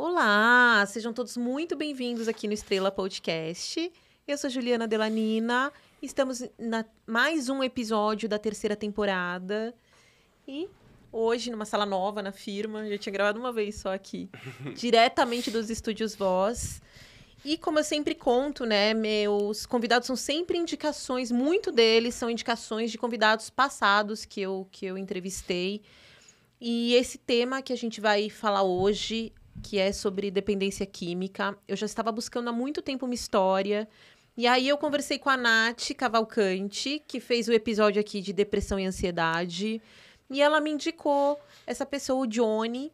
Olá, sejam todos muito bem-vindos aqui no Estrela Podcast. Eu sou Juliana Delanina, estamos na mais um episódio da terceira temporada e hoje numa sala nova na firma, já tinha gravado uma vez só aqui, diretamente dos estúdios Voz. E como eu sempre conto, né, meus convidados são sempre indicações, muito deles são indicações de convidados passados que eu que eu entrevistei. E esse tema que a gente vai falar hoje que é sobre dependência química. Eu já estava buscando há muito tempo uma história. E aí eu conversei com a Nath Cavalcante, que fez o episódio aqui de depressão e ansiedade. E ela me indicou essa pessoa, o Johnny.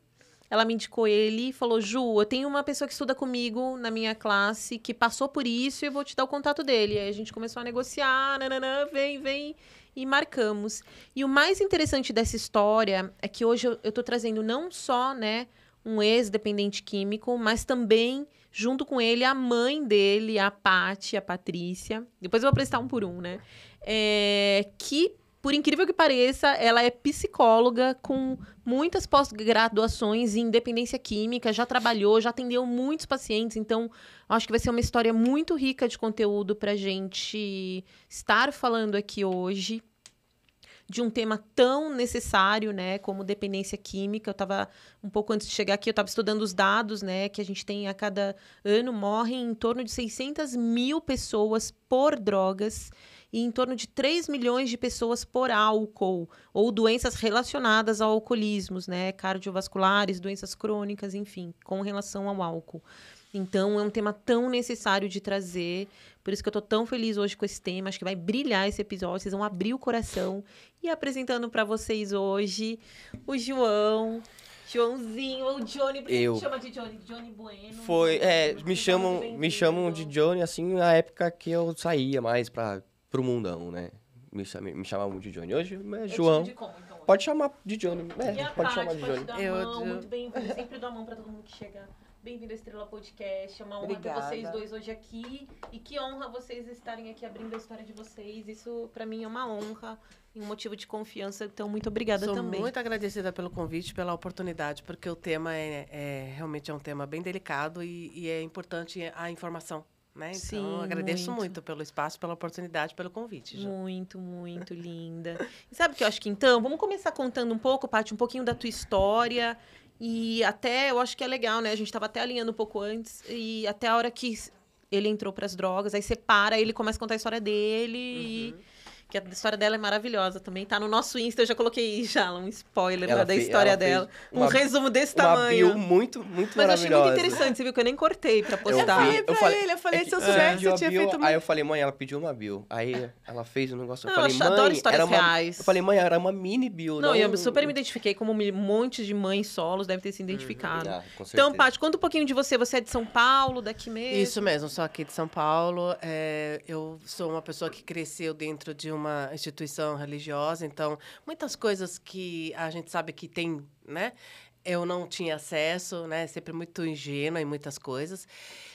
Ela me indicou ele e falou: Ju, eu tenho uma pessoa que estuda comigo na minha classe que passou por isso e eu vou te dar o contato dele. Aí a gente começou a negociar, nananã, vem, vem e marcamos. E o mais interessante dessa história é que hoje eu, estou trazendo não só, né, um ex-dependente químico, mas também junto com ele a mãe dele, a Pati, a Patrícia. Depois eu vou prestar um por um, né? É, que, por incrível que pareça, ela é psicóloga com muitas pós-graduações em dependência química, já trabalhou, já atendeu muitos pacientes, então acho que vai ser uma história muito rica de conteúdo para gente estar falando aqui hoje de um tema tão necessário, né, como dependência química. Eu estava um pouco antes de chegar aqui, eu estava estudando os dados, né, que a gente tem a cada ano morrem em torno de 600 mil pessoas por drogas e em torno de 3 milhões de pessoas por álcool ou doenças relacionadas ao alcoolismo, né, cardiovasculares, doenças crônicas, enfim, com relação ao álcool. Então, é um tema tão necessário de trazer por isso que eu tô tão feliz hoje com esse tema. Acho que vai brilhar esse episódio. Vocês vão abrir o coração. E apresentando para vocês hoje o João. Joãozinho ou Johnny, por eu... chama de Johnny? Johnny Bueno. Foi, é, me chamam, me chamam de Johnny assim na época que eu saía mais para pro mundão, né? Me, me chamavam de Johnny. Hoje é eu João. Como, então, Pode chamar de Johnny. É, pode chamar de pode Johnny. Dar eu, mão, eu... muito bem, sempre dou a mão pra todo mundo que chegar. Bem-vindo à Estrela Podcast. É uma honra Obrigada. ter vocês dois hoje aqui. E que honra vocês estarem aqui abrindo a história de vocês. Isso, para mim, é uma honra e um motivo de confiança. Então, muito obrigada Sou também. muito agradecida pelo convite, pela oportunidade, porque o tema é, é realmente é um tema bem delicado e, e é importante a informação. Né? Então, Sim, agradeço muito. muito. pelo espaço, pela oportunidade, pelo convite. Muito, muito linda. E sabe o que eu acho que então? Vamos começar contando um pouco, Paty, um pouquinho da tua história e até, eu acho que é legal, né? A gente estava até alinhando um pouco antes. E até a hora que ele entrou para as drogas, aí separa, ele começa a contar a história dele. Uhum. E que a história dela é maravilhosa também. Tá no nosso Insta, eu já coloquei já um spoiler ela da fez, história dela. Uma, um resumo desse uma tamanho. Bio muito, muito Mas eu achei muito interessante, você viu que eu nem cortei pra postar. Eu, vi, eu falei pra ele, eu falei, é que, se eu soubesse, você tinha bio, feito uma... Aí eu falei, mãe, ela pediu uma bio. Aí ela fez um negócio. Eu não, falei, eu adoro histórias uma, reais. Eu falei, mãe, era uma mini bio. Não, não eu super me identifiquei como um monte de mães solos deve ter se uhum. identificado. Uhum, então, Paty, conta um pouquinho de você. Você é de São Paulo, daqui mesmo? Isso mesmo, sou aqui de São Paulo. É, eu sou uma pessoa que cresceu dentro de uma uma instituição religiosa, então muitas coisas que a gente sabe que tem, né? Eu não tinha acesso, né? Sempre muito ingênua em muitas coisas.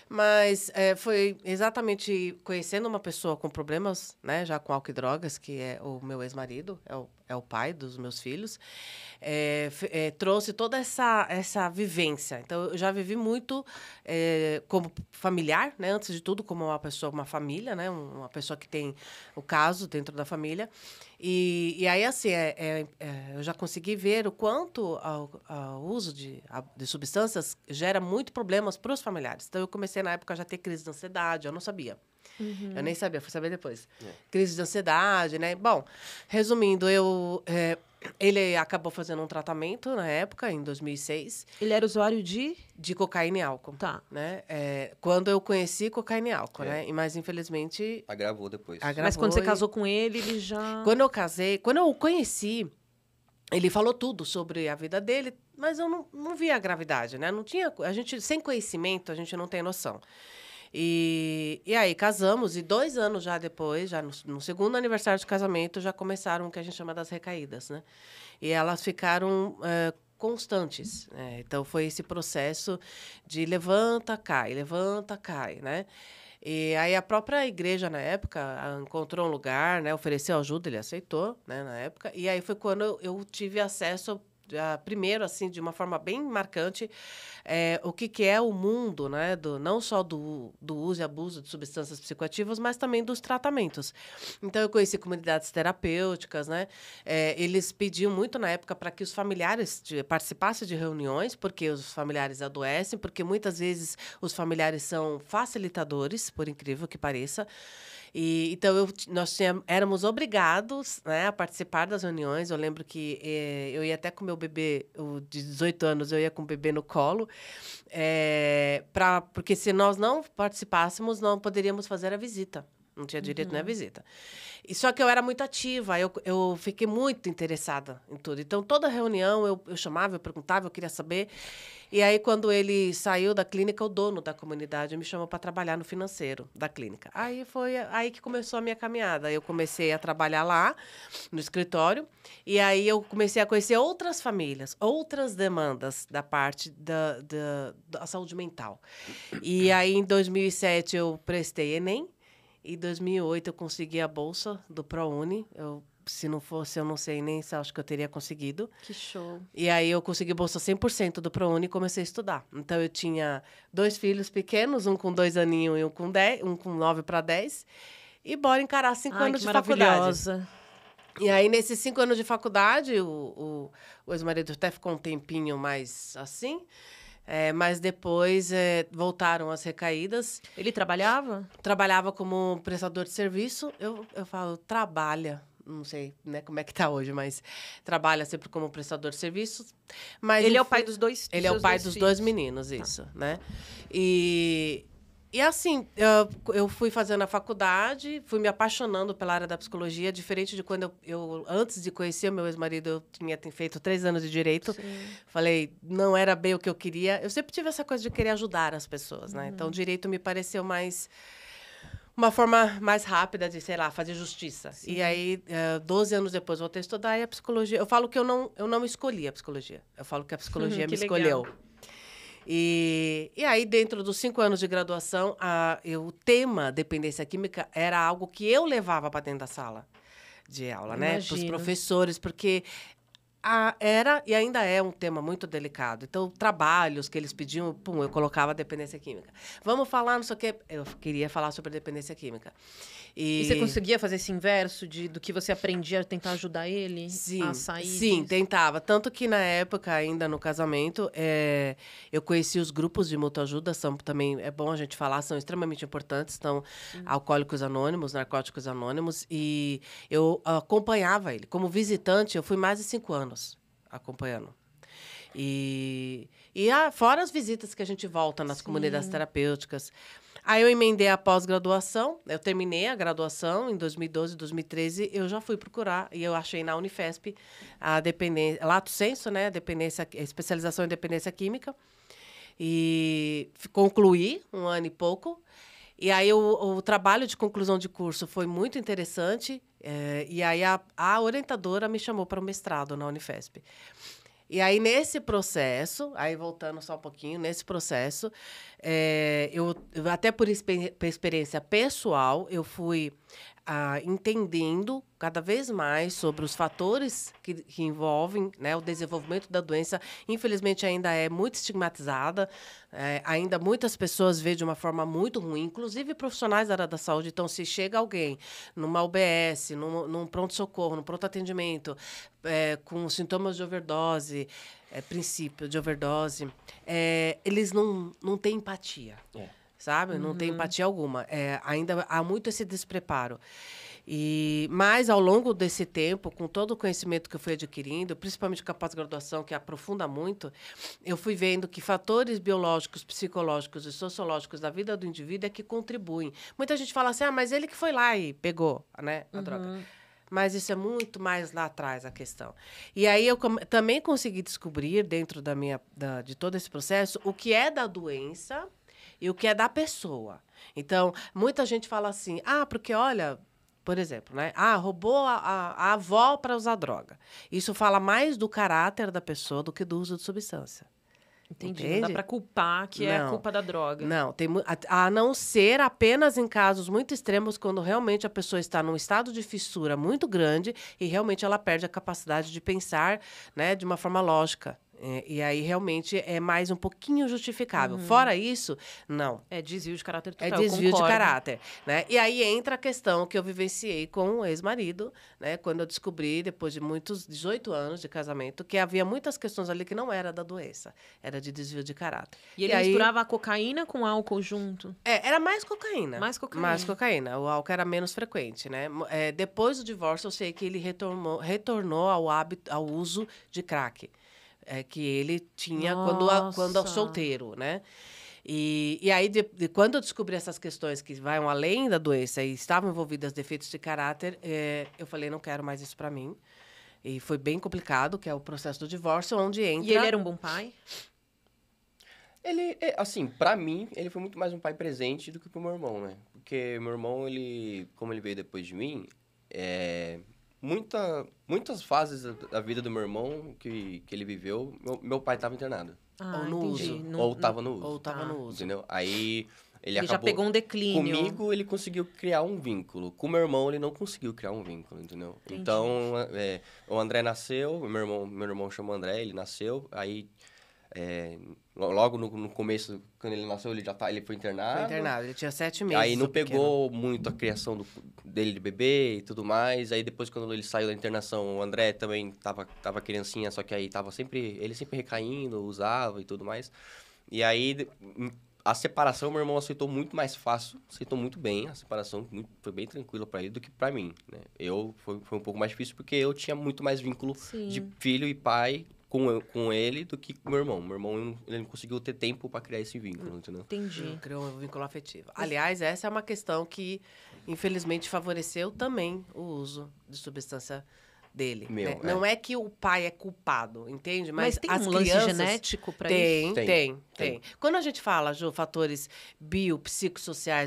Mas é, foi exatamente conhecendo uma pessoa com problemas, né? Já com álcool e drogas, que é o meu ex-marido, é o, é o pai dos meus filhos é, é, trouxe toda essa, essa vivência. Então, eu já vivi muito é, como familiar, né? Antes de tudo, como uma pessoa, uma família, né? Uma pessoa que tem o caso dentro da família. E, e aí, assim, é, é, é eu já consegui ver o quanto o uso de, a, de substâncias gera muito problemas para os familiares. Então, eu comecei, na época, já ter crise de ansiedade. Eu não sabia. Uhum. Eu nem sabia, fui saber depois. É. Crise de ansiedade, né? Bom, resumindo, eu é, ele acabou fazendo um tratamento na época, em 2006. Ele era usuário de? De cocaína e álcool. Tá. Né? É, quando eu conheci cocaína e álcool, é. né? E, mas infelizmente. Agravou depois. Agravou mas quando você e... casou com ele, ele já. Quando eu casei, quando eu o conheci, ele falou tudo sobre a vida dele, mas eu não, não via a gravidade, né? Não tinha. A gente, sem conhecimento, a gente não tem noção. E, e aí casamos, e dois anos já depois, já no, no segundo aniversário de casamento, já começaram o que a gente chama das recaídas, né? E elas ficaram. É, constantes. Né? Então, foi esse processo de levanta, cai, levanta, cai, né? E aí a própria igreja, na época, encontrou um lugar, né? Ofereceu ajuda, ele aceitou, né? Na época. E aí foi quando eu tive acesso primeiro, assim, de uma forma bem marcante, é, o que, que é o mundo, né? Do, não só do, do uso e abuso de substâncias psicoativas, mas também dos tratamentos. Então, eu conheci comunidades terapêuticas, né? É, eles pediam muito na época para que os familiares participassem de reuniões, porque os familiares adoecem, porque muitas vezes os familiares são facilitadores, por incrível que pareça. E, então, eu, nós tínhamos, éramos obrigados né, a participar das reuniões. Eu lembro que eh, eu ia até com meu bebê, o de 18 anos, eu ia com o bebê no colo, é, pra, porque se nós não participássemos, não poderíamos fazer a visita. Não tinha direito uhum. nem a visita. E só que eu era muito ativa, eu, eu fiquei muito interessada em tudo. Então, toda reunião eu, eu chamava, eu perguntava, eu queria saber. E aí, quando ele saiu da clínica, o dono da comunidade me chamou para trabalhar no financeiro da clínica. Aí foi aí que começou a minha caminhada. Eu comecei a trabalhar lá, no escritório, e aí eu comecei a conhecer outras famílias, outras demandas da parte da, da, da saúde mental. E aí, em 2007, eu prestei Enem. Em 2008, eu consegui a bolsa do ProUni. Eu se não fosse, eu não sei nem se acho que eu teria conseguido. Que show. E aí eu consegui bolsa 100% do ProUni e comecei a estudar. Então eu tinha dois filhos pequenos, um com dois aninhos e um com dez, um com nove para dez. E bora encarar cinco Ai, anos de faculdade. E aí, nesses cinco anos de faculdade, o, o, o ex-marido até ficou um tempinho mais assim. É, mas depois é, voltaram as recaídas. Ele trabalhava? Trabalhava como prestador de serviço. Eu, eu falo, trabalha não sei né, como é que tá hoje, mas trabalha sempre como prestador de serviços. Mas ele é o pai dos dois Ele é o pai dois dos filhos. dois meninos, tá. isso, tá. né? E, e assim, eu, eu fui fazendo a faculdade, fui me apaixonando pela área da psicologia, diferente de quando eu, eu antes de conhecer o meu ex-marido, eu tinha feito três anos de direito. Sim. Falei, não era bem o que eu queria. Eu sempre tive essa coisa de querer ajudar as pessoas, né? Então, uhum. Então, direito me pareceu mais uma forma mais rápida de, sei lá, fazer justiça. Sim. E aí, 12 eh, anos depois, voltei a estudar e a psicologia. Eu falo que eu não, eu não escolhi a psicologia. Eu falo que a psicologia que me legal. escolheu. E, e aí, dentro dos cinco anos de graduação, a, eu, o tema dependência química era algo que eu levava para dentro da sala de aula, né? Imagino. né? Para os professores, porque era e ainda é um tema muito delicado. Então, trabalhos que eles pediam, pum, eu colocava dependência química. Vamos falar, não sei o quê. Eu queria falar sobre dependência química. E... e, você conseguia fazer esse inverso de, do que você aprendia, tentar ajudar ele sim, a sair? Sim, disso? tentava. Tanto que na época, ainda no casamento, é, eu conheci os grupos de mutuajuda, são também, é bom a gente falar, são extremamente importantes, estão alcoólicos anônimos, narcóticos anônimos, e eu acompanhava ele. Como visitante, eu fui mais de cinco anos acompanhando. E, e a, ah, fora as visitas que a gente volta nas Sim. comunidades terapêuticas, Aí eu emendei a pós-graduação, né, eu terminei a graduação em 2012, 2013, eu já fui procurar e eu achei na Unifesp a dependência, lato senso, né, dependência, especialização em dependência química. E concluí um ano e pouco. E aí o, o trabalho de conclusão de curso foi muito interessante. É, e aí a, a orientadora me chamou para o mestrado na Unifesp. E aí, nesse processo, aí voltando só um pouquinho, nesse processo, é, eu até por, exper por experiência pessoal, eu fui entendendo cada vez mais sobre os fatores que, que envolvem né, o desenvolvimento da doença. Infelizmente, ainda é muito estigmatizada, é, ainda muitas pessoas veem de uma forma muito ruim, inclusive profissionais da área da saúde. Então, se chega alguém numa UBS, num, num pronto-socorro, num pronto-atendimento, é, com sintomas de overdose, é, princípio de overdose, é, eles não, não têm empatia. É sabe? Uhum. Não tem empatia alguma. É, ainda há muito esse despreparo. E mas ao longo desse tempo, com todo o conhecimento que eu fui adquirindo, principalmente com a pós-graduação que aprofunda muito, eu fui vendo que fatores biológicos, psicológicos e sociológicos da vida do indivíduo é que contribuem. Muita gente fala assim: "Ah, mas ele que foi lá e pegou, né, a uhum. droga". Mas isso é muito mais lá atrás a questão. E aí eu também consegui descobrir dentro da minha da, de todo esse processo o que é da doença e o que é da pessoa. Então, muita gente fala assim: ah, porque olha, por exemplo, né? Ah, roubou a, a, a avó para usar droga. Isso fala mais do caráter da pessoa do que do uso de substância. Entendi. Entende? Não dá para culpar que não, é a culpa da droga. Não, tem a, a não ser apenas em casos muito extremos, quando realmente a pessoa está num estado de fissura muito grande e realmente ela perde a capacidade de pensar né, de uma forma lógica. É, e aí realmente é mais um pouquinho justificável. Uhum. Fora isso, não. É desvio de caráter é total. É desvio de caráter, né? E aí entra a questão que eu vivenciei com o ex-marido, né? Quando eu descobri depois de muitos 18 anos de casamento que havia muitas questões ali que não era da doença, era de desvio de caráter. E ele e misturava aí... a cocaína com álcool junto? É, era mais cocaína. Mais cocaína. Mais cocaína. O álcool era menos frequente, né? É, depois do divórcio, eu sei que ele retornou, retornou ao hábito, ao uso de crack é, que ele tinha Nossa. quando, quando solteiro, né? E, e aí, de, de, quando eu descobri essas questões que vão além da doença e estavam envolvidas defeitos de caráter, é, eu falei, não quero mais isso para mim. E foi bem complicado, que é o processo do divórcio, onde entra... E ele era um bom pai? Ele, é, assim, para mim, ele foi muito mais um pai presente do que pro meu irmão, né? Porque meu irmão, ele, como ele veio depois de mim, é, muita, muitas fases da vida do meu irmão que, que ele viveu, meu, meu pai estava internado. Ah, ou no entendi. uso. ou estava no uso. Ou estava no uso. Entendeu? Aí ele, ele já pegou um declínio. Comigo ele conseguiu criar um vínculo. Com meu irmão ele não conseguiu criar um vínculo, entendeu? Entendi. Então, é, o André nasceu, meu irmão, meu irmão chama André, ele nasceu, aí... É, Logo no, no, começo, quando ele nasceu, ele já tá, ele foi internado. Foi internado, ele tinha sete meses. Aí não pegou pequeno. muito a criação do, dele de bebê e tudo mais. Aí depois, quando ele saiu da internação, o André também tava, tava criancinha, só que aí tava sempre. Ele sempre recaindo, usava e tudo mais. E aí, a separação, meu irmão aceitou muito mais fácil, aceitou muito bem. A separação muito, foi bem tranquila para ele do que para mim, né? Eu, foi, foi um pouco mais difícil porque eu tinha muito mais vínculo Sim. de filho e pai com, com ele do que com meu irmão. Meu irmão ele não conseguiu ter tempo para criar esse vínculo, entendeu? Entendi. Criou um vínculo afetivo. Aliás, essa é uma questão que, infelizmente, favoreceu também o uso de substância dele. Né? Meu, né? é. Não é que o pai é culpado, entende? Mas, Mas tem as um crianças... lance genético para isso? Tem, tem, tem. Quando a gente fala, Ju, fatores bio,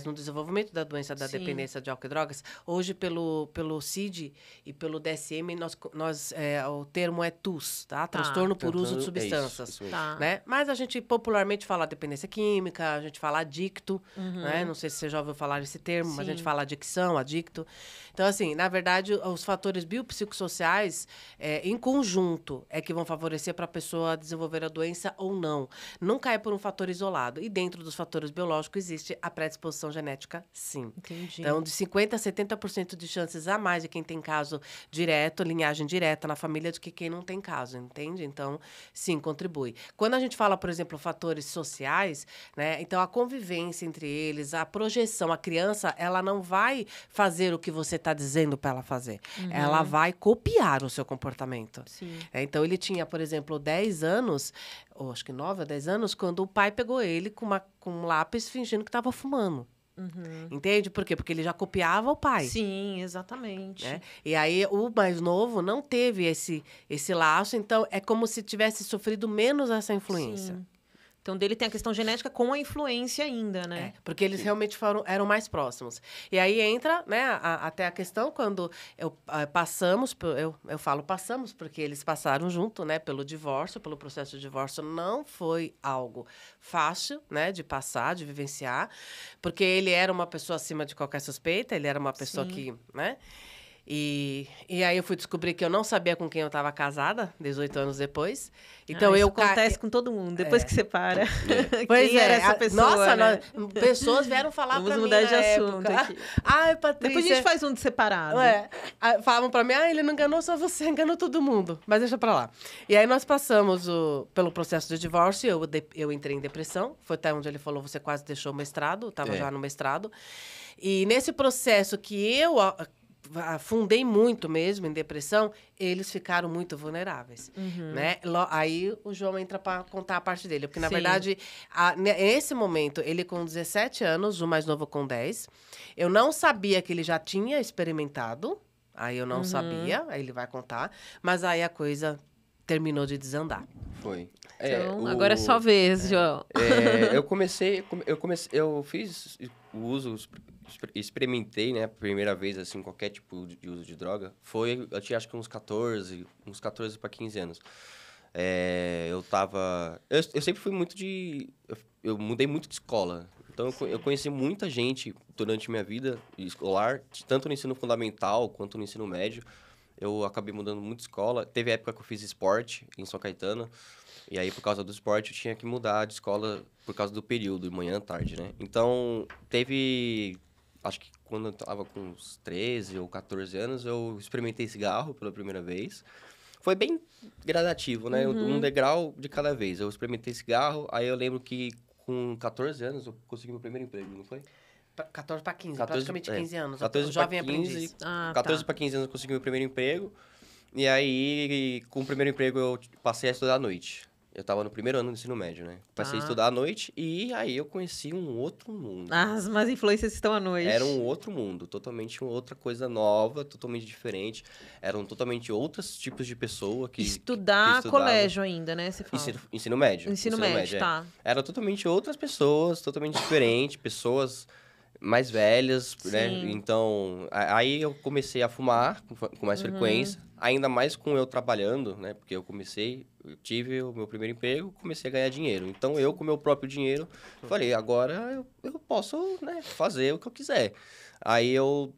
no desenvolvimento da doença da Sim. dependência de álcool e drogas, hoje pelo, pelo CID e pelo DSM, nós, nós é, o termo é TUS, tá? tá? Transtorno por uso de é substâncias. É isso, isso tá. né? Mas a gente popularmente fala dependência química, a gente fala adicto, uhum. né? Não sei se você já ouviu falar esse termo, Sim. mas a gente fala adicção, adicto. Então, assim, na verdade, os fatores biopsicossociais sociais é, em conjunto é que vão favorecer para a pessoa desenvolver a doença ou não. Nunca é por um fator isolado. E dentro dos fatores biológicos existe a predisposição genética, sim. Entendi. Então, de 50% a 70% de chances a mais de quem tem caso direto, linhagem direta na família, do que quem não tem caso, entende? Então, sim, contribui. Quando a gente fala, por exemplo, fatores sociais, né? Então, a convivência entre eles, a projeção, a criança, ela não vai fazer o que você está dizendo para ela fazer. Uhum. Ela vai copiar copiar o seu comportamento. É, então, ele tinha, por exemplo, 10 anos, ou acho que 9 ou 10 anos, quando o pai pegou ele com, uma, com um lápis fingindo que estava fumando. Uhum. Entende? Por quê? Porque ele já copiava o pai. Sim, exatamente. Né? E aí o mais novo não teve esse, esse laço, então é como se tivesse sofrido menos essa influência. Sim. Então, dele tem a questão genética com a influência ainda, né? É, porque eles realmente foram, eram mais próximos. E aí entra, né, a, até a questão quando eu, a, eh, passamos, eu, eu falo passamos porque eles passaram junto, né, pelo divórcio, pelo processo de divórcio. Não foi algo fácil, né, de passar, de vivenciar, porque ele era uma pessoa acima de qualquer suspeita, ele era uma pessoa Sim. que, né... E, e aí eu fui descobrir que eu não sabia com quem eu estava casada, 18 anos depois. Então ah, eu acontece ca... com todo mundo, depois é. que separa É. Pois quem é, essa ah, pessoa, nossa, né? nós... pessoas vieram falar para mim. Vamos mudar de assunto época. aqui. Ai, Patrícia. Depois a gente faz um de separado. É. Ah, falavam para mim: "Ah, ele não enganou só você, enganou todo mundo". Mas deixa para lá. E aí nós passamos o... pelo processo de divórcio, eu de... eu entrei em depressão, foi até onde ele falou: "Você quase deixou o mestrado", estava é. já no mestrado. E nesse processo que eu afundei muito mesmo em depressão, eles ficaram muito vulneráveis, uhum. né? Aí o João entra para contar a parte dele, porque na verdade, a, nesse momento, ele com 17 anos, o mais novo com 10, eu não sabia que ele já tinha experimentado, aí eu não uhum. sabia, aí ele vai contar, mas aí a coisa terminou de desandar. Foi. Então, é, o... agora é só vez, é, João. É, eu comecei, eu comecei, eu fiz o uso, experimentei, né, primeira vez, assim, qualquer tipo de uso de droga. Foi, eu tinha acho que uns 14, uns 14 para 15 anos. É, eu tava... Eu, eu, sempre fui muito de... Eu, eu mudei muito de escola. Então, eu, eu, conheci muita gente durante minha vida escolar, tanto no ensino fundamental quanto no ensino médio eu acabei mudando muito de escola. Teve época que eu fiz esporte em São Caetano. E aí, por causa do esporte, eu tinha que mudar de escola por causa do período, de manhã à tarde, né? Então, teve. Acho que quando eu tava com uns 13 ou 14 anos, eu experimentei cigarro pela primeira vez. Foi bem gradativo, né? Uhum. Um degrau de cada vez. Eu experimentei cigarro, aí eu lembro que com 14 anos eu consegui meu primeiro emprego, não foi? 14 para 15, 14, praticamente 15 é, anos. 14 jovem 15, aprendiz. Ah, tá. para 15 anos eu consegui meu primeiro emprego. E aí, com o primeiro emprego, eu passei a estudar à noite. Eu tava no primeiro ano do ensino médio, né? Passei ah. a estudar à noite e aí eu conheci um outro mundo. Ah, mas influências estão à noite. Era um outro mundo, totalmente outra coisa nova, totalmente diferente. Eram totalmente outros tipos de pessoa que. Estudar que colégio ainda, né? Você fala. Ensino, ensino médio. Ensino, ensino médio, médio, é. tá. É. Era totalmente outras pessoas, totalmente diferente, pessoas mais velhas, né? Sim. né? Então, aí eu comecei a fumar com mais uhum. frequência, ainda mais com eu trabalhando, né? Porque eu comecei, eu tive o meu primeiro emprego, comecei a ganhar dinheiro. Então, eu com meu próprio dinheiro, falei, agora eu, eu posso né, fazer o que eu quiser. Aí eu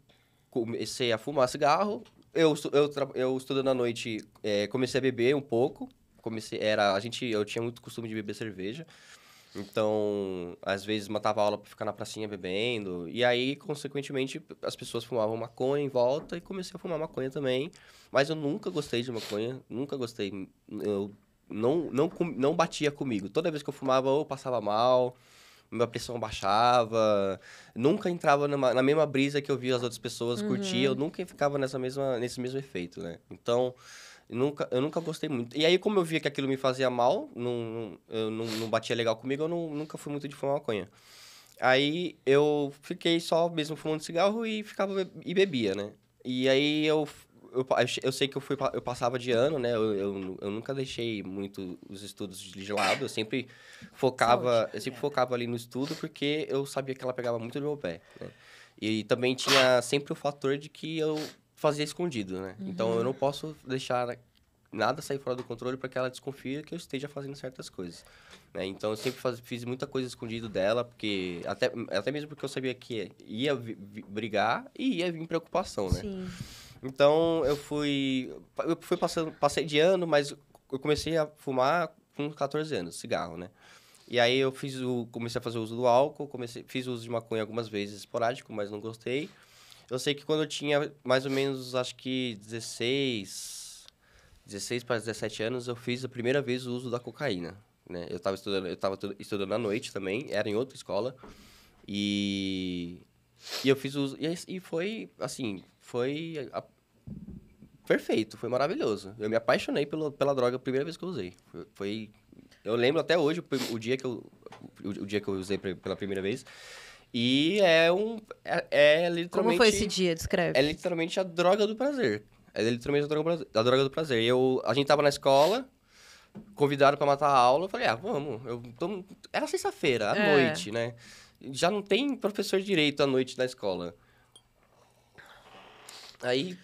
comecei a fumar cigarro, eu, eu, eu estudando à noite, é, comecei a beber um pouco, comecei, era, a gente, eu tinha muito costume de beber cerveja, então, às vezes matava aula para ficar na pracinha bebendo. E aí, consequentemente, as pessoas fumavam maconha em volta e comecei a fumar maconha também. Mas eu nunca gostei de maconha, nunca gostei. Eu não, não, não batia comigo. Toda vez que eu fumava, eu passava mal, minha pressão baixava. Nunca entrava numa, na mesma brisa que eu via as outras pessoas uhum. curtir. Eu nunca ficava nessa mesma, nesse mesmo efeito, né? Então. Nunca, eu nunca gostei muito. E aí, como eu via que aquilo me fazia mal, não, eu não, não batia legal comigo, eu não, nunca fui muito de fumar maconha. Aí eu fiquei só mesmo fumando cigarro e ficava e bebia, né? E aí eu, eu, eu sei que eu, fui, eu passava de ano, né? Eu, eu, eu nunca deixei muito os estudos de lado, eu sempre focava, eu sempre é. focava ali no estudo porque eu sabia que ela pegava muito no meu pé, né? E também tinha sempre o fator de que eu fazia escondido, né? Uhum. Então eu uhum. não posso deixar nada sair fora do controle para que ela desconfie que eu esteja fazendo certas coisas. Né? Então eu sempre faz, fiz muita coisa escondido dela, porque até, até mesmo porque eu sabia que ia vi, brigar e ia vir preocupação, né? Sim. Então eu fui eu fui passando passei de ano, mas eu comecei a fumar com 14 anos, cigarro, né? E aí eu fiz o comecei a fazer uso do álcool, comecei fiz uso de maconha algumas vezes esporádico, mas não gostei. Eu sei que quando eu tinha mais ou menos, acho que 16, 16 para 17 anos, eu fiz a primeira vez o uso da cocaína. Né? Eu estava estudando, eu tava estudando à noite também, era em outra escola. E, e eu fiz o uso. E, e foi, assim, foi a, perfeito, foi maravilhoso. Eu me apaixonei pelo, pela droga a primeira vez que eu usei. Foi, foi eu lembro até hoje o, o dia que eu o, o, dia que eu usei pela primeira vez. E é um. É, é literalmente. Como foi esse dia? Descreve. É literalmente a droga do prazer. É literalmente a droga, a droga do prazer. E eu, a gente tava na escola, convidaram para matar a aula. Eu falei, ah, vamos. Eu tô... Era sexta-feira, à é. noite, né? Já não tem professor direito à noite na escola. Aí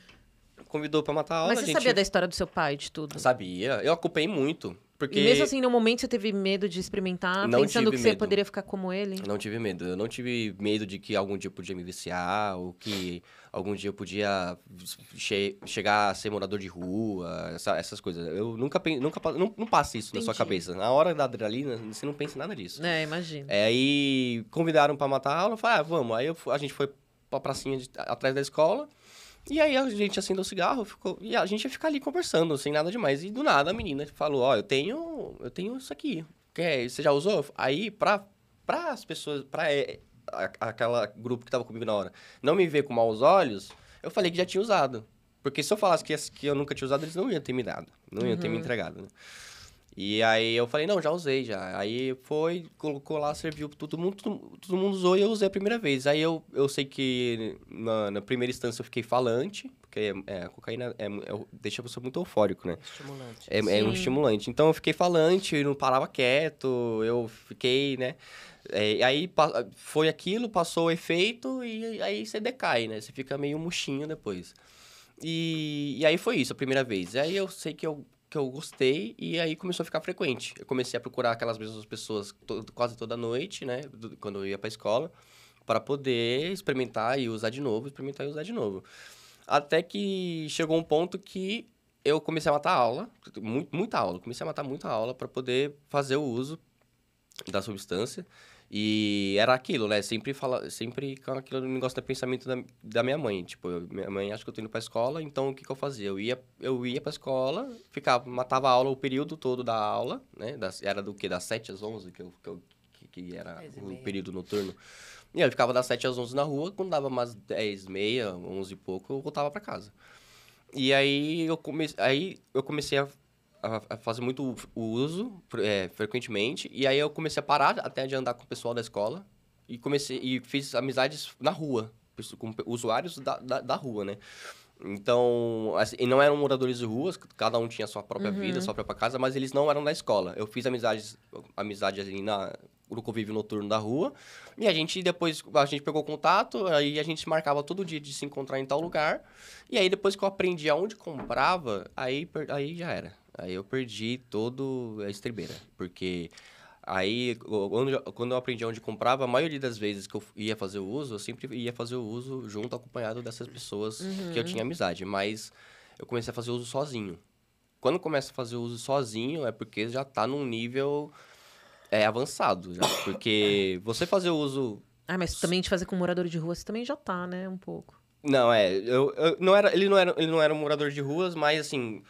convidou para matar a aula. Mas você gente... sabia da história do seu pai, de tudo? Sabia. Eu acupei muito. Porque... E mesmo assim, no momento você teve medo de experimentar, não pensando que medo. você poderia ficar como ele? Não tive medo. Eu não tive medo de que algum dia podia me viciar, ou que algum dia eu podia che chegar a ser morador de rua, essa, essas coisas. Eu nunca, nunca não, não passa isso Entendi. na sua cabeça. Na hora da adrenalina, você não pensa nada disso. É, imagina. É, aí convidaram para matar a aula, eu falei, ah, vamos. Aí eu, a gente foi pra pracinha de, atrás da escola. E aí a gente acendeu o cigarro, ficou, e a gente ia ficar ali conversando, sem nada demais. E do nada a menina falou: Ó, oh, eu tenho. Eu tenho isso aqui. Quer, você já usou? Aí, pra, pra as pessoas, pra é, a, aquela grupo que tava comigo na hora, não me ver com maus olhos, eu falei que já tinha usado. Porque se eu falasse que, que eu nunca tinha usado, eles não iam ter me dado. Não iam uhum. ter me uhum. entregado, né? E aí eu falei, não, já usei já. Aí foi, colocou lá, serviu, todo mundo, todo, todo mundo usou e eu usei a primeira vez. Aí eu, eu sei que na, na primeira instância eu fiquei falante, porque é, a cocaína é, é, deixa a pessoa muito eufórico, né? Estimulante. É, é, um estimulante. Então eu fiquei falante, não parava quieto, eu fiquei, né? É, aí foi aquilo, passou o efeito e aí você decai, né? Você fica meio murchinho depois. E, e aí foi isso a primeira vez. Aí eu sei que eu que eu gostei e aí começou a ficar frequente. Eu comecei a procurar aquelas mesmas pessoas quase toda noite, né, do, quando eu ia para escola, para poder experimentar e usar de novo, experimentar e usar de novo. Até que chegou um ponto que eu comecei a matar aula, muito, muita aula, comecei a matar muita aula para poder fazer o uso da substância. E era aquilo, né? Sempre fala, sempre com aquele negócio de pensamento da, da, minha mãe. Tipo, eu, minha mãe acha que eu tô indo pra escola, então o que, que eu fazia? Eu ia, eu ia pra escola, ficava, matava a aula o período todo da aula, né? Das, era do que? Das 7 às 11, que, eu, que, eu, que era o período noturno. E eu ficava das 7 às 11 na rua, quando dava umas 10, meia, 11 e pouco, eu voltava para casa. E aí eu, comecei, aí eu comecei a a, fazer muito o uso é, frequentemente. E aí eu comecei a parar até de andar com o pessoal da escola. E comecei e fiz amizades na rua, com usuários da, da, da rua, né? Então, assim, e não eram moradores de ruas, cada um tinha sua própria uhum. vida, sua própria casa, mas eles não eram da escola. Eu fiz amizades, amizades ali na, no convívio noturno da rua, e a gente depois, a gente pegou contato, aí a gente marcava todo dia de se encontrar em tal lugar, e aí depois que eu aprendi aonde comprava, aí, aí já era. Aí eu perdi todo a estribeira, porque aí quando eu aprendi onde comprava, a maioria das vezes que eu ia fazer o uso, eu sempre ia fazer o uso junto acompanhado dessas pessoas uhum. que eu uhum. tinha amizade, mas eu comecei a fazer o uso sozinho. Quando começa a fazer o uso sozinho é porque já está num nível é, avançado, já, porque você fazer o uso Ah, mas também de fazer com morador de rua, você também já tá, né, um pouco. Não, é, eu, eu não era, ele não era, ele não era um morador de ruas, mas assim,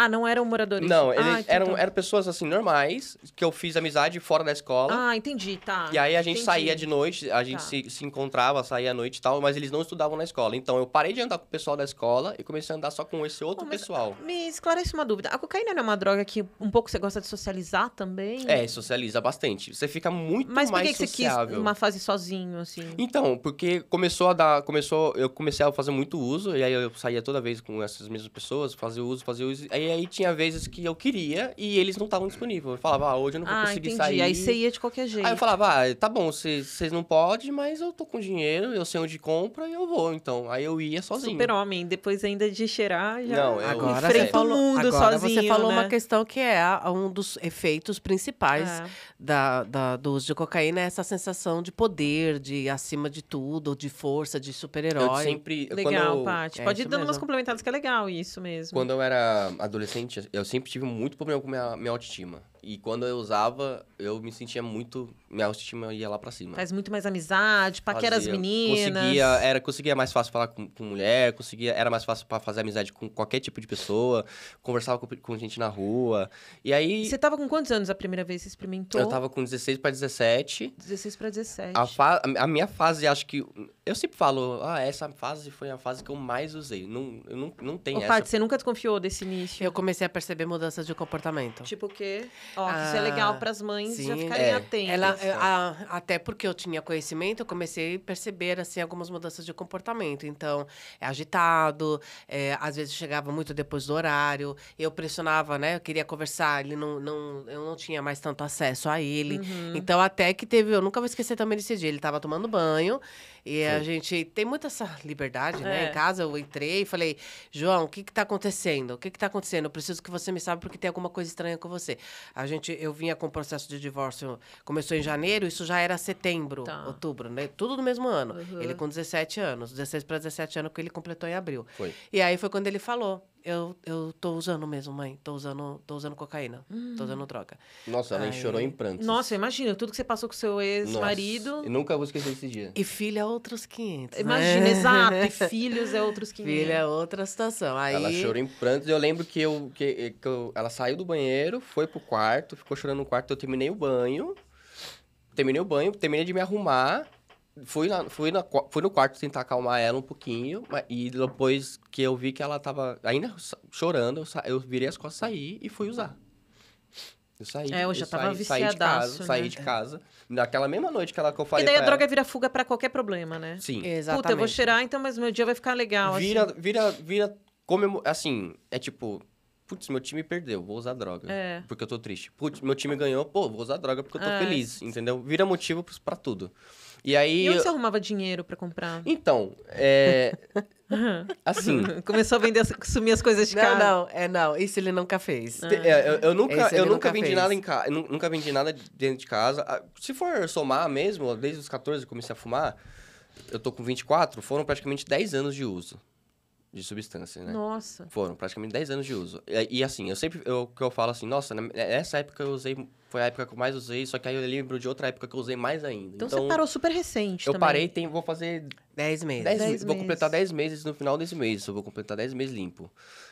ah, não eram moradores? Não, eles ah, eram, eram pessoas assim normais, que eu fiz amizade fora da escola. Ah, entendi, tá. E aí a gente entendi. saía de noite, a gente tá. se, se encontrava, saía à noite e tal, mas eles não estudavam na escola. Então eu parei de andar com o pessoal da escola e comecei a andar só com esse outro pessoal. Ah, me esclarece uma dúvida. A cocaína não é uma droga que um pouco você gosta de socializar também? É, socializa bastante. Você fica muito mas mais sociável. Mas por que, você quis uma fase sozinho, assim? Então, porque começou a dar, começou, eu comecei a fazer muito uso, e aí eu saía toda vez com essas mesmas pessoas, fazia uso, fazia uso, aí e aí tinha vezes que eu queria e eles não estavam disponíveis. Eu falava, ah, hoje eu não vou ah, conseguir entendi. sair. Aí você ia de qualquer jeito. Aí eu falava, ah, tá bom, vocês não podem, mas eu tô com dinheiro, eu sei onde compra e eu vou. Então, aí eu ia sozinho. Super-homem, depois ainda de cheirar, já não, eu... agora enfrenta o mundo agora sozinho, Você falou né? uma questão que é um dos efeitos principais é. da, da, do uso de cocaína, é essa sensação de poder, de acima de tudo, de força, de super-herói. sempre... Legal, quando... Paty. É, Pode ir dando mesmo. umas complementadas que é legal isso mesmo. Quando eu era adolescente, adolescente, eu sempre tive muito problema com minha, minha autoestima. E quando eu usava, eu me sentia muito. Minha autoestima ia lá pra cima. Faz muito mais amizade, paquera Fazia, as meninas. Conseguia, era, conseguia mais fácil falar com, com mulher, conseguia, era mais fácil para fazer amizade com qualquer tipo de pessoa, conversava com, com, gente na rua. E aí. Você tava com quantos anos a primeira vez que você experimentou? Eu tava com 16 para 17. 16 para 17. A, fa, a minha fase, acho que. Eu sempre falo, ah, essa fase foi a fase que eu mais usei. Não, eu não, não tem Ô, essa. Paty, você nunca desconfiou desse início? Eu comecei a perceber mudanças de comportamento. Tipo o quê? Ó, oh, isso é legal ah, para as mães sim, já ficarem é. atentas. Ela, é, a, até porque eu tinha conhecimento, eu comecei a perceber assim algumas mudanças de comportamento. Então, é agitado, é, às vezes chegava muito depois do horário, eu pressionava, né? Eu queria conversar, ele não, não, eu não tinha mais tanto acesso a ele. Uhum. Então, até que teve, eu nunca vou esquecer também desse dia. Ele estava tomando banho e sim. a gente tem muita essa liberdade, é. né? Em é. casa eu entrei e falei: "João, o que que tá acontecendo? O que que tá acontecendo? Eu preciso que você me saiba porque tem alguma coisa estranha com você." A gente, eu vinha com o processo de divórcio, começou em janeiro, isso já era setembro, tá. outubro, né? Tudo no mesmo ano. Uhum. Ele com 17 anos, 16 para 17 anos que ele completou em abril. Foi. E aí foi quando ele falou: eu, eu tô usando mesmo, mãe. Tô usando, tô usando cocaína. Tô usando hum. droga. Nossa, ela Aí... chorou em prantos. Nossa, imagina tudo que você passou com seu ex-marido. Nunca vou esquecer esse dia. E filho é outros 500. Né? Imagina, né? exato. E filhos é outros 500. Filho é outra situação. Aí... Ela chorou em prantos. Eu lembro que, eu, que, que eu, ela saiu do banheiro, foi pro quarto, ficou chorando no quarto. Eu terminei o banho. Terminei o banho, terminei de me arrumar fui, na, fui, na, fui no quarto tentar acalmar ela um pouquinho, e depois que eu vi que ela tava ainda chorando, eu, sa... eu virei as costas, saí e fui usar. Eu saí, é, eu já eu tava saí, saí de casa, né? saí de é. casa. Naquela mesma noite que ela que eu falei. E daí a droga ela, vira fuga para qualquer problema, né? Sim. Exatamente. Puta, eu vou cheirar, então, mas meu dia vai ficar legal. Assim. Vira, assim. vira, vira. Comemo... Assim, é tipo, putz, meu time perdeu, vou usar droga. É. Porque eu tô triste. Putz, meu time ganhou, pô, vou usar droga porque eu tô é. feliz, entendeu? Vira motivo pra tudo. E aí. E onde você arrumava dinheiro para comprar? Então, é. assim. Começou a vender, sumir as coisas de não, casa. Não, é não. Isso ele nunca fez. É, eu, eu, nunca, eu nunca, nunca vendi nada em casa. Nunca vendi nada dentro de casa. Ah, se for somar mesmo, desde os 14 eu comecei a fumar. Eu tô com 24, foram praticamente 10 anos de uso de substância, né? Nossa. Foram praticamente 10 anos de uso. E, e assim, eu sempre eu, que eu falo assim, nossa, nessa né, é, época eu usei, foi a época que eu mais usei, só que aí eu lembro de outra época que eu usei mais ainda. Então, então você parou super recente. Eu também. parei, tem, vou fazer 10 meses. vou completar 10 meses no final desse mês, eu vou completar 10 meses limpo.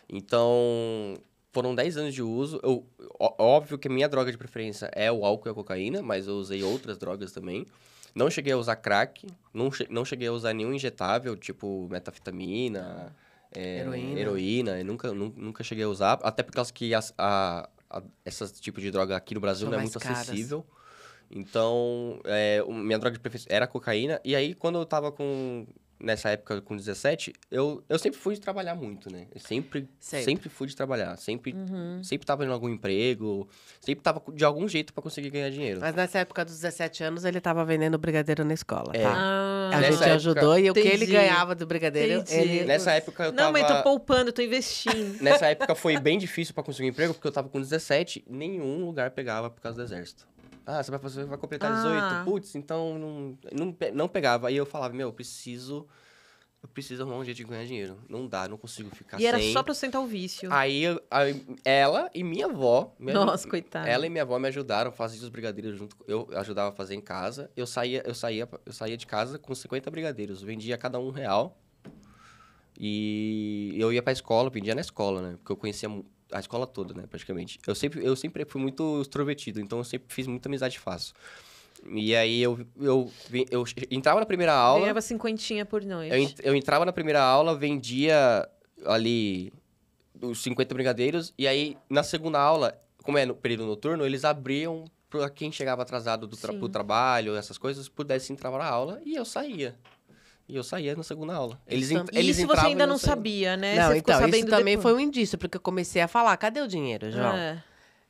Então, foram 10 anos de uso. Eu, óbvio que a minha droga de preferência é o álcool e a cocaína, mas eu usei outras drogas também. Não cheguei a usar crack, não, che não cheguei a usar nenhum injetável, tipo metafetamina é, heroína. heroína. Eu nunca, nunca cheguei a usar, até por causa que as, a, a, esse tipo de droga aqui no Brasil São não é muito caras. acessível. Então, é, minha droga de preferência era cocaína. E aí, quando eu tava com nessa época com 17, eu, eu sempre fui de trabalhar muito, né? Eu sempre, sempre, sempre fui de trabalhar. Sempre, uhum. sempre tava em algum emprego, sempre tava de algum jeito para conseguir ganhar dinheiro. Mas nessa época dos 17 anos, ele tava vendendo brigadeiro na escola, é. tá? Ah, a gente época... ajudou e o Entendi. que ele ganhava do brigadeiro, ele... Nessa época eu tava... Não, mas tô poupando, tô investindo. nessa época foi bem difícil para conseguir um emprego, porque eu tava com 17, nenhum lugar pegava por causa do exército. Ah, você vai, fazer, vai completar ah. 18. Putz, então não, não, não pegava. Aí eu falava, meu, eu preciso. Eu preciso arrumar um jeito de ganhar dinheiro. Não dá, não consigo ficar e sem. E era só pra sentar o vício. Aí, a ela e minha avó. Minha, Nossa, coitada. Ela e minha avó me ajudaram a fazer os brigadeiros junto. Eu ajudava a fazer em casa. Eu saía, eu saía, eu saía de casa com 50 brigadeiros. Vendia cada um real. E eu ia pra escola, vendia na escola, né? Porque eu conhecia a escola toda, né, praticamente. Eu sempre, eu sempre fui muito extrovertido, então eu sempre fiz muita amizade fácil. E aí eu, eu, eu, eu entrava na primeira aula. Ganhava cinquentinha por noite. Eu, eu entrava na primeira aula, vendia ali os 50 brigadeiros, e aí na segunda aula, como é no período noturno, eles abriam para quem chegava atrasado do tra pro trabalho, essas coisas, pudesse entrar na aula e eu saía. E eu saía na segunda aula. Eles, isso eles isso você ainda não sabia, né? Não, você então, isso também depois. foi um indício, porque eu comecei a falar, cadê o dinheiro, João? É.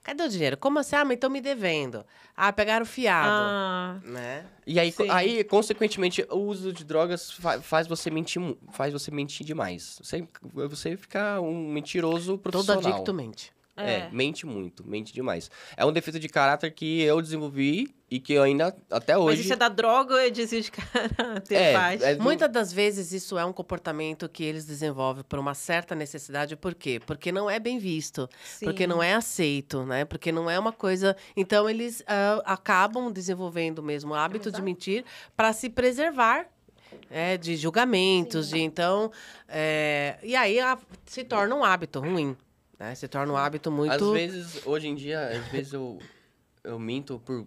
Cadê o dinheiro? Como assim? Ah, mas estão me devendo. Ah, pegaram fiado. Ah, né? E aí, aí, consequentemente, o uso de drogas faz você mentir, faz você mentir demais. Você, você fica um mentiroso profissional. Todo adicto mente. É. é. mente muito, mente demais. É um defeito de caráter que eu desenvolvi e que eu ainda, até hoje... Mas isso é da droga ou é desvio de caráter? É, é Muitas das vezes isso é um comportamento que eles desenvolvem por uma certa necessidade. Por quê? Porque não é bem visto. Sim. Porque não é aceito, né? Porque não é uma coisa... Então, eles uh, acabam desenvolvendo mesmo o hábito de mentir para se preservar é, de julgamentos, Sim. de então. É, e aí a, ah, se torna um hábito ruim. Né? Se torna um hábito muito. Às vezes, hoje em dia, às vezes eu, eu minto por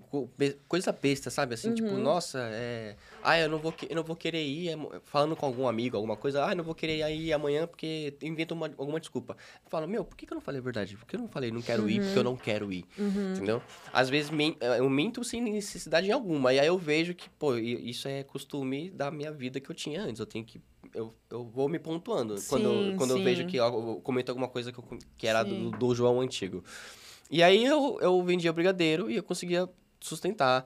coisa besta, sabe? Assim, tipo, uhum. tipo, nossa, é. Ah, eu não vou, eu não vou querer ir. É, falando com algum amigo, alguma coisa, ah, eu não vou querer ir amanhã porque invento uma, alguma desculpa. Eu falo, meu, por que, que eu não falei a verdade? Por que eu não falei não quero uhum. ir, porque eu uhum. não quero ir? Uhum. Entendeu? Às vezes eh, eu minto sem necessidade alguma. E aí eu vejo que, pô, isso é costume da minha vida que eu tinha antes. Eu tenho que eu, eu vou me pontuando. Sim, quando quando sim. eu vejo que eu comento alguma coisa que, eu, que era do, do, João antigo. E aí eu, eu vendia brigadeiro e eu conseguia sustentar,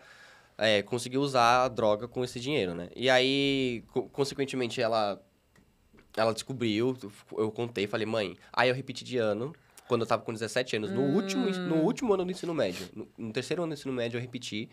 é, conseguia usar a droga com esse dinheiro, né? E aí, co consequentemente, ela, ela descobriu, eu contei, falei, mãe. Aí eu repeti de ano, quando eu tava com 17 anos, hum. no, último, no último ano do ensino médio. No, no terceiro ano do ensino médio eu repeti.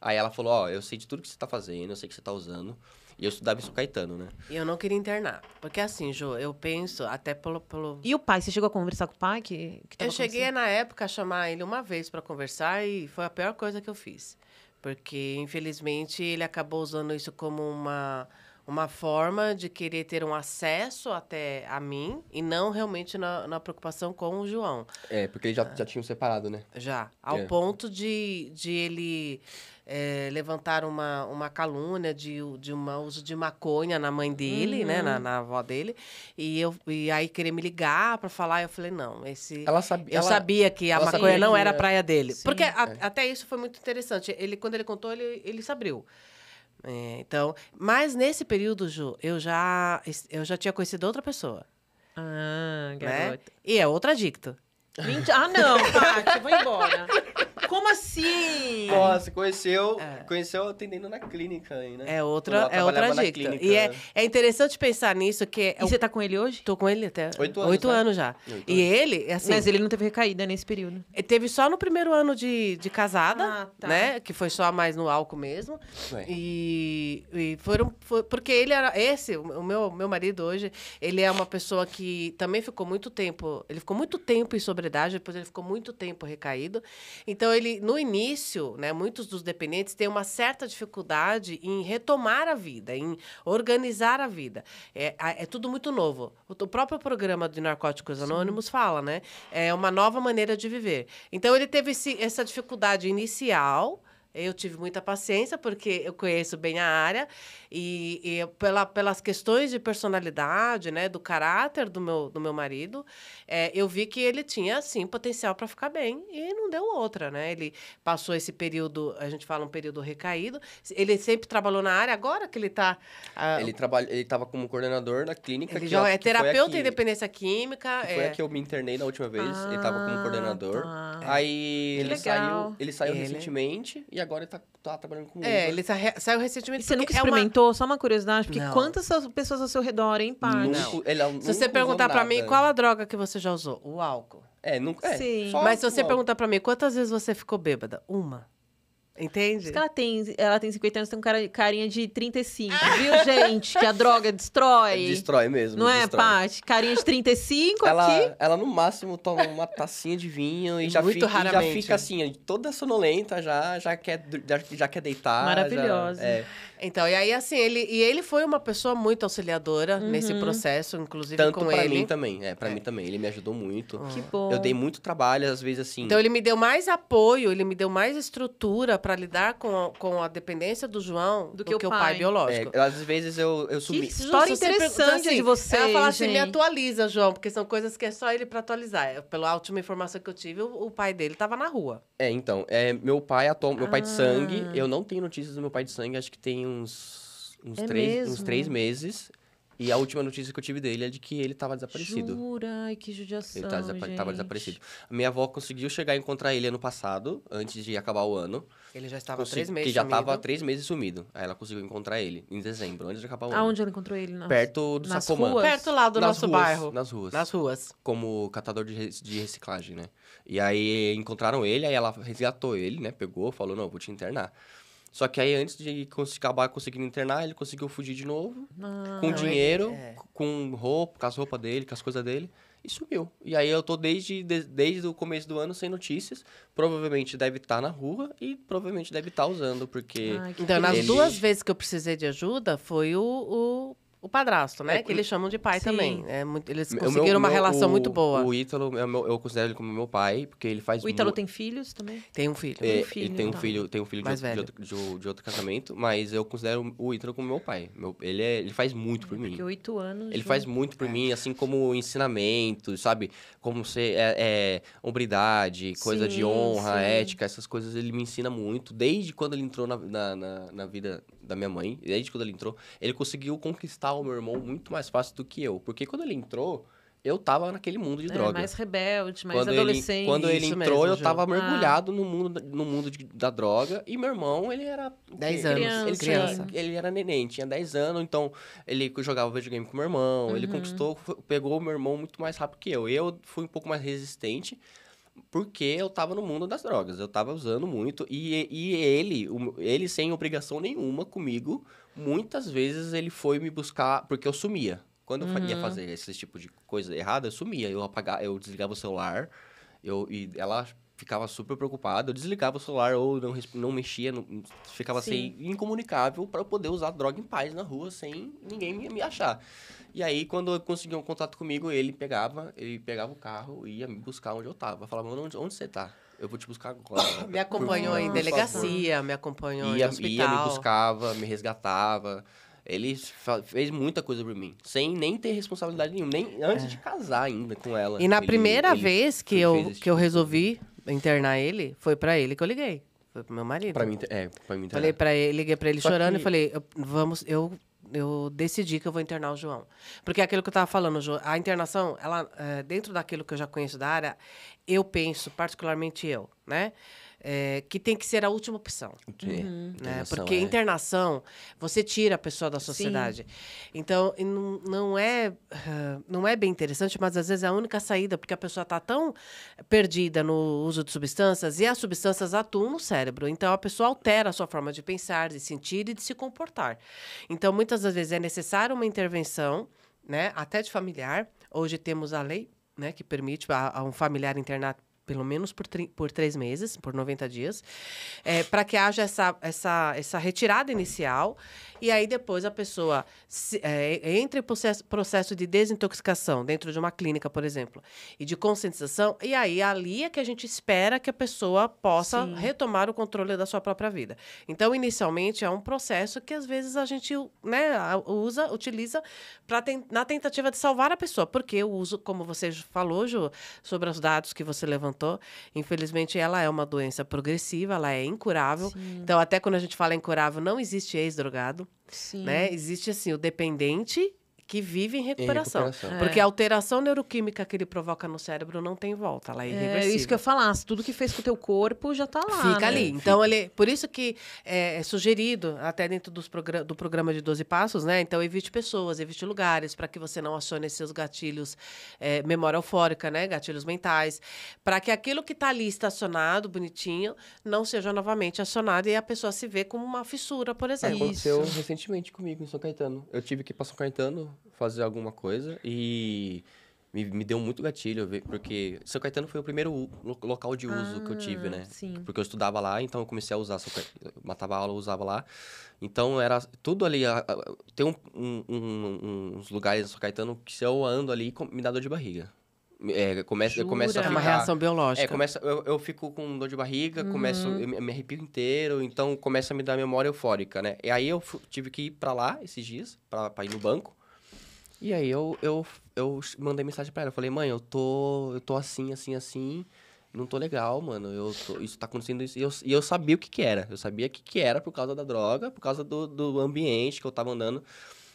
Aí ela falou, ó, oh, eu sei de tudo que você tá fazendo, eu sei que você tá usando. E eu estudava em São Caetano, né? E eu não queria internar. Porque assim, Jô, eu penso até pelo. pelo... E o pai? Você chegou a conversar com o pai? Que, que eu cheguei na época a chamar ele uma vez para conversar e foi a pior coisa que eu fiz. Porque, infelizmente, ele acabou usando isso como uma, uma forma de querer ter um acesso até a mim e não realmente na, na preocupação com o João. É, porque eles já, ah. já tinham separado, né? Já. É. Ao é. ponto de, de ele é, eh, levantaram uma, uma calúnia de, de um uso de maconha na mãe dele, uhum. né? Na, uhum. na, avó dele. E, eu, e aí querer me ligar para falar, eu falei, não, esse. Ela sabia eu ela, sabia que a maconha não era a praia dele. Sim, porque é. até isso foi muito interessante. Ele, quando ele contou, ele, ele se abriu. É, então, mas nesse período, Ju, eu já, eu já tinha conhecido outra pessoa. Ah, garota. Né? E é outra adicto. Ah, não, pati vou embora. Como assim? Nossa, conheceu, é. conheceu atendendo na clínica aí, né? É outra, é outra dica. E é, é interessante pensar nisso, que... É e o... você tá com ele hoje? Tô com ele até... Oito anos, Oito né? anos já. Oito e ele, assim... Mas ele não teve recaída nesse período. Ele é, teve só no primeiro ano de, de casada, ah, tá. né? Que foi só mais no álcool mesmo. É. E, e foram... Foi, porque ele era... Esse, o meu, meu marido hoje, ele é uma pessoa que também ficou muito tempo... Ele ficou muito tempo em sobriedade, depois ele ficou muito tempo recaído. Então, então, ele, no início, né, muitos dos dependentes têm uma certa dificuldade em retomar a vida, em organizar a vida. É, é tudo muito novo. O, próprio programa de Narcóticos Anônimos Sim. fala, né? É uma nova maneira de viver. Então, ele teve esse, essa dificuldade inicial eu tive muita paciência, porque eu conheço bem a área, e, e pela, pelas questões de personalidade, né, do caráter do meu, do meu marido, é, eu vi que ele tinha, sim, potencial para ficar bem, e não deu outra, né? Ele passou esse período, a gente fala um período recaído, ele sempre trabalhou na área, agora que ele está... Uh, ah, ele trabalha, ele estava como coordenador na clínica... Ele que, já é terapeuta em dependência química... Que foi é... a que eu me internei na última vez, ah, ele estava como coordenador. Tá. Aí ele saiu, ele saiu ele... recentemente, e agora ele tá, tá trabalhando com É, Uber. ele tá re... saiu recentemente. E você nunca é experimentou? Uma... Só uma curiosidade, porque não. quantas pessoas ao seu redor, hein, é um, Se você perguntar para mim qual a droga que você já usou, o álcool. É, nunca. É, Sim. Mas se você perguntar para mim quantas vezes você ficou bêbada, uma. Entende? Ela tem, ela tem 50 anos, tem um cara, carinha de 35. Viu, gente? Que a droga destrói. É, destrói mesmo. Não é, destrói. é, Paty? Carinha de 35 ela, aqui. Ela, no máximo, toma uma tacinha de vinho e, já, Muito fica, raramente. já fica assim, toda sonolenta, já, já, quer, já, já quer deitar. Maravilhosa. Já, é. Então, e aí, assim, ele, e ele foi uma pessoa muito auxiliadora uhum. nesse processo, inclusive Tanto com pra ele. mim também, é, pra é. mim também. Ele me ajudou muito. Que bom. Eu dei muito trabalho, às vezes, assim... Então, ele me deu mais apoio, ele me deu mais estrutura para lidar com a, com a dependência do João do, do que, que, o pai, pai biológico. É, às vezes eu, eu sumi. Que história interessante assim, de você. Ela fala assim: me atualiza, João, porque são coisas que é só ele para atualizar. É, pela última informação que eu tive, o, o, pai dele tava na rua. É, então. É, meu pai atual, meu pai de ah. sangue. Eu não tenho notícias do meu pai de sangue, acho que tem uns, uns, é três, uns três meses. E a última notícia que eu tive dele é de que ele estava desaparecido. Jura? Ai, que judiação, Ele tá estava desaparecido. A minha avó conseguiu chegar e encontrar ele ano passado, antes de acabar o ano. Ele já estava Consegui... três meses Que já estava três meses sumido. Aí ela conseguiu encontrar ele em dezembro, antes de acabar o ano. Aonde ela encontrou ele? Nas... Perto do nas Sacomã. Ruas? Perto lá do nas nosso ruas, bairro. Nas ruas. Nas ruas. Como catador de, de reciclagem, né? E aí encontraram ele, aí ela resgatou ele, né? Pegou, falou, não, vou te internar. Só que aí, antes de acabar conseguindo internar, ele conseguiu fugir de novo. Não, com é dinheiro, é. com roupa, com as roupas dele, com as coisas dele. E sumiu. E aí eu tô desde, desde o começo do ano sem notícias. Provavelmente deve estar tá na rua e provavelmente deve estar tá usando, porque. Ai, então, ele... nas duas vezes que eu precisei de ajuda, foi o, o o padrasto, né? É, que eles chamam de pai sim. também. É muito, eles conseguiram meu, uma meu, relação o, muito boa. O Ítalo, é eu, eu, considero ele como meu pai, porque ele faz. O Ítalo mu... tem filhos também? Tem um filho. É, um filho ele tem um então. filho, tem um filho de, de, outro, de, de, outro, casamento, mas eu considero o Ítalo como meu pai. Meu, ele, é, ele faz muito é, por mim. oito anos. Ele junto. faz muito por é. mim, assim como ensinamento, sabe? Como ser é, hombridade, coisa sim, de honra, sim. ética, essas coisas ele me ensina muito desde quando ele entrou na, na, na, na vida da minha mãe, desde quando ele entrou, ele conseguiu conquistar o meu irmão muito mais fácil do que eu. Porque quando ele entrou, eu tava naquele mundo de é, droga. Mais rebelde, mais quando adolescente. Ele, quando ele entrou, mesmo, eu tava ah. mergulhado no mundo, no mundo de, da droga. E meu irmão, ele era. 10 anos. Criança. Ele, criança. Tinha, ele era neném, tinha 10 anos, então ele jogava videogame com meu irmão. Uhum. Ele conquistou, pegou o meu irmão muito mais rápido que eu. Eu fui um pouco mais resistente porque eu tava no mundo das drogas, eu tava usando muito. E, e ele, ele sem obrigação nenhuma comigo, muitas vezes ele foi me buscar, porque eu sumia. Quando uhum. eu ia fazer esse tipo de coisa errada, eu sumia. Eu, apagava, eu desligava o celular, eu, e ela ficava super preocupada. Eu desligava o celular ou não, não mexia, não, ficava Sim. assim, incomunicável para eu poder usar droga em paz na rua sem ninguém me, me achar. E aí, quando conseguia um contato comigo, ele pegava, ele pegava o carro e ia me buscar onde eu tava. Falava, mano, onde, onde você tá? Eu vou te buscar agora. me acompanhou em delegacia, me acompanhou ia, em hospital. Ia, me buscava, me resgatava. Ele fez muita coisa por mim, sem nem ter responsabilidade nenhuma, nem antes é. de casar ainda com ela. E na ele, primeira ele, vez que eu, que eu tipo resolvi internar ele, foi para ele que eu liguei. Foi pro meu marido. Pra mim, é, pra mim internar. Falei pra ele, liguei pra ele Só chorando que... e falei, vamos, eu eu decidi que eu vou internar o João. Porque é aquilo que eu estava falando, a internação, ela, eh, dentro daquilo que eu já conheço da área, eu penso, particularmente eu, né? é, que tem que ser a última opção. Uhum. Né? Porque é. internação, você tira a pessoa da sociedade. Sim. Então, não é, não é bem interessante, mas às vezes é a única saída, porque a pessoa está tão perdida no uso de substâncias e as substâncias atuam no cérebro. Então, a pessoa altera a sua forma de pensar, de sentir e de se comportar. Então, muitas das vezes é necessária uma intervenção, né? até de familiar. Hoje temos a lei né, que permite a, a um familiar internado pelo menos por, por três meses, por 90 dias, é, para que haja essa, essa, essa retirada inicial. E aí depois a pessoa se, é, entra em processo, processo de desintoxicação dentro de uma clínica, por exemplo, e de conscientização. E aí ali é que a gente espera que a pessoa possa Sim. retomar o controle da sua própria vida. Então, inicialmente, é um processo que às vezes a gente né, usa, utiliza pra na tentativa de salvar a pessoa. Porque o uso, como você falou, Ju, sobre os dados que você levantou, comentou, infelizmente ela é uma doença progressiva, ela é incurável. Sim. Então, até quando a gente fala incurável, não existe ex-drogado. Né? Existe assim, o dependente que vive em recuperação. Em recuperação. Porque é. a alteração neuroquímica que ele provoca no cérebro não tem volta, ela é, é irreversível. É isso que eu falasse, tudo que fez com o teu corpo já está lá. Fica né? ali. Então, Fica. ele, por isso que é, é sugerido, até dentro dos progra do programa de 12 passos, né? Então, evite pessoas, evite lugares, para que você não acione seus gatilhos, é, memória eufórica, né? Gatilhos mentais, para que aquilo que está ali estacionado, bonitinho, não seja novamente acionado e a pessoa se vê como uma fissura, por é, exemplo. É, aconteceu isso. recentemente comigo em São Caetano. Eu tive que ir para São Caetano fazer alguma coisa e me, me deu muito gatilho, porque São Caetano foi o primeiro local de uso ah, que eu tive, né? Ah, sim. Porque eu estudava lá, então eu comecei a usar, São Caetano, matava aula, usava lá. Então era tudo ali. tem um, um, um, uns lugares em São Caetano que se eu ando ali, me dá dor de barriga. É, começa, eu começo a ficar... É uma reação biológica. É, começa, eu, eu fico com dor de barriga, uhum. começo, hum. eu me arrepio inteiro, então começa a me dar memória eufórica, né? E aí eu tive que ir para lá esses dias, para ir no banco. E aí eu, eu, eu mandei mensagem pra ela. Eu falei, mãe, eu tô, eu tô assim, assim, assim. Não tô legal, mano. Eu tô, isso tá acontecendo isso. E eu, e eu sabia o que que era. Eu sabia o que que era por causa da droga, por causa do, do ambiente que eu tava andando.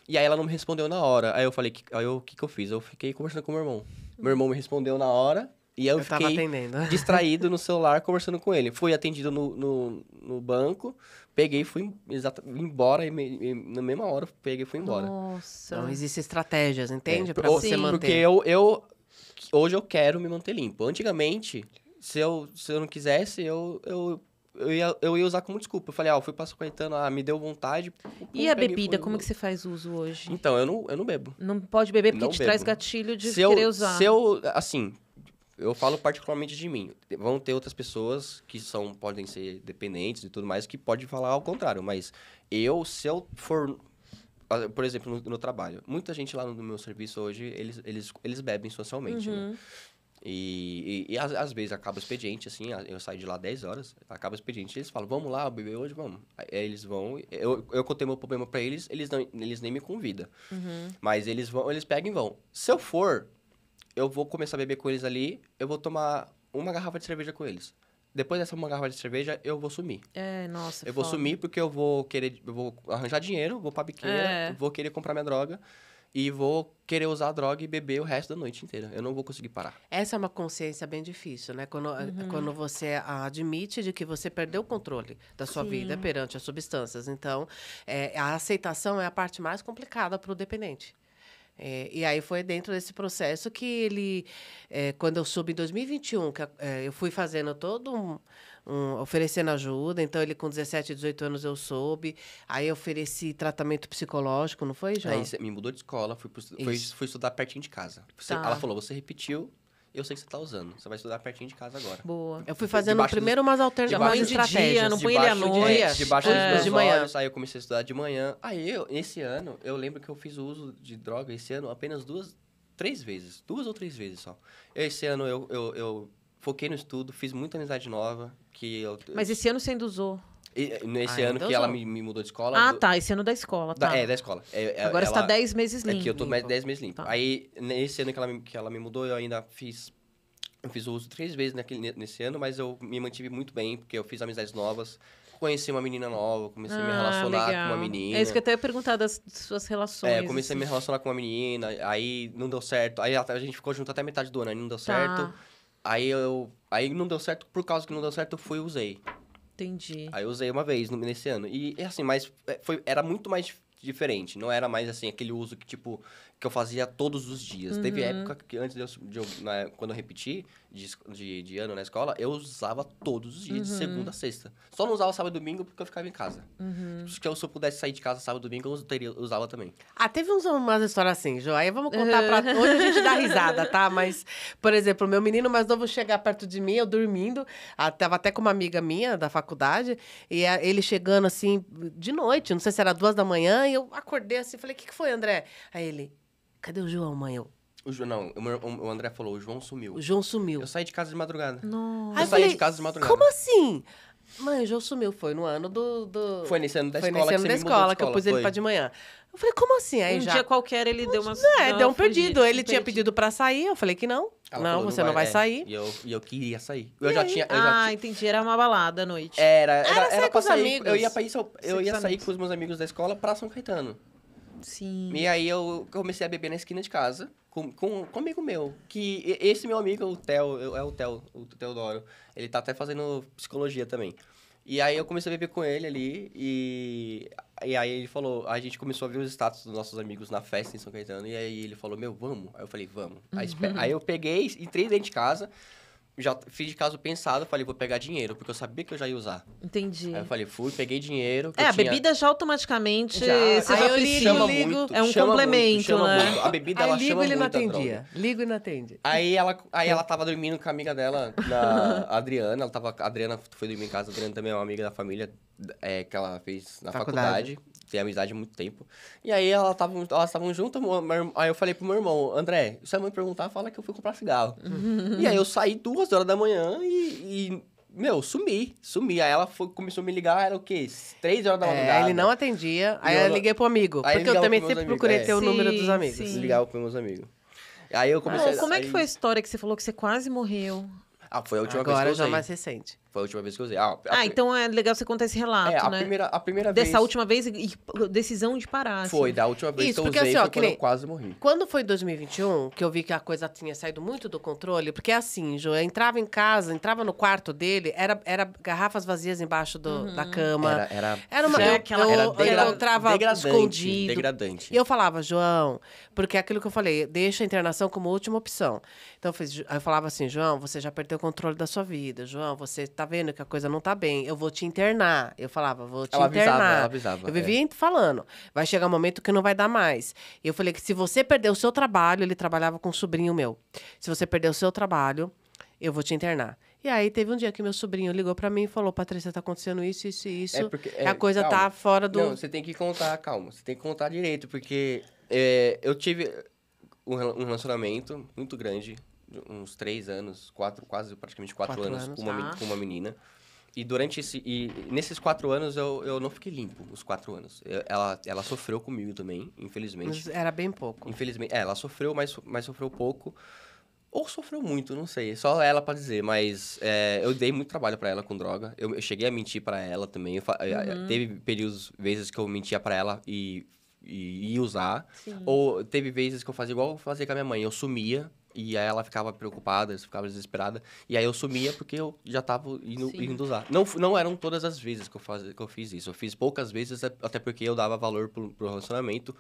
E aí ela não me respondeu na hora. Aí eu falei, aí o que que eu fiz? Eu fiquei conversando com meu irmão. Meu irmão me respondeu na hora. E eu, eu fiquei distraído no celular conversando com ele. Fui atendido no, no, no banco, peguei fui exata, embora e, me, e, na mesma hora peguei e fui embora. Nossa. Então existem estratégias, entende? É, pra você manter. Porque eu, eu hoje eu quero me manter limpo. Antigamente, se eu, se eu não quisesse, eu, eu eu ia, eu ia usar como desculpa. Eu falei, ah, fui pra São Caetano, ah, me deu vontade. Pum, e a bebida, como é que você faz uso hoje? Então, eu não, eu não bebo. Não pode beber porque não te bebo. traz gatilho de se querer eu, usar. Se eu, assim, eu falo particularmente de mim. Vão ter outras pessoas que são podem ser dependentes e tudo mais que pode falar ao contrário, mas eu se eu for ah, por exemplo, no, no trabalho. Muita gente lá no meu serviço hoje, eles, eles, eles bebem socialmente, né? uhum. né? E, e, e às, às, vezes acaba o expediente, assim, eu saio de lá 10 horas, acaba o expediente, eles falam, vamos lá, beber hoje, vamos. Aí eles vão, eu, eu contei meu problema para eles, eles, não, eles nem me convidam. Uhum. Mas eles vão, eles pegam e vão. Se eu for, eu vou começar a beber com eles ali, eu vou tomar uma garrafa de cerveja com eles. Depois dessa uma garrafa de cerveja, eu vou sumir. É, nossa. Eu foda. vou sumir porque eu vou querer. Eu vou arranjar dinheiro, vou pra biqueira, é. vou querer comprar minha droga e vou querer usar a droga e beber o resto da noite inteira. Eu não vou conseguir parar. Essa é uma consciência bem difícil, né? Quando, eh, uhum. quando você admite de que você perdeu o controle da sua Sim. vida perante as substâncias. Então, é, a aceitação é a parte mais complicada para o dependente. É, e aí foi dentro desse processo que ele, é, quando eu soube em 2021, que é, eu fui fazendo todo um, um, oferecendo ajuda, então ele com 17, 18 anos eu soube, aí eu ofereci tratamento psicológico, não foi, João? Aí me mudou de escola, fui, pro, fui, fui, estudar pertinho de casa. Você, tá. Ela falou, você repetiu, eu sei que você está usando. Você vai estudar pertinho de casa agora. Boa. Eu fui fazendo debaixo primeiro dos, umas alternativas, de dia, não põe ele à noite. Debaixo é. dos de manhã. Olhos, aí eu comecei a estudar de manhã. Aí, eu, esse ano, eu lembro que eu fiz o uso de droga esse ano apenas duas, três vezes. Duas ou três vezes só. Esse ano eu, eu, eu foquei no estudo, fiz muita amizade nova. que eu, Mas esse ano você ainda usou? Eh, nesse ano que ela me, me, mudou de escola. Ah, do... tá. Esse ano da escola, tá. Da, é, da escola. É, é Agora tá ela... está 10 meses limpo. É que eu tô 10 meses limpo. Tá. Aí, nesse ano que ela, me, que ela me mudou, eu ainda fiz... Eu fiz o uso três vezes naquele, nesse ano, mas eu me mantive muito bem, porque eu fiz amizades novas conheci uma menina nova, comecei ah, a me ah, relacionar legal. com uma menina. É isso que eu até ia perguntar das suas relações. É, comecei a me assim. relacionar com uma menina, aí não deu certo. Aí a gente ficou junto até metade do ano, aí não deu tá. certo. Aí eu. Aí não deu certo, por causa que não deu certo, eu fui e usei. Entendi. Aí eu usei uma vez no, nesse ano. E assim, mas é, foi, era muito mais diferente. Não era mais assim aquele uso que, tipo, que eu fazia todos os dias. Uhum. Teve época que antes de eu, de eu né, quando eu repeti, de, de, de, ano na escola, eu usava todos os dias, uhum. de segunda a sexta. Só não usava sábado e domingo porque eu ficava em casa. Uhum. Se eu, se eu pudesse sair de casa sábado e domingo, eu teria, usava também. Ah, teve uns, umas histórias assim, aí Vamos contar pra. Hoje a gente dá risada, tá? Mas, por exemplo, meu menino mais novo chegar perto de mim, eu dormindo. Ah, tava até com uma amiga minha da faculdade, e ah, ele chegando assim, de noite, não sei se era duas da manhã, e eu acordei assim, falei: o que, que foi, André? Aí ele, cadê o João, mãe? Eu, o João, não, o, André falou, o João sumiu. O João sumiu. Eu saí de casa de madrugada. Não. Eu saí falei, de casa de madrugada. Como assim? Mãe, o João sumiu. Foi no ano do. do... Foi nesse ano da foi escola. Foi nesse ano da escola, que eu pus foi. ele pra de manhã. Eu falei, como assim? Aí um já... dia qualquer ele deu uma. Assim? Não, é, deu um pedido. Ele tinha pedido pra sair, eu falei que não. Ela não, falou, você não vai, vai é, sair. É. E eu, e eu queria sair. E eu aí? já tinha. Eu já ah, entendi. Era uma balada à noite. Era, era, ah, era, era pra sair. Amigos. Eu ia, pra isso, eu ia sair amigos. com os meus amigos da escola pra São Caetano. Sim. E aí eu comecei a beber na esquina de casa com, com, com um amigo meu. Que esse meu amigo, é o Theo, é, é o Theo, o Teodoro. Ele tá até fazendo psicologia também. E aí eu comecei a beber com ele ali e, e aí ele falou, a gente começou a ver os status dos nossos amigos na festa em São Caetano e aí ele falou, meu, vamos? Aí eu falei, vamos. Aí, uhum. aí eu peguei, entrei dentro de casa, já fiz de caso pensado, falei, vou pegar dinheiro, porque eu sabia que eu já ia usar. Entendi. Aí eu falei, fui, peguei dinheiro. É, a tinha... bebida já automaticamente. Já, você já precisa. Ligo, ligo, muito, é um complemento, muito, né? Muito. A bebida, aí ela ligo chama e ele não atendia. Ligo e não atende. Aí ela, aí ela tava dormindo com a amiga dela, na Adriana. Ela tava, a Adriana foi dormir em casa, a Adriana também é uma amiga da família, é, que ela fez na faculdade. faculdade tem amizade há muito tempo. E aí ela tava, elas estavam juntas, aí eu falei pro meu irmão, André, se a mãe perguntar, fala que eu fui comprar cigarro. Uhum. e aí eu saí duas horas da manhã e, e meu, sumi, sumi. Aí ela foi, começou a me ligar, era o quê? Três horas da manhã É, ele não atendia, aí eu, liguei pro amigo. Porque eu, também sempre amigos, procurei é. ter o sim, é. número dos amigos. Sim. Ligava pros meus amigos. Aí eu ah, comecei ah, a... Como é que foi a história que você falou que você quase morreu? Ah, foi a última Agora, vez que eu Agora já é mais recente. Foi a última vez que eu usei. Ah, ah então é legal você contar esse relato, é, a né? Primeira, a primeira Dessa vez... última vez e decisão de parar. Assim. Foi, da última vez Isso, que eu usei porque, assim, ó, quando eu quase morri. Quando foi 2021, que eu vi que a coisa tinha saído muito do controle, porque assim, João eu entrava em casa, entrava no quarto dele, era, era garrafas vazias embaixo do, uhum. da cama. Era, era, era uma... Era aquela... Eu, era degra... eu entrava degradante, escondido. Degradante. E eu falava, João, porque é aquilo que eu falei, deixa a internação como última opção. Então eu, fiz, eu falava assim, João, você já perdeu o controle da sua vida. João, você tá vendo que a coisa não tá bem, eu vou te internar. Eu falava, vou te ela internar. Avisava, ela avisava, eu vivia é. falando, vai chegar um momento que não vai dar mais. Eu falei que se você perder o seu trabalho, ele trabalhava com um sobrinho meu. Se você perder o seu trabalho, eu vou te internar. E aí teve um dia que meu sobrinho ligou para mim e falou: Patrícia, tá acontecendo isso, isso e é isso. É porque, é, a coisa tá calma. tá fora do. Não, você tem que contar, calma. Você tem que contar direito, porque é, eu tive um relacionamento muito grande uns três anos, quatro, quase praticamente quatro, quatro anos, anos, Com, uma, ah. com uma menina. E durante esse. E nesses quatro anos eu, eu não fiquei limpo, os quatro anos. Eu, ela, ela sofreu comigo também, infelizmente. Mas era bem pouco. Infelizmente. É, ela sofreu, mas, mas sofreu pouco. Ou sofreu muito, não sei. Só ela para dizer, mas é, eu dei muito trabalho para ela com droga. Eu, eu, cheguei a mentir para ela também. É, é, uhum. Teve períodos, vezes que eu mentia para ela e, e, e usar. Sim. Ou teve vezes que eu fazia igual eu fazia com a minha mãe. Eu sumia, e aí ela ficava preocupada, ficava desesperada. E aí eu sumia porque eu já estava indo, indo usar. Não, não eram todas as vezes que eu, faz, que eu fiz isso. Eu fiz poucas vezes, é, até porque eu dava valor pro, pro relacionamento.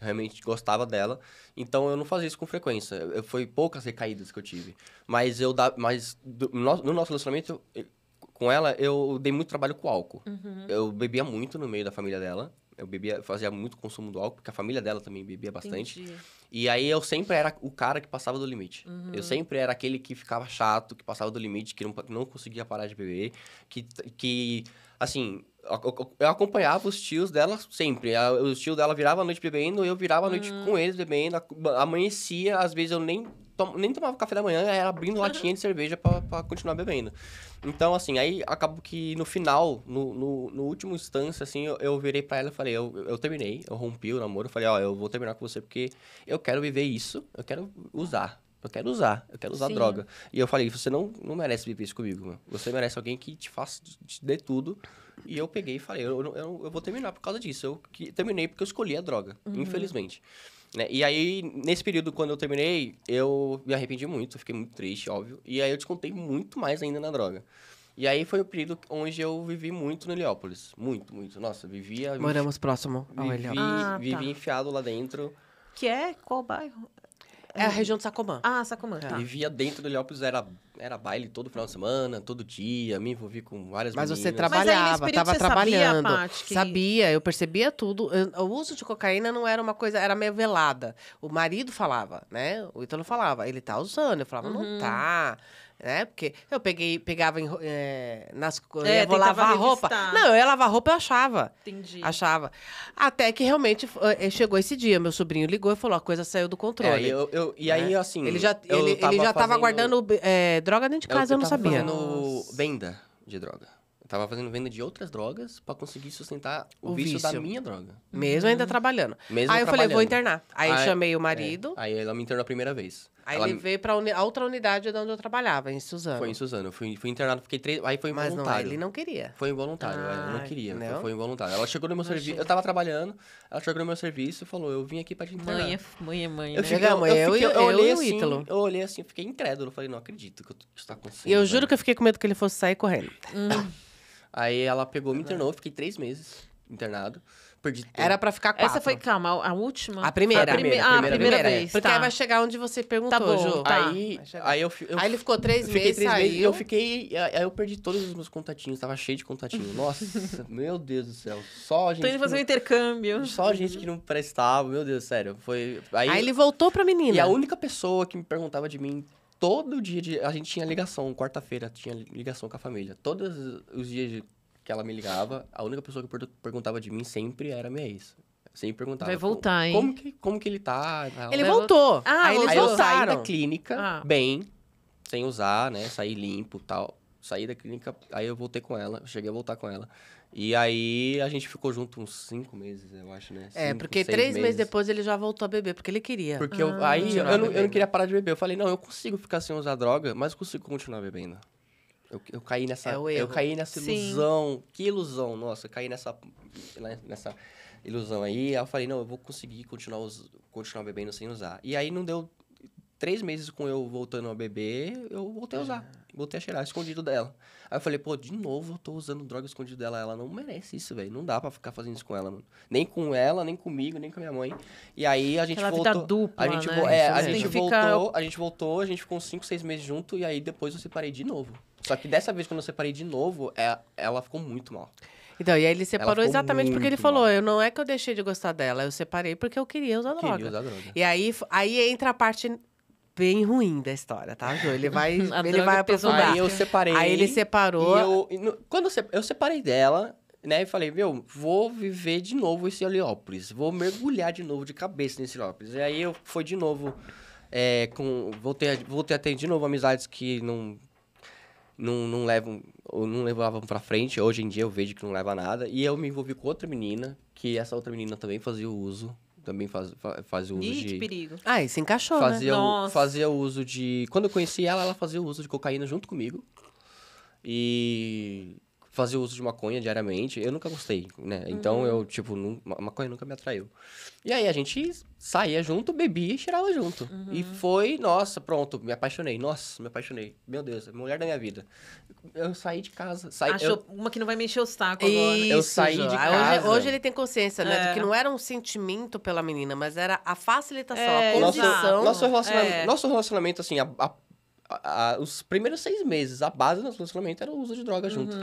Eu realmente gostava dela. Então eu não fazia isso com frequência. Eu, foi poucas recaídas que eu tive. Mas eu da, mas do, no, no, nosso relacionamento eu, eh, com ela, eu dei muito trabalho com álcool. Uhum. Eu bebia muito no meio da família dela. Eu bebia, fazia muito consumo do álcool, porque a família dela também bebia bastante. Entendi. E aí eu sempre era o cara que passava do limite. Uhum. Eu sempre era aquele que ficava chato, que passava do limite, que não, não conseguia parar de beber, que, que assim, eu acompanhava os tios dela sempre. Os tios dela virava a noite bebendo, eu virava a noite uhum. com eles bebendo. Amanhecia, às vezes eu nem tom, nem tomava café da manhã, era abrindo uhum. latinha de cerveja para continuar bebendo. Então, assim, aí acabou que no final, no, no, no último instante, assim, eu, eu virei para ela e falei, eu, eu terminei, eu rompi o namoro, eu falei, ó, eu vou terminar com você porque eu quero viver isso, eu quero usar, eu quero usar, eu quero usar Sim. droga. E eu falei, você não, não merece viver isso comigo, mano. Você merece alguém que te faça, te dê tudo. E eu peguei e falei, eu, eu, eu vou terminar por causa disso. Eu que, terminei porque eu escolhi a droga, uhum. infelizmente. Né? E aí, nesse período, quando eu terminei, eu me arrependi muito, fiquei muito triste, óbvio. E aí eu descontei muito mais ainda na droga. E aí foi o período onde eu vivi muito no Heliópolis. Muito, muito. Nossa, vivia... Moramos vivi, próximo ao Heliópolis. Ah, vivi, ah, tá. vivi enfiado lá dentro. Que é? Qual bairro? É a uhum. região de Sacomã. Ah, Sacomã, é. tá. E dentro do Heliópolis, era, era baile todo final de semana, todo dia, me envolvi com várias Mas meninas. você trabalhava, Mas tava trabalhando. Sabia, que... sabia, eu percebia tudo. O uso de cocaína não era uma coisa, era meio velada. O marido falava, né? O Ítalo falava, ele tá usando. Eu falava, uhum. não tá né? Porque eu peguei, pegava em, é, nas coisas, é, vou lavar roupa. Não, eu ia lavar roupa, eu achava. Entendi. Achava. Até que realmente eh, eh, chegou esse dia, meu sobrinho ligou e falou, a coisa saiu do controle. É, eu, eu, e aí, né? assim... Ele já, ele, ele, já fazendo... tava guardando é, droga dentro de casa, eu, eu, não sabia. fazendo venda de droga. Eu tava fazendo venda de outras drogas para conseguir sustentar o, o vício, vício, da minha droga. Mesmo uhum. ainda trabalhando. Mesmo aí eu trabalhando. falei, vou internar. Aí, aí chamei o é. marido. É. Aí ela me internou a primeira vez. Aí ela... ele veio para uni... outra unidade de onde eu trabalhava, em Suzano. Foi em Suzano. Eu fui, fui internado, fiquei três. Aí foi involuntário. Mas não, ele não queria. Foi involuntário, ah, não queria. Não? Foi involuntário. Ela chegou no meu serviço. Eu tava trabalhando, ela chegou no meu serviço e falou: Eu vim aqui pra te internar. É mãe, mãe, é mãe. Eu, né? fiquei, mãe, eu, eu, fiquei, eu, eu, olhei eu assim, Ítalo. Eu olhei assim, eu fiquei incrédulo. falei: Não acredito que isso está acontecendo. E eu juro que eu fiquei com medo que ele fosse sair correndo. Hum. Aí ela pegou, me internou, fiquei três meses internado perdi tempo. Era pra ficar quatro. Essa foi, calma, a última? A primeira. A, primeira, ah, a primeira, primeira, vez. Porque tá. Tá, tá. aí vai chegar onde você perguntou, tá bom, Ju. Tá. Aí, aí, eu, eu, aí ele ficou três meses, três saiu. meses. Eu fiquei. Eh, aí eu perdi todos os meus contatinhos, tava cheio de contatinho. Nossa, meu Deus do céu. Só a gente. Tô indo fazer não, um intercâmbio. Só a gente que não prestava, meu Deus, sério. Foi. Aí, aí ele voltou pra menina. E a única pessoa que me perguntava de mim todo dia de, a gente tinha ligação, quarta-feira tinha ligação com a família. Todos os dias de que ela me ligava, a única pessoa que perguntava de mim sempre era minha ex. Sempre perguntava. Vai voltar, como, hein? Como que, como que ele tá? Ele voltou. Ah, aí eles aí voltaram. Eu saí da clínica, ah. bem, sem usar, né? Saí limpo tal. Saí da clínica, aí eu voltei com ela, cheguei a voltar com ela. E aí a gente ficou junto uns cinco meses, eu acho, né? É, cinco, é, porque três meses. meses. depois ele já voltou a beber, porque ele queria. Porque ah, eu, aí eu, eu, não, eu não queria parar de beber. Eu falei, não, eu consigo ficar sem usar droga, mas consigo continuar bebendo. Eu, eu caí nessa. É eu caí nessa ilusão. Sim. Que ilusão, nossa, eu caí nessa, né, nessa ilusão aí. Aí eu falei, não, eu vou conseguir continuar, us, continuar bebendo sem usar. E aí não deu três meses com eu voltando a beber, eu voltei a usar. É. Voltei a cheirar escondido dela. Aí eu falei, pô, de novo eu tô usando droga escondido dela. Ela não merece isso, velho. Não dá pra ficar fazendo isso com ela, mano. Nem com ela, nem comigo, nem com a minha mãe. E aí a gente voltou. Vida dupla, a gente, né? é, a gente voltou, ficar... a gente voltou, a gente ficou uns cinco, seis meses junto, e aí depois eu separei de novo. Só que dessa vez, quando eu separei de novo, é, ela ficou muito mal. Então, e aí ele separou exatamente porque ele mal. falou: eu não é que eu deixei de gostar dela, eu separei porque eu queria usar, eu droga. Queria usar droga. E aí, aí entra a parte bem ruim da história, tá, Ju? Ele vai, ele vai é aprofundar. Aí eu separei. Aí ele separou. Eu, quando eu separei dela, né? E falei, meu, vou viver de novo esse Heliópolis. Vou mergulhar de novo de cabeça nesse Heliópolis. E aí eu fui de novo. É, com, voltei, voltei a ter de novo amizades que não não, não levam ou não levavam para frente. Hoje em dia eu vejo que não leva nada. E eu me envolvi com outra menina, que essa outra menina também fazia o uso. Também faz, faz o uso Ih, de... que perigo. Ah, e se encaixou, né? fazia né? Nossa. fazia o uso de... Quando eu conheci ela, ela fazia o uso de cocaína junto comigo. E fazer uso de maconha diariamente. Eu nunca gostei, né? Então uhum. eu, tipo, não, maconha nunca me atraiu. E aí a gente saía junto, bebia e cheirava junto. Uhum. E foi, nossa, pronto, me apaixonei. Nossa, me apaixonei. Meu Deus, mulher da minha vida. Eu saí de casa. Saí, Achou eu... uma que não vai me encher o saco Isso, Eu saí de ah, casa. Hoje, hoje ele tem consciência, né? É. que não era um sentimento pela menina, mas era a facilitação, é, a condição. Nosso, nosso, relacionamento, é. nosso relacionamento assim, a, a a, os primeiros seis meses, a base do nosso relacionamento era o uso de droga uhum. junto.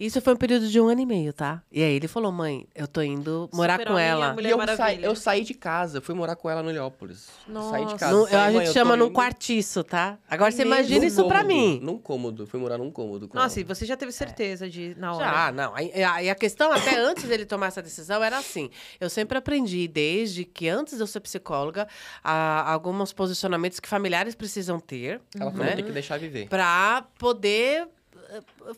Isso foi um período de um ano e meio, tá? E aí ele falou, mãe, eu tô indo morar Super com ela. E eu, sa eu saí de casa, fui morar com ela no Heliópolis. Saí de casa. No, saí, a gente mãe, chama num quartiço, tá? Agora é você imagina isso cômodo, pra mim. Num cômodo, fui morar num cômodo. Nossa, ela. e assim, você já teve é. certeza é. de na hora. Já, ah, não. E a, questão, até antes dele tomar essa decisão, era assim. Eu sempre aprendi, desde que antes de eu ser psicóloga, a, alguns posicionamentos que familiares precisam ter. Ela foi né? que deixar viver. Para poder. É, eh, eh,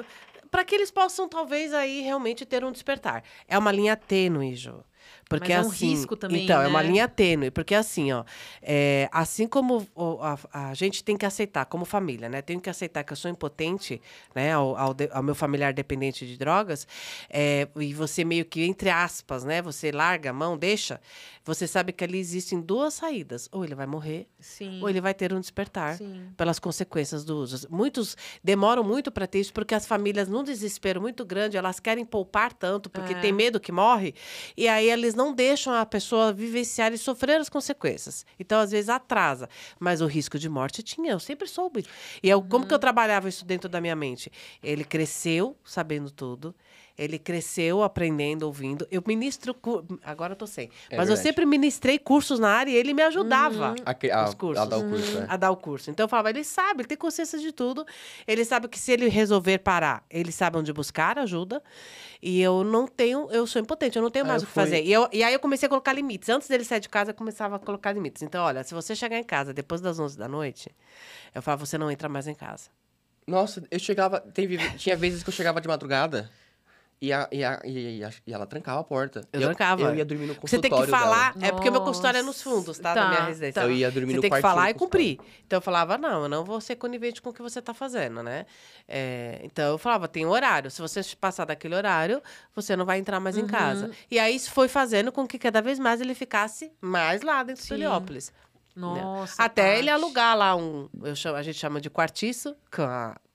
eh, para que eles possam, talvez, aí realmente ter um despertar. É uma linha tênue, Jô. Porque Mas é um assim, risco também. Então, né? é uma né? linha tênue, porque assim, ó, é, assim como a, a, gente tem que aceitar, como família, né? Tenho que aceitar que eu sou impotente, né, ao, ao, de, ao meu familiar dependente de drogas, é, e você meio que, entre aspas, né, você larga a mão, deixa, você sabe que ali existem duas saídas. Ou ele vai morrer, Sim. ou ele vai ter um despertar Sim. pelas consequências do uso. Muitos demoram muito para ter isso, porque as famílias, num desespero muito grande, elas querem poupar tanto, porque é. tem medo que morre, e aí eles não deixam a pessoa vivenciar e sofrer as consequências. Então, às vezes, atrasa. Mas o risco de morte tinha, eu sempre soube. E eu, é uhum. como que eu uhum. trabalhava isso dentro da minha mente? Ele cresceu sabendo tudo ele cresceu aprendendo, ouvindo. Eu ministro. Agora eu tô sem. É mas verdade. eu sempre ministrei cursos na área e ele me ajudava. Uhum. A, a, cursos, a, dar o curso. Uhum. É. A dar o curso. Então eu falava, ele sabe, ele tem consciência de tudo. Ele sabe que se ele resolver parar, ele sabe onde buscar ajuda. E eu não tenho. Eu sou impotente, eu não tenho ah, mais o que fui... fazer. E, eu, e aí eu comecei a colocar limites. Antes dele sair de casa, eu começava a colocar limites. Então, olha, se você chegar em casa depois das 11 da noite, eu falava, você não entra mais em casa. Nossa, eu chegava. Teve, tinha vezes que eu chegava de madrugada. E, a, e, a, e, a, e ela trancava a porta. Eu, eu trancava. Eu ia dormir no consultório. Você tem que falar. Dela. É porque meu consultório é nos fundos, tá? tá da minha residência. Tá. Eu ia dormir você no Você tem que falar e cumprir. Então eu falava, não, eu não vou ser conivente com o que você tá fazendo, né? É, então eu falava, tem horário. Se você passar daquele horário, você não vai entrar mais uhum. em casa. E aí isso foi fazendo com que cada vez mais ele ficasse mais lá dentro Sim. do Heliópolis. Nossa. Até ele alugar lá um. Chamo, a gente chama de quartiço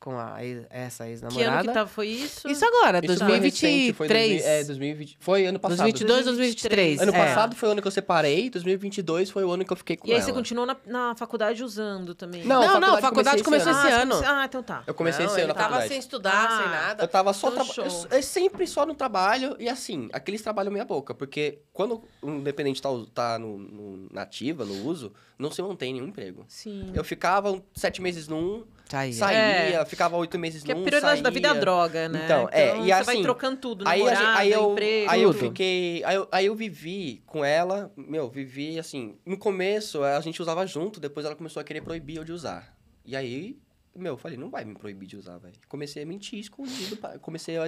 com a, essa ex-namorada. Que ano que tá, foi isso? Isso agora, isso 2023. Foi, recente, foi, 2000, é, 2020, foi ano passado. 2022, 2023. Ano é. passado foi o ano que eu separei, 2022 foi o ano que eu fiquei com ela. E aí você continuou na, na, faculdade usando também? Não, não, a faculdade, não, faculdade começou esse ah, ano. Ah, então tá. Eu comecei não, esse ano na faculdade. tava sem estudar, ah, sem nada. Eu tava só... Então, eu, eu sempre só no trabalho e assim, aqueles trabalhos meia boca. Porque quando um dependente tá, tá no, no, na ativa, no uso, não se mantém nenhum emprego. Sim. Eu ficava sete meses num Saía. Tá saía, é. ficava oito meses que é num, a prioridade saía. da vida é a droga, né? Então, é, então é, e você assim, vai trocando tudo, aí, namorada, gente, aí eu, emprego. Aí eu fiquei, aí eu, aí eu vivi com ela, meu, vivi assim, no começo a gente usava junto, depois ela começou a querer proibir eu de usar. E aí, meu, eu falei, não vai me proibir de usar, velho. Comecei a mentir escondido, comecei a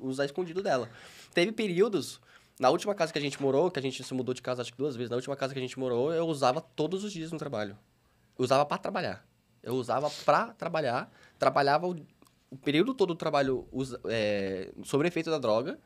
usar escondido dela. Teve períodos na última casa que a gente morou, que a gente se mudou de casa acho que duas vezes, na última casa que a gente morou, eu usava todos os dias no trabalho. usava para trabalhar. Eu usava para trabalhar. Trabalhava o, o, período todo do trabalho usa, é, sobre efeito da droga.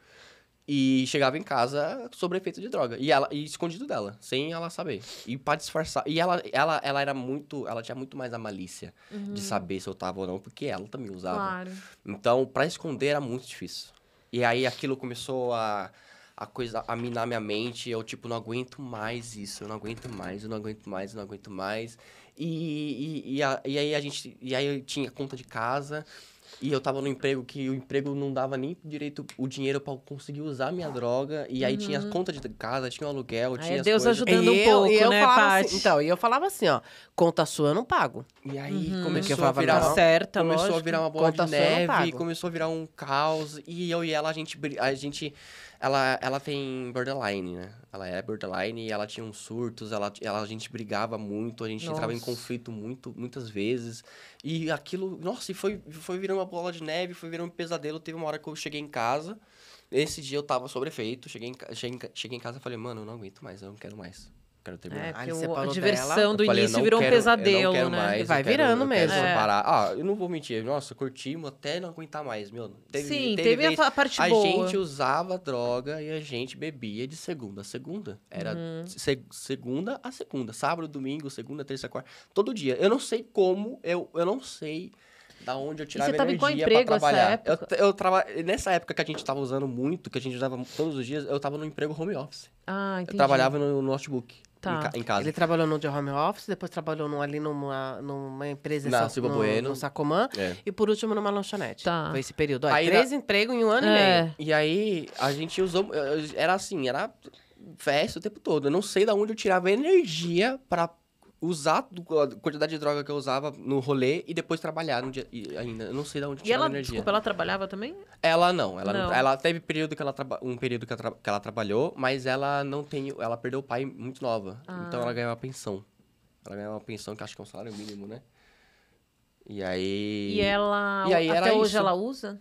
E chegava em casa sobre efeito de droga. E ela e escondido dela, sem ela saber. E pra disfarçar. E ela, ela, ela era muito. Ela tinha muito mais a malícia uhum. de saber se eu tava ou não, porque ela também usava. Claro. Então, para esconder era muito difícil. E aí aquilo começou a a coisa a minar minha mente. Eu, tipo, não aguento mais isso, eu não aguento mais, eu não aguento mais, eu não aguento mais. E, e, e, a, e aí a gente. E aí eu tinha conta de casa. E eu tava no emprego que o emprego não dava nem direito o dinheiro para conseguir usar minha droga. E aí uhum. tinha as contas de casa, tinha o aluguel, tinha Ai, Deus coisas. ajudando e um eu, pouco, eu né, Paty? Assim, então, e eu falava assim, ó, conta sua não pago. E aí uhum. começou a virar não. certa, começou lógico. a virar uma bola conta de neve, começou a virar um caos. E eu e ela a gente a gente ela, ela tem borderline, né? Ela é borderline e ela tinha uns surtos, ela, ela, a gente brigava muito, a gente Nossa. entrava em conflito muito, muitas vezes. E aquilo, nossa, e foi, foi virando uma bola de neve, foi virando um pesadelo. Teve uma hora que eu cheguei em casa. Esse dia eu tava sobrefeito, cheguei em, cheguei, cheguei em casa e falei, mano, eu não aguento mais, eu não quero mais quero terminar. É, você a diversão dela, do falei, início virou quero, um pesadelo, né? Mais, vai virando mesmo. É. Parar. Ah, eu não vou mentir. Nossa, curtimos até não aguentar mais, meu. Teve, Sim, teve, teve a, parte a boa. A gente usava droga e a gente bebia de segunda a segunda. Era uhum. segunda a segunda. Sábado, domingo, segunda, terça, quarta. Todo dia. Eu não sei como, eu, eu não sei da onde eu tirava e você tava energia em qual emprego pra trabalhar. Essa época? Eu, eu traba... Nessa época que a gente tava usando muito, que a gente usava todos os dias, eu tava no emprego home office. Ah, entendi. Eu trabalhava no notebook. Tá. Em, em, casa. Ele trabalhou no de home office, depois trabalhou no, ali numa, numa empresa na Silva no, Bueno. No Sacomã. É. E por último numa lanchonete. Tá. Foi esse período. Aí, aí três na... empregos em um ano é. e meio. E aí a gente usou. Era assim, era festa o tempo todo. Eu não sei de onde eu tirava energia para usar a quantidade de droga que eu usava no rolê e depois trabalhar no dia, ainda. Eu não sei de onde e ela, energia. Desculpa, ela trabalhava também? Ela não. Ela, não. ela teve período que ela um período que ela, que ela, trabalhou, mas ela não tem. Ela perdeu o pai muito nova. Ah. Então ela ganhou uma pensão. Ela ganhou uma pensão que acho que é um salário mínimo, né? E aí. E ela. E aí até hoje isso. ela usa?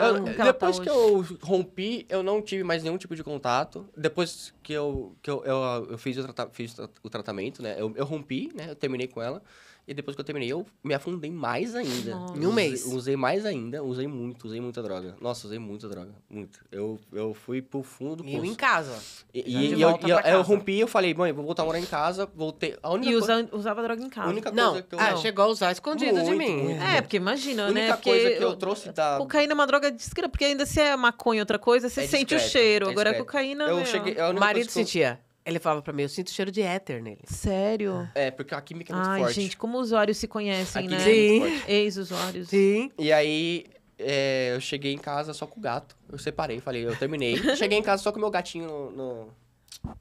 Eu, que tá depois tá que hoje? eu rompi, eu não tive mais nenhum tipo de contato. Depois que eu, que eu, eu, eu fiz, o, trata, fiz o tratamento, né? Eu, eu rompi, né? Eu terminei com ela. E depois que eu terminei, eu me afundei mais ainda. Nossa. Em um mês. Usei, usei mais ainda, usei muito, usei muita droga. Nossa, usei muita droga. Muito. Eu, eu fui pro fundo do poço. em casa. E, e, e eu, eu, eu, rompi e eu falei, mãe, vou voltar a morar em casa. Voltei. A única e coisa, usava droga em casa. Única não. Coisa que eu... Ah, chegou a usar escondido muito, de mim. Muito, é, muito. porque imagina, a única né? Porque coisa que eu trouxe da. Cocaína é uma droga discreta, porque ainda se é maconha outra coisa, você é sente discreto, o cheiro. É Agora a cocaína. Eu meu... É, cheguei, é a marido sentia. Ele falava pra mim, eu sinto cheiro de éter nele. Sério? É, porque a química é muito Ai, forte. gente, como os usuários se conhecem, né? É Sim. É Ex-usuários. Sim. E aí, é, eu cheguei em casa só com o gato. Eu separei, falei, eu terminei. cheguei em casa só com o meu gatinho no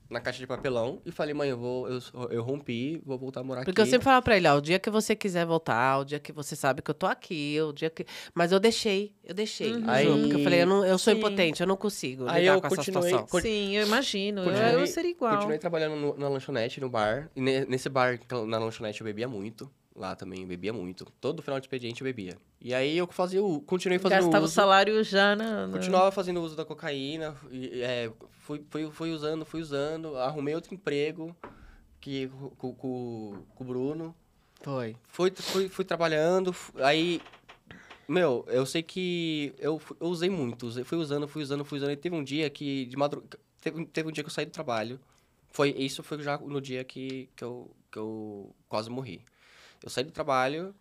na caixa de papelão e falei, mãe, eu, vou, eu, eu rompi, vou voltar a morar Porque aqui. Porque eu sempre falava pra ele, ó, o dia que você quiser voltar, o dia que você sabe que eu tô aqui, o dia que... Mas eu deixei, eu deixei. Uhum. Aí, porque eu falei, eu, não, eu sou impotente, eu não consigo Aí eu com essa situação. Sim, eu imagino, continuei, eu, seria igual. Continuei trabalhando no, na lanchonete, no bar. E nesse bar, na lanchonete, eu bebia muito lá também, bebia muito. Todo final de expediente eu bebia. E aí eu fazia o, continuei fazendo Gastava uso. o salário já na... Continuava fazendo uso da cocaína, e, é, fui, fui, fui usando, fui usando, arrumei outro emprego que, com, com, com o Bruno. Foi. Fui, fui, fui trabalhando, aí... Meu, eu sei que eu, eu usei muito, usei, fui usando, fui usando, fui usando. E teve um dia que, de madrugada... Teve, teve um dia que eu saí do trabalho. Foi, isso foi já no dia que, que, eu, que eu quase morri. Eu saí do trabalho,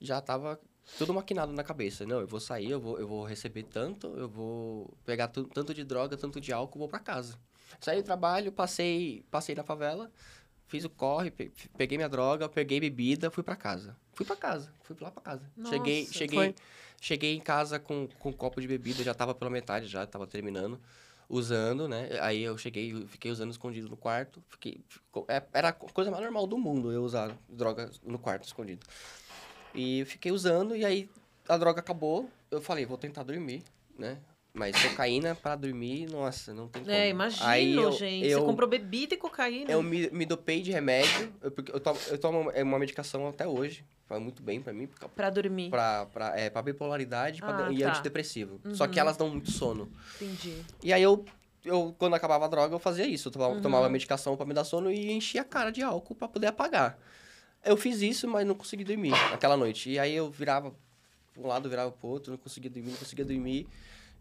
já tava tudo maquinado na cabeça. Não, eu vou sair, eu vou, eu vou receber tanto, eu vou pegar tanto de droga, tanto de álcool, vou para casa. Saí do trabalho, passei, passei na favela, fiz o corre, pe peguei minha droga, peguei bebida, fui para casa. Fui para casa, fui lá para casa. Nossa, cheguei, cheguei, foi... cheguei em casa com, com um copo de bebida, já tava pela metade já, tava terminando usando, né? Aí eu cheguei, fiquei usando escondido no quarto. Fiquei, ficou, é, era a coisa mais normal do mundo eu usar droga no quarto escondido. E fiquei usando, e aí a droga acabou. Eu falei, vou tentar dormir, né? Mas cocaína para dormir, nossa, não tem é, como. É, imagino, Aí eu, gente. Eu, você comprou bebida e cocaína. Eu me, me dopei de remédio. Eu, eu, tomo, eu tomo é, uma medicação até hoje. Faz muito bem para mim. Pra, dormir. Pra, pra, é, pra bipolaridade ah, pra, e tá. antidepressivo. Uhum. Só que uhum. elas dão muito sono. Entendi. E aí eu eu, quando acabava a droga, eu fazia isso. Eu tomava, uhum. tomava medicação para me dar sono e enchia a cara de álcool para poder apagar. Eu fiz isso, mas não consegui dormir naquela noite. E aí eu virava um lado, virava pro outro, não conseguia dormir, não conseguia dormir.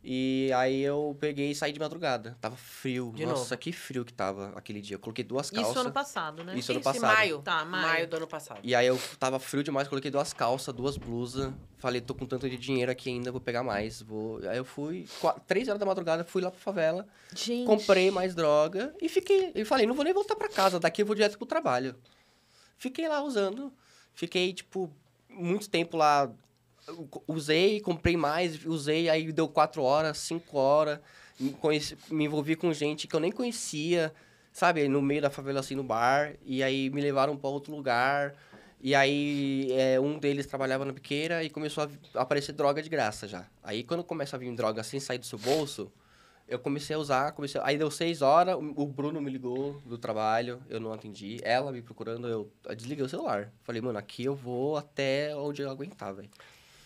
E aí eu peguei e saí de madrugada. Tava frio. De Nossa, novo. que frio que tava aquele dia. Eu coloquei duas calças. Isso ano passado, né? Isso ano passado. maio. Tá, maio. maio do ano passado. E aí eu tava frio demais, coloquei duas calças, duas blusas. Falei, tô com tanto de dinheiro aqui ainda, vou pegar mais. Vou... Aí eu fui, quatro, três horas da madrugada, fui lá pra favela. Gente. Comprei mais droga e fiquei. E falei, não vou nem voltar pra casa, daqui eu vou direto pro trabalho. Fiquei lá usando. Fiquei, tipo, muito tempo lá usei, comprei mais, usei, aí deu quatro horas, cinco horas, me, conheci, me envolvi com gente que eu nem conhecia, sabe? No meio da favela, assim, no bar, e aí me levaram para outro lugar, e aí é, um deles trabalhava na biqueira e começou a aparecer droga de graça já. Aí quando começa a vir droga sem assim, sair do seu bolso, eu comecei a usar, comecei. A... Aí deu seis horas, o Bruno me ligou do trabalho, eu não atendi. Ela me procurando, eu desliguei o celular. Falei, mano, aqui eu vou até onde eu aguentar, velho.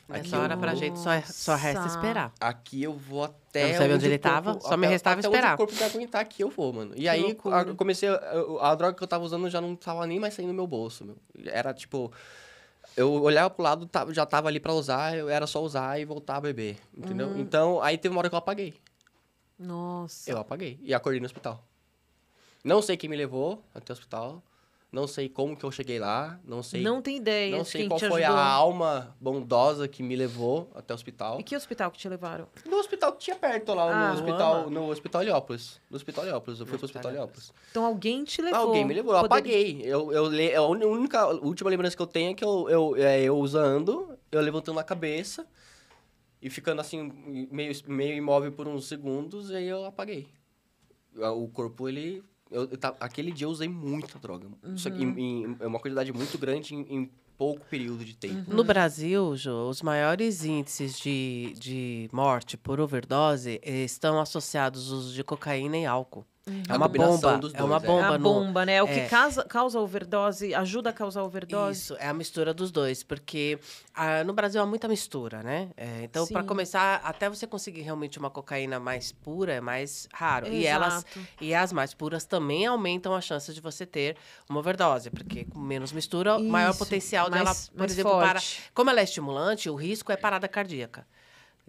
Nessa hora, eu... pra gente, só, é, só resta esperar. Aqui eu vou até. Eu não sabia onde ele corpo, só me restava até esperar. Onde o corpo vai aguentar aqui, eu vou, mano. E aí, a, eu comecei. A, a, droga que eu tava usando já não tava nem mais saindo do meu bolso, meu. Era tipo. Eu olhava pro lado, já tava ali pra usar, eu era só usar e voltar a beber, entendeu? Uhum. Então, aí teve uma hora que eu apaguei. Nossa. Eu apaguei e acordei no hospital. Não sei quem me levou até o hospital. Não sei como que eu cheguei lá, não sei. Não tem ideia. Não sei qual foi ajudou. a alma bondosa que me levou até o hospital. E que hospital que te levaram? No hospital que tinha perto lá, ah, no hospital, ama. no hospital Heliópolis. No hospital Heliópolis, eu fui no pro hospital Heliópolis. Então alguém te levou. Alguém me levou, eu Poder... apaguei. Eu, eu, eu, é a única, a última lembrança que eu tenho é que eu, eu, é, eu usando, eu levantando a cabeça e ficando assim meio, meio imóvel por uns segundos e aí eu apaguei. O corpo ele eu, eu tá, aquele dia eu usei muita droga. Uhum. Isso aqui, em, em, é uma quantidade muito grande em, em pouco período de tempo. Uhum. No Brasil, Jô, os maiores índices de, de morte por overdose eh, estão associados ao uso de cocaína e álcool. Uhum. É, é, uma bomba, dois, é uma bomba. É uma bomba, né? É o que é. causa, causa overdose, ajuda a causar overdose. Isso, é a mistura dos dois, porque ah, no Brasil há muita mistura, né? É, então, para começar, até você conseguir realmente uma cocaína mais pura é mais raro. Exato. E elas e as mais puras também aumentam a chance de você ter uma overdose, porque com menos mistura, Isso. maior potencial mais, dela, por exemplo, forte. para. Como ela é estimulante, o risco é parada cardíaca.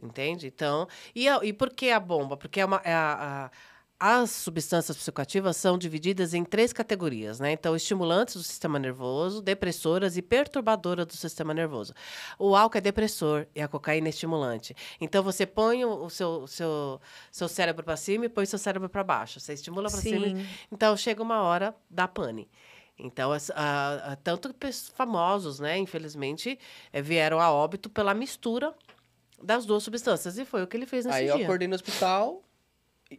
Entende? Então. E, a, e por que a bomba? Porque é uma. É a, a as substâncias psicoativas são divididas em três categorias, né? Então, estimulantes do sistema nervoso, depressoras e perturbadoras do sistema nervoso. O álcool é depressor e a cocaína é estimulante. Então, você põe o seu, seu, seu cérebro para cima e põe seu cérebro para baixo. Você estimula para cima. Então, chega uma hora da pane. Então, a, a, tanto famosos, né? Infelizmente, é, vieram a óbito pela mistura das duas substâncias. E foi o que ele fez nesse Aí dia. Aí eu acordei no hospital,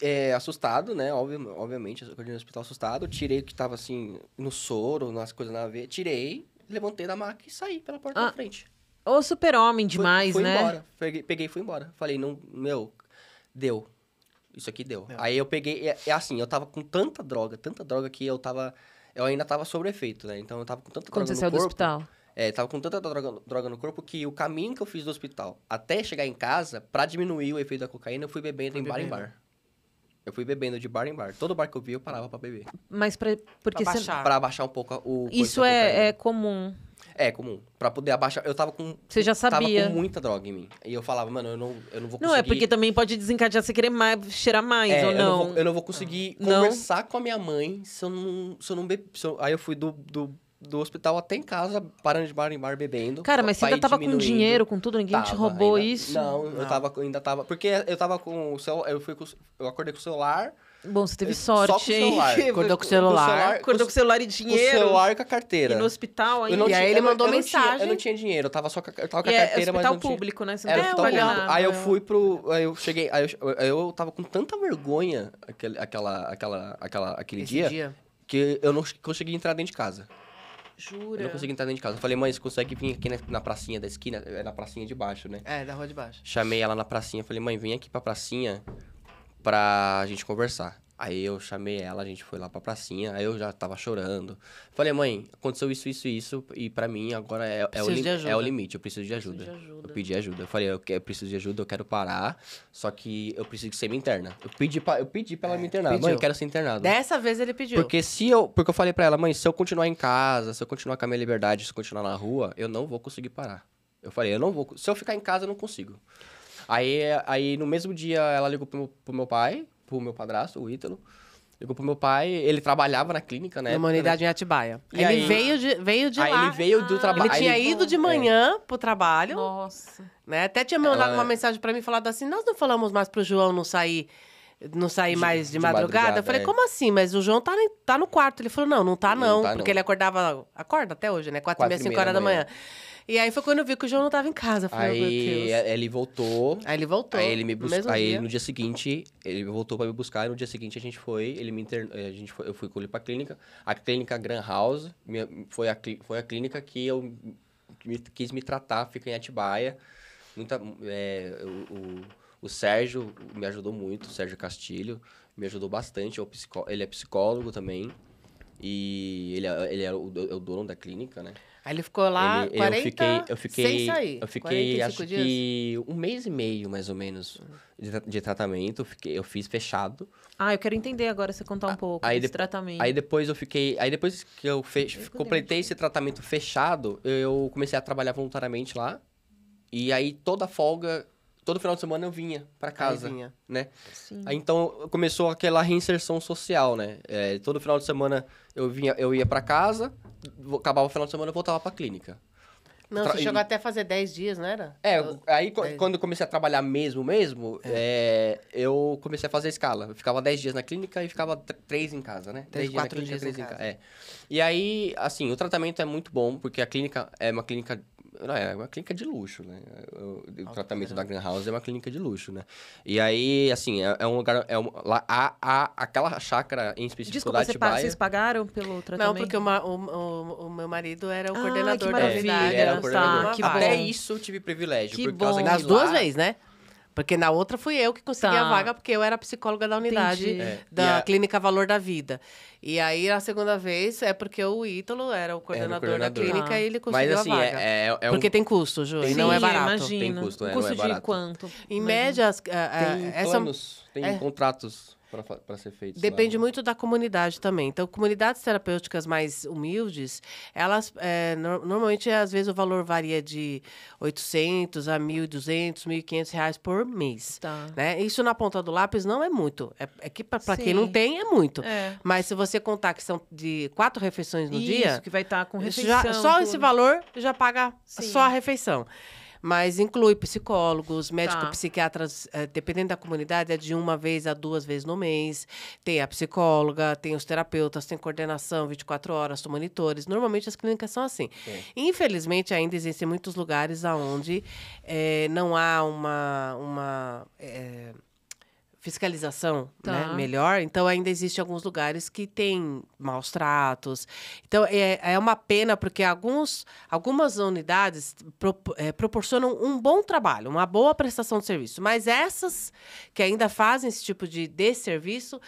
é, assustado, né? Obvio, obviamente, eu acordei no hospital assustado. Tirei o que tava assim, no soro, nas coisas na veia. Tirei, levantei da maca e saí pela porta ah, da frente. Ô, super-homem demais, fui, fui né? Embora. Peguei, peguei e fui embora. Falei, não, meu, deu. Isso aqui deu. Aí eu peguei, é, é, assim, eu tava com tanta droga, tanta droga que eu tava. Eu ainda tava sobre efeito, né? Então eu tava com tanta Quando droga. Quando você no saiu corpo, do hospital? É, tava com tanta droga, droga, no corpo que o caminho que eu fiz do hospital até chegar em casa, para diminuir o efeito da cocaína, eu fui bebendo foi em bebendo. bar em bar. Eu fui bebendo de bar em bar. Todo bar que eu via, eu parava pra beber. Mas pra... Porque pra baixar. Pra abaixar um pouco o... Isso é, é comum. É, comum. Pra poder abaixar. Eu tava com. Você já sabia. Tava com muita droga em mim. E eu falava, mano, eu não, eu não vou conseguir. Não, é porque também pode desencadear você querer mais, cheirar mais, é, ou não. Eu não vou, eu não vou conseguir não. conversar não. com a minha mãe se eu não. Se eu não be... Eu... Aí eu fui do, do do hospital até em casa, parando de bar em bar, bebendo. Cara, mas você ainda tava com dinheiro, com tudo, ninguém tava, te roubou ainda, isso? Não, não, eu ah. tava, ainda tava... Porque eu tava com o celular, eu, fui com, eu acordei com o celular... Bom, você teve sorte, Só com hein? Celular. Acordou com o celular. acordei celular Acordou com o celular e dinheiro. Com o celular e com a carteira. E no hospital ainda. E aí ele mandou eu mensagem. Eu não, tinha, eu não tinha dinheiro, eu tava só com a, eu tava com a é carteira, é, mas não público, tinha... né? Você não é, hospital pagar, Aí eu fui pro... Aí eu cheguei... Aí eu, eu tava com tanta vergonha aquele, aquela, aquela, aquela, aquele dia, dia, que eu não consegui entrar dentro de casa. Jura? Eu não consegui entrar dentro de casa. Eu falei, mãe, você consegue vir aqui na, na pracinha da esquina? É na pracinha de baixo, né? É, da rua de baixo. Chamei ela na pracinha, falei, mãe, vem aqui pra pracinha pra gente conversar. Aí eu chamei ela, a gente foi lá pra pracinha, aí eu já tava chorando. Falei, mãe, aconteceu isso, isso, isso, e pra mim agora é, é, o, é o, limite, eu preciso de, preciso de ajuda. Eu pedi ajuda. Eu falei, eu, que, eu preciso de ajuda, eu quero parar, só que eu preciso que você me interna. Eu pedi pra, eu pedi pra ela é, me internar. Mãe, eu quero ser internado. Dessa vez ele pediu. Porque se eu. Porque eu falei pra ela, mãe, se eu continuar em casa, se eu continuar com a minha liberdade, se eu continuar na rua, eu não vou conseguir parar. Eu falei, eu não vou. Se eu ficar em casa, eu não consigo. Aí, aí no mesmo dia, ela ligou pro meu, pro meu pai, pro meu padrasto, o Ítalo. Ligou pro meu pai, ele trabalhava na clínica, né? na unidade em Atibaia. E ele aí, veio de, veio de aí lá. ele veio do trabalho. Ele tinha ele... ido de é. manhã é. pro trabalho. Nossa. Né? Até tinha mandado Ela... uma mensagem para mim, falando assim, nós não falamos mais pro João não sair não sair mais de, de madrugada. madrugada. Eu falei, é. como assim? Mas o João tá, tá no quarto. Ele falou, não, não tá não. não tá, porque não. ele acordava, acorda até hoje, né? Quatro, Quatro e meia, cinco horas da manhã. Da manhã. E aí foi quando eu vi que o João não tava em casa. Falei, oh, aí oh, ele voltou. Aí ele voltou. Aí ele me buscou. Aí dia. no dia seguinte, ele voltou para me buscar. E no dia seguinte a gente foi, ele me eh, a gente foi, eu fui com ele pra clínica. A clínica Gran House minha... foi, a foi a clínica que eu me... quis me tratar, fica em Atibaia. Muita, é, o, o, o Sérgio me ajudou muito, o Sérgio Castilho me ajudou bastante. É ele é psicólogo também. E ele, é, ele é o, é o dono da clínica, né? Aí ele ficou lá ele, 40, eu fiquei, eu fiquei, sem sair. Eu fiquei, acho dias. que um mês e meio, mais ou menos, de, de tratamento. Eu, fiquei, eu fiz fechado. Ah, eu quero entender agora, você contar um pouco aí desse de, tratamento. Aí depois eu fiquei... Aí depois que eu, fe, completei esse tratamento fechado, eu comecei a trabalhar voluntariamente lá. E aí toda folga todo final de semana eu vinha para casa, vinha. né? Sim. Aí, então começou aquela reinserção social, né? É, todo final de semana eu vinha, eu ia para casa, acabava o final de semana eu voltava para a clínica. Não, Tra... você chegou até a fazer 10 dias, não era? É, aí dez... quando eu comecei a trabalhar mesmo, mesmo, é. É, eu comecei a fazer a escala. Eu ficava 10 dias na clínica e ficava 3 em casa, né? 3 dias na clínica, em, casa. Em ca... É. E aí, assim, o tratamento é muito bom, porque a clínica é uma clínica não, é uma clínica de luxo, né? O, o tratamento da né? Grand House é uma clínica de luxo, né? E aí, assim, é, é um lugar. É um, lá, a, a, aquela chácara em específico Desculpa, da você Atibaia... vocês pagaram pelo tratamento? Não, porque uma, o, o, o, meu marido era o ah, coordenador da unidade. É, era o coordenador. Tá, que Até isso eu tive privilégio. Que por causa bom. Que Nas lá... duas vezes, né? Porque na outra fui eu que consegui tá. a vaga, porque eu era psicóloga da unidade é, da Clínica Valor da Vida. E aí, a segunda vez, é porque o Ítalo era o coordenador, coordenador. da clínica ah. e ele conseguiu Mas, assim, a vaga. É, é, é porque tem custo, Ju, tem, não é barato. Imagino. Tem custo, né? custo é de quanto? Em média, é, tem essa... planos, tem contratos para ser feito? Depende lá, muito da comunidade também. Então, comunidades terapêuticas mais humildes, elas é, no, normalmente, às vezes, o valor varia de 800 a 1.200, 1.500 reais por mês. Tá. Né? Isso na ponta do lápis não é muito. É, é que para quem não tem, é muito. É. Mas se você contar que são de quatro refeições no isso, dia... Isso, que vai estar tá com refeição. Já, só tudo. esse valor já paga Sim. só a refeição mas inclui psicólogos, médicos, tá. psiquiatras eh, dependendo da comunidade, é de uma vez a duas vezes no mês. Tem a psicóloga, tem os terapeutas, tem coordenação 24 horas, monitores. Normalmente as clínicas são assim. Infelizmente, ainda existem muitos lugares onde é, eh, não há uma. uma é, fiscalização né, tá. né, melhor. Então, ainda existe alguns lugares que tem maus tratos. Então, é, é uma pena, porque alguns, algumas unidades pro, é, proporcionam um bom trabalho, uma boa prestação de serviço. Mas essas que ainda fazem esse tipo de desserviço,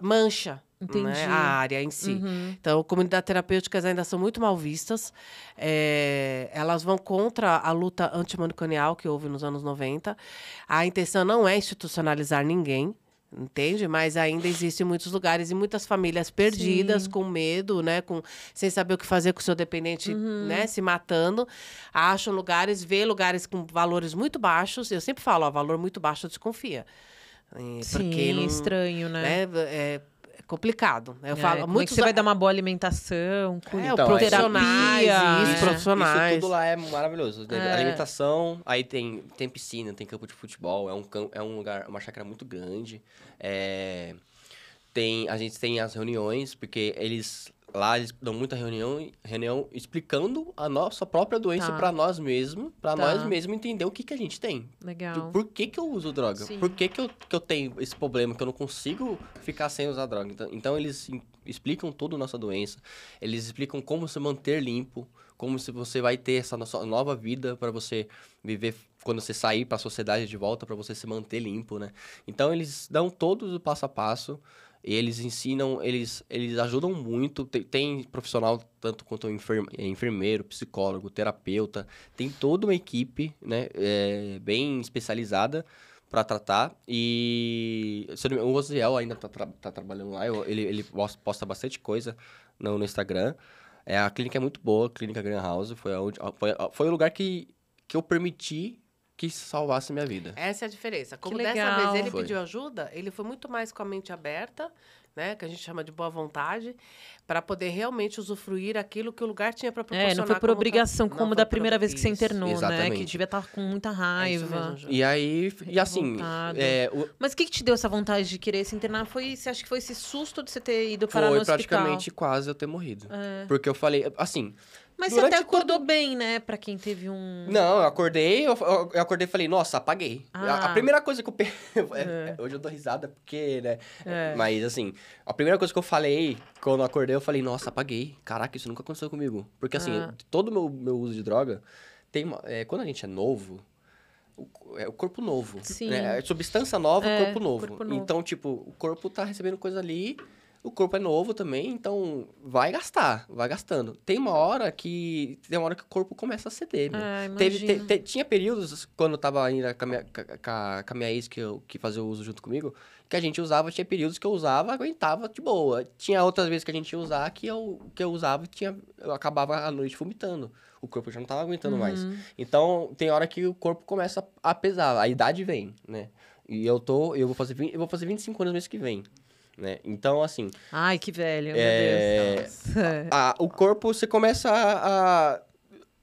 mancha Entendi. Né? a área em si. Uhum. Então, comunidades terapêuticas ainda são muito mal vistas. É, elas vão contra a luta antimanicomial que houve nos anos 90. A intenção não é institucionalizar ninguém, entende? Mas ainda existem muitos lugares e muitas famílias perdidas, Sim. com medo, né? Com, sem saber o que fazer com o seu dependente, uhum. né? Se matando. Acham lugares, vê lugares com valores muito baixos. Eu sempre falo, ó, valor muito baixo, desconfia. É, Sim, não, estranho, né? né é, complicado. Eu é, falo, como é que você vai dar uma boa alimentação, com é, então, profissionais, isso, é. profissionais. Isso tudo lá é maravilhoso. É. Alimentação, aí tem, tem piscina, tem campo de futebol, é um, é um lugar, uma chácara muito grande. É, tem, a gente tem as reuniões, porque eles Lá eles dão muita reunião, reunião explicando a nossa própria doença tá. para nós mesmos, para tá. nós mesmos entender o que, que a gente tem. Legal. Por que, que eu uso droga? Sim. Por que, que, eu, que eu tenho esse problema, que eu não consigo ficar sem usar droga? Então, então eles explicam toda a nossa doença, eles explicam como se manter limpo, como se você vai ter essa nova vida para você viver quando você sair para a sociedade de volta, para você se manter limpo, né? Então eles dão todo o passo a passo. Eles ensinam, eles, eles ajudam muito. Tem, tem profissional tanto quanto enferme, é, enfermeiro, psicólogo, terapeuta. Tem toda uma equipe, né? É, bem especializada para tratar. E o Oziel ainda está tra tá trabalhando lá. Ele, ele posta bastante coisa no, no Instagram. É, a clínica é muito boa, a clínica Grand House. Foi, a, foi, foi o lugar que, que eu permiti que salvasse minha vida. Essa é a diferença. Como dessa vez ele foi. pediu ajuda, ele foi muito mais com a mente aberta, né, que a gente chama de boa vontade, para poder realmente usufruir aquilo que o lugar tinha para proporcionar. É, não foi por obrigação, como, da primeira vez que você internou, exatamente. né? Que devia estar tá com muita é raiva. É mesmo, e aí, e assim... É, o... Mas o que, que, te deu essa vontade de querer se internar? Foi, você acha que foi esse susto de você ter ido para o hospital? Foi praticamente quase eu ter morrido. É. Porque eu falei, assim... Mas você até acordou todo... bem, né? Pra quem teve um. Não, eu acordei, eu, eu acordei e falei, nossa, apaguei. Ah. A, a, ah. primeira coisa que eu. pensei. É, é. é. Hoje eu dou risada porque, né? É. Mas assim, a primeira coisa que eu falei quando eu acordei, eu falei, nossa, apaguei. Caraca, isso nunca aconteceu comigo. Porque assim, ah. todo o meu, meu uso de droga, tem uma... é, quando a gente é novo, é o corpo novo. Né, Sim. Né? Substância nova, é, corpo, novo. corpo novo. Então, tipo, o corpo tá recebendo coisa ali o corpo é novo também, então vai gastar, vai gastando. Tem uma hora que tem uma hora que o corpo começa a ceder. Ah, Teve, te, te, tinha períodos quando eu tava ainda com a minha, com a minha ex que, eu, que fazia o uso junto comigo, que a gente usava, tinha períodos que eu usava, aguentava de boa. Tinha outras vezes que a gente ia usar que eu, que eu usava e tinha, eu acabava à noite vomitando. O corpo já não tava aguentando uhum. mais. Então, tem hora que o corpo começa a pesar, a idade vem, né? E eu tô, eu vou fazer, eu vou fazer 25 anos mês que vem né? Então, assim... Ai, que velho, é... meu Deus. A, a, o corpo, você começa a, a...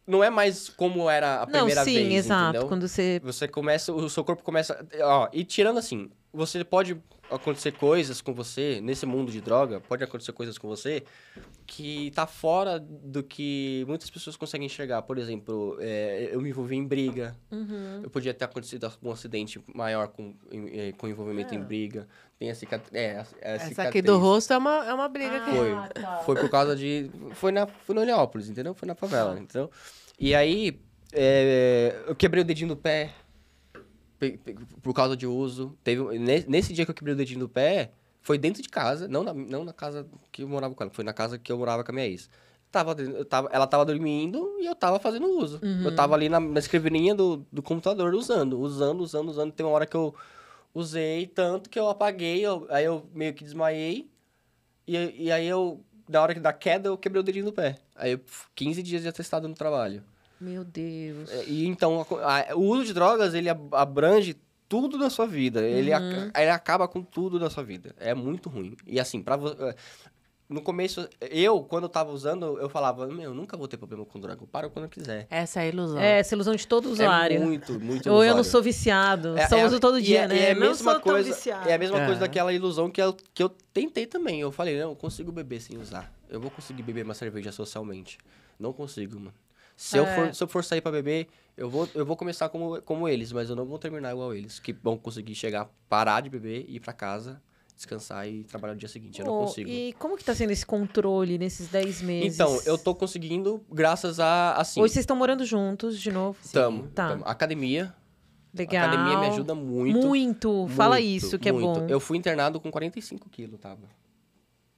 Não é mais como era a primeira Não, sim, vez, exato. Entendeu? Quando você... Você começa... O seu corpo começa... Ó, e tirando assim, você pode acontecer coisas com você, nesse mundo de droga, pode acontecer coisas com você que tá fora do que muitas pessoas conseguem enxergar. Por exemplo, é, eu me envolvi em briga. Uhum. Eu podia ter acontecido algum acidente maior com, em, eh, com envolvimento é. em briga. Tem a cicatriz. É, a, a Essa cicatriz. aqui do rosto é uma, é uma briga ah, que foi. Tá. Foi por causa de. Foi na foi no Heliópolis, entendeu? Foi na favela, então E aí, eh, eu quebrei o dedinho do pé por causa de uso. Teve, nesse dia que eu quebrei o dedinho do pé, foi dentro de casa, não na, não na casa que eu morava com ela, foi na casa que eu morava com a minha ex. Tava, eu tava, ela tava dormindo e eu tava fazendo uso. Uhum. Eu tava ali na, na escrivaninha do, do computador usando, usando, usando, usando. Tem uma hora que eu usei tanto que eu apaguei, eu, aí eu meio que desmaiei. E, e aí eu, na hora da queda, eu quebrei o dedinho do pé. Aí eu, 15 dias de atestado no trabalho. Meu Deus. É, e então, a, a, o uso de drogas, ele abrange tudo na sua vida. Uhum. Ele, a, ele acaba com tudo na sua vida. É muito ruim. E assim, para é, no começo, eu, quando eu tava usando, eu falava, meu, eu nunca vou ter problema com droga, eu paro quando eu quiser. Essa é a ilusão. É, essa é ilusão de todo usuário. É muito, muito Ou eu não sou viciado, é, só é, uso todo dia, é, né? É a mesma coisa, É a mesma coisa daquela ilusão que eu, que eu tentei também. Eu falei, não, eu consigo beber sem usar. Eu vou conseguir beber uma cerveja socialmente. Não consigo, mano. Se, é. eu, for, é. se eu for sair para beber, eu vou, eu vou começar como, como eles, mas eu não vou terminar igual eles. Que vão conseguir chegar, parar de beber, ir para casa, descansar e trabalhar no dia seguinte. Eu oh, não consigo. E como que tá sendo esse controle nesses 10 meses? Então, eu tô conseguindo graças a, assim... Hoje vocês estão morando juntos de novo? Estamos. Tá. Tamo. Academia. Legal. A academia me ajuda muito. Muito. muito Fala isso, que é muito. é bom. Eu fui internado com 45 quilos, tava.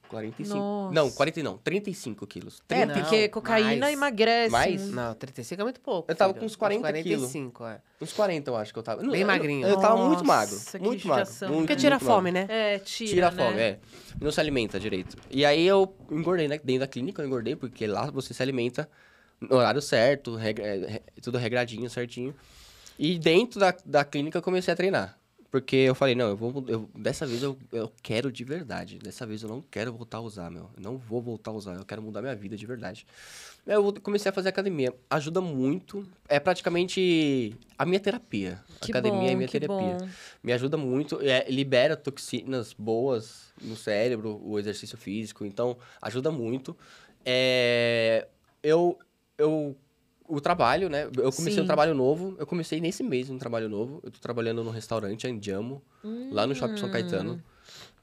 45. Nossa. Não, 40 não, 35 quilos. 30, é, porque cocaína mais, emagrece. Mais? Né? Não, 35 é muito pouco. Eu tava filho, com uns 40 quilos. 45, é. Uns 40, eu acho que eu tava. Bem eu, magrinho. Eu, eu tava Nossa, muito magro. Muito magro. Muito, porque tira muito fome, magro. né? É, tira. Tira né? fome, é. Não se alimenta direito. E aí eu engordei, né? Dentro da clínica eu engordei, porque lá você se alimenta no horário certo, regra, é, tudo regradinho, certinho. E dentro da, da clínica eu comecei a treinar. Porque eu falei, não, eu vou. Eu, dessa vez eu, eu quero de verdade. Dessa vez eu não quero voltar a usar, meu. Eu não vou voltar a usar. Eu quero mudar minha vida de verdade. Eu comecei a fazer academia. Ajuda muito. É praticamente a minha terapia. Que academia é bom, é minha terapia. Bom. Me ajuda muito. É, libera toxinas boas no cérebro, o exercício físico. Então, ajuda muito. É, eu, eu o trabalho, né? Eu comecei Sim. um trabalho novo. Eu comecei nesse mês um trabalho novo. Eu tô trabalhando num restaurante Andiamo, hum. lá no Shopping São Caetano. Hum.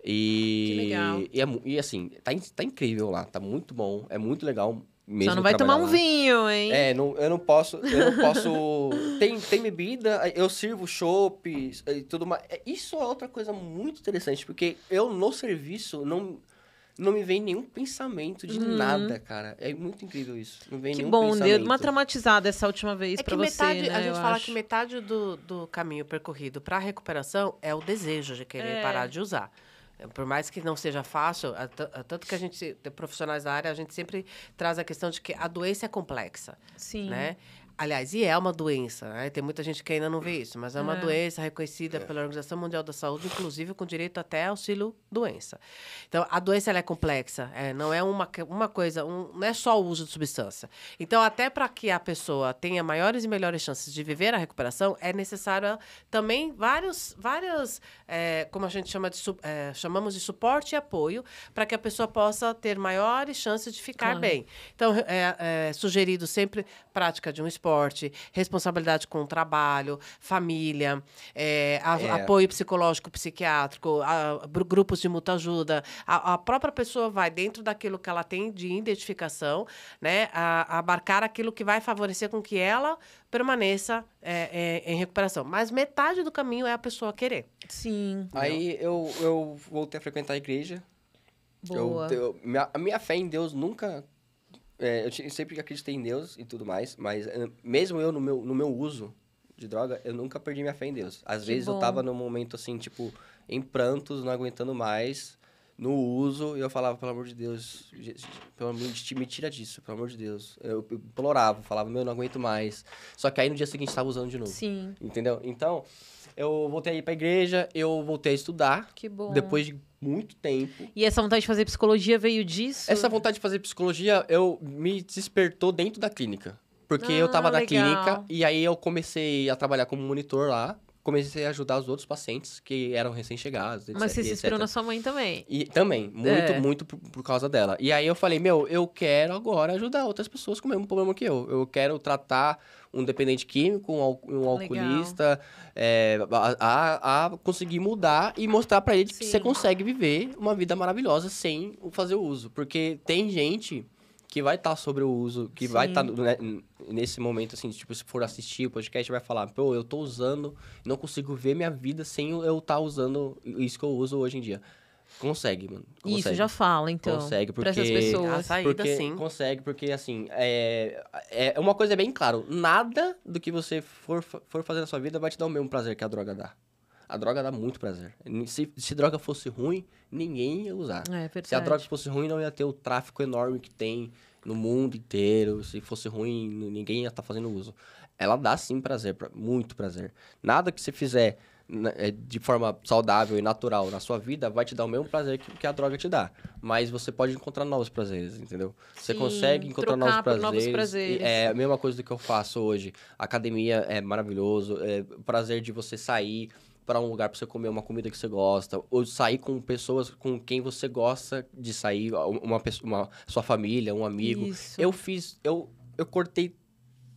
E, que legal. E, é, e assim, tá, tá incrível lá, tá muito bom, é muito legal mesmo. Só não vai tomar um vinho, hein? É, não, eu não posso. Eu não posso. tem, tem bebida, eu sirvo chopp e tudo mais. É, isso é outra coisa muito interessante, porque eu no serviço não não me vem nenhum pensamento de uhum. nada, cara. É muito incrível isso. Não vem que nenhum bom, pensamento. deu uma traumatizada essa última vez é para você, metade, né, A gente fala acho. que metade do, do caminho percorrido para recuperação é o desejo de querer é. parar de usar. É, por mais que não seja fácil, a, a, tanto que a gente, profissionais da área, a gente sempre traz a questão de que a doença é complexa. Sim. Né? Aliás, e é uma doença, né? Tem muita gente que ainda não vê isso, mas é uma é. doença reconhecida é. pela Organização Mundial da Saúde, inclusive com direito até auxílio doença. Então, a doença é complexa, é, não é uma, uma coisa, um, não é só o uso de substância. Então, até para que a pessoa tenha maiores e melhores chances de viver a recuperação, é necessário também vários, vários é, como a gente chama de é, chamamos de suporte e apoio, para que a pessoa possa ter maiores chances de ficar claro. bem. Então, é, é sugerido sempre prática de um esporte esporte, responsabilidade com o trabalho, família, é, a, é. apoio psicológico, psiquiátrico, a, grupos de mutua ajuda. A, a, própria pessoa vai, dentro daquilo que ela tem de identificação, né, abarcar aquilo que vai favorecer com que ela permaneça é, em recuperação. Mas metade do caminho é a pessoa querer. Sim. Aí eu, eu voltei a frequentar a igreja. Boa. Eu, eu, minha, a minha fé em Deus nunca é, eu sempre acreditei em Deus e tudo mais, mas mesmo eu no meu, no meu uso de droga, eu nunca perdi minha fé em Deus. Às que vezes bom. eu tava num momento assim, tipo, em prantos, não aguentando mais, no uso, e eu falava, pelo amor de Deus, pelo amor de ti, me tira disso, pelo amor de Deus. Eu, implorava, falava, meu, não aguento mais. Só que aí no dia seguinte estava usando de novo. Sim. Entendeu? Então, eu voltei a ir pra igreja, eu voltei a estudar. Que bom. Depois de muito tempo. E essa vontade de fazer psicologia veio disso? Essa vontade de fazer psicologia eu me despertou dentro da clínica. Porque ah, eu tava ah, na legal. clínica e aí eu comecei a trabalhar como monitor lá, comecei a ajudar os outros pacientes que eram recém-chegados. Mas você se inspirou na sua mãe também. E, também, muito, é. muito por, por, causa dela. E aí eu falei, meu, eu quero agora ajudar outras pessoas com o mesmo problema que eu. Eu quero tratar um dependente químico, um, um alcoolista, é, a, a, conseguir mudar e mostrar para ele que você consegue viver uma vida maravilhosa sem fazer o uso. Porque tem gente que vai estar tá sobre o uso, que tá Sim. vai estar tá, né, nesse momento, assim, tipo, se for assistir o podcast, vai falar, pô, eu tô usando, não consigo ver minha vida sem eu estar tá usando isso que eu uso hoje em dia. Consegue, mano. Consegue. Isso, já fala, então. Consegue, porque... Pra essas pessoas. A saída, porque sim. Consegue, porque, assim, é... é, é uma coisa bem claro. Nada do que você for, for fazer na sua vida vai te dar o mesmo prazer que a droga dá. A droga dá muito prazer. Se, se droga fosse ruim, ninguém ia usar. É, se a droga fosse ruim, não ia ter o tráfico enorme que tem no mundo inteiro. Se fosse ruim, ninguém ia estar tá fazendo uso. Ela dá sim prazer, muito prazer. Nada que você fizer né, é, de forma saudável e natural na sua vida vai te dar o mesmo prazer que, a droga te dá. Mas você pode encontrar novos prazeres, entendeu? Você consegue encontrar novos prazeres. novos prazeres. É a mesma coisa do que eu faço hoje. academia é maravilhoso, é o prazer de você sair para um lugar para você comer uma comida que você gosta, ou sair com pessoas com quem você gosta de sair, uma pessoa, uma, sua família, um amigo. Isso. Eu fiz, eu, eu cortei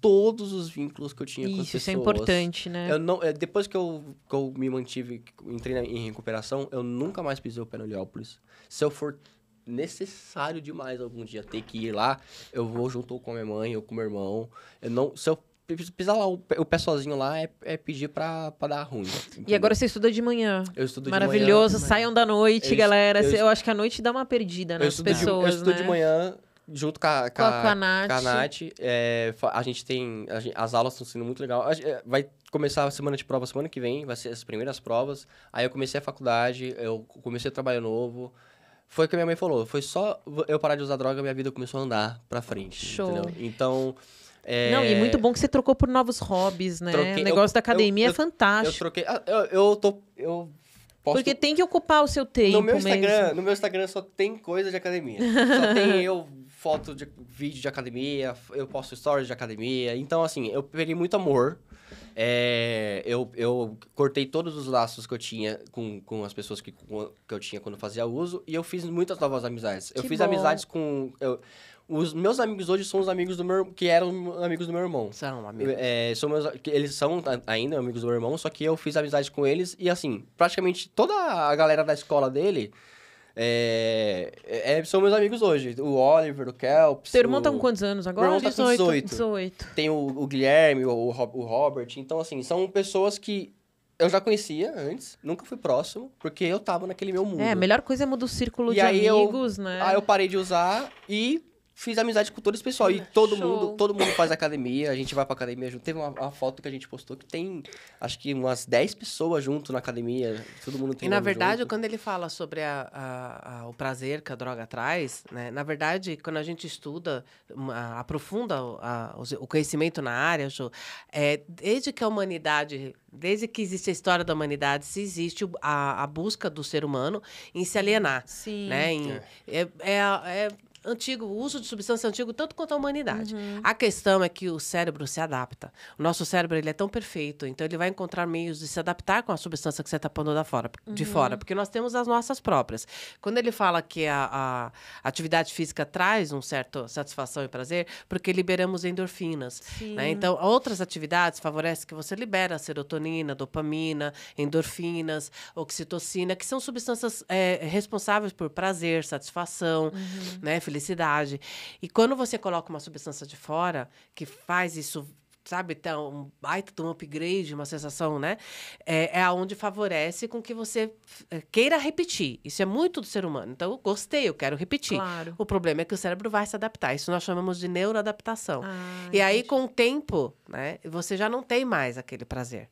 todos os vínculos que eu tinha isso, com as pessoas. Isso é importante, né? Eu não, é, depois que eu, que eu me mantive, entrei na, em recuperação, eu nunca mais pisei o pé no Heliópolis. Se eu for necessário demais algum dia ter que ir lá, eu vou junto com a minha mãe ou com meu irmão. Eu não, se eu pisar lá o pé, sozinho lá é, é pedir pra, pra dar ruim. Entendeu? E agora você estuda de manhã. Eu estudo Maravilhoso, de manhã. saiam da noite, eu galera. eu, eu, acho que a noite dá uma perdida nas né, pessoas, de, Eu estudo né? de manhã, junto com a, com a, com a Nath. Com a, Nath é, a gente tem... A gente, as aulas estão sendo muito legal. É, vai começar a semana de prova semana que vem, vai ser as primeiras provas. Aí eu comecei a faculdade, eu comecei a trabalhar novo foi o que minha mãe falou. Foi só eu parar de usar droga, minha vida começou a andar pra frente. Show. Entendeu? Então, é... Não, e é muito bom que você trocou por novos hobbies, né? Troquei, o negócio eu, da academia é eu, é fantástico. Eu troquei. Ah, eu, eu tô. Eu posso. Porque tem que ocupar o seu tempo. No meu Instagram, mesmo. no meu Instagram só tem coisa de academia. Só tem eu foto de vídeo de academia, eu posto stories de academia. Então, assim, eu peguei muito amor. É, eu, eu cortei todos os laços que eu tinha com, com as pessoas que, com, que eu tinha quando eu fazia uso e eu fiz muitas novas amizades. Que eu fiz bom. amizades com. Eu, os meus amigos hoje são os amigos do meu que eram amigos do meu irmão. São amigos. É, são meus, eles são ainda amigos do meu irmão, só que eu fiz amizade com eles e assim, praticamente toda a galera da escola dele é, é, é são meus amigos hoje. O Oliver, o Kelps. Teu irmão o... tá com quantos anos agora? Meu irmão 18, tá com 18. 18. Tem o, o Guilherme, o, o Robert. Então, assim, são pessoas que eu já conhecia antes, nunca fui próximo, porque eu tava naquele meu mundo. É, a melhor coisa é mudar o círculo e de amigos, eu, né? Aí eu parei de usar e fiz amizade com todo esse pessoal. E todo Show. mundo, todo mundo faz academia, a gente vai pra academia junto. Teve uma, uma, foto que a gente postou que tem acho que umas 10 pessoas junto na academia. Todo mundo tem. E na verdade, junto. quando ele fala sobre a, a, a, o prazer que a droga traz, né? Na verdade, quando a gente estuda, aprofunda o conhecimento na área, Ju, é, desde que a humanidade desde que existe a história da humanidade, se existe a, a busca do ser humano em se alienar. Sim. Né? Em, é. É, é, é antigo, o uso de substância é antigo tanto quanto a humanidade. Uhum. A questão é que o cérebro se adapta. O nosso cérebro ele é tão perfeito, então ele vai encontrar meios de se adaptar com a substância que você está pondo da fora, de uhum. fora, porque nós temos as nossas próprias. Quando ele fala que a, a atividade física traz um certo satisfação e prazer, porque liberamos endorfinas. Né? Então, outras atividades favorecem que você libera serotonina, dopamina, endorfinas, oxitocina, que são substâncias é, responsáveis por prazer, satisfação, uhum. né? felicidade. E quando você coloca uma substância de fora que faz isso sabe, ter um baita de um upgrade, uma sensação, né? É, é aonde favorece com que você eh, queira repetir. Isso é muito do ser humano. Então, eu gostei, eu quero repetir. Claro. O problema é que o cérebro vai se adaptar. Isso nós chamamos de neuroadaptação. Ah, e aí, com o tempo, né, você já não tem mais aquele prazer.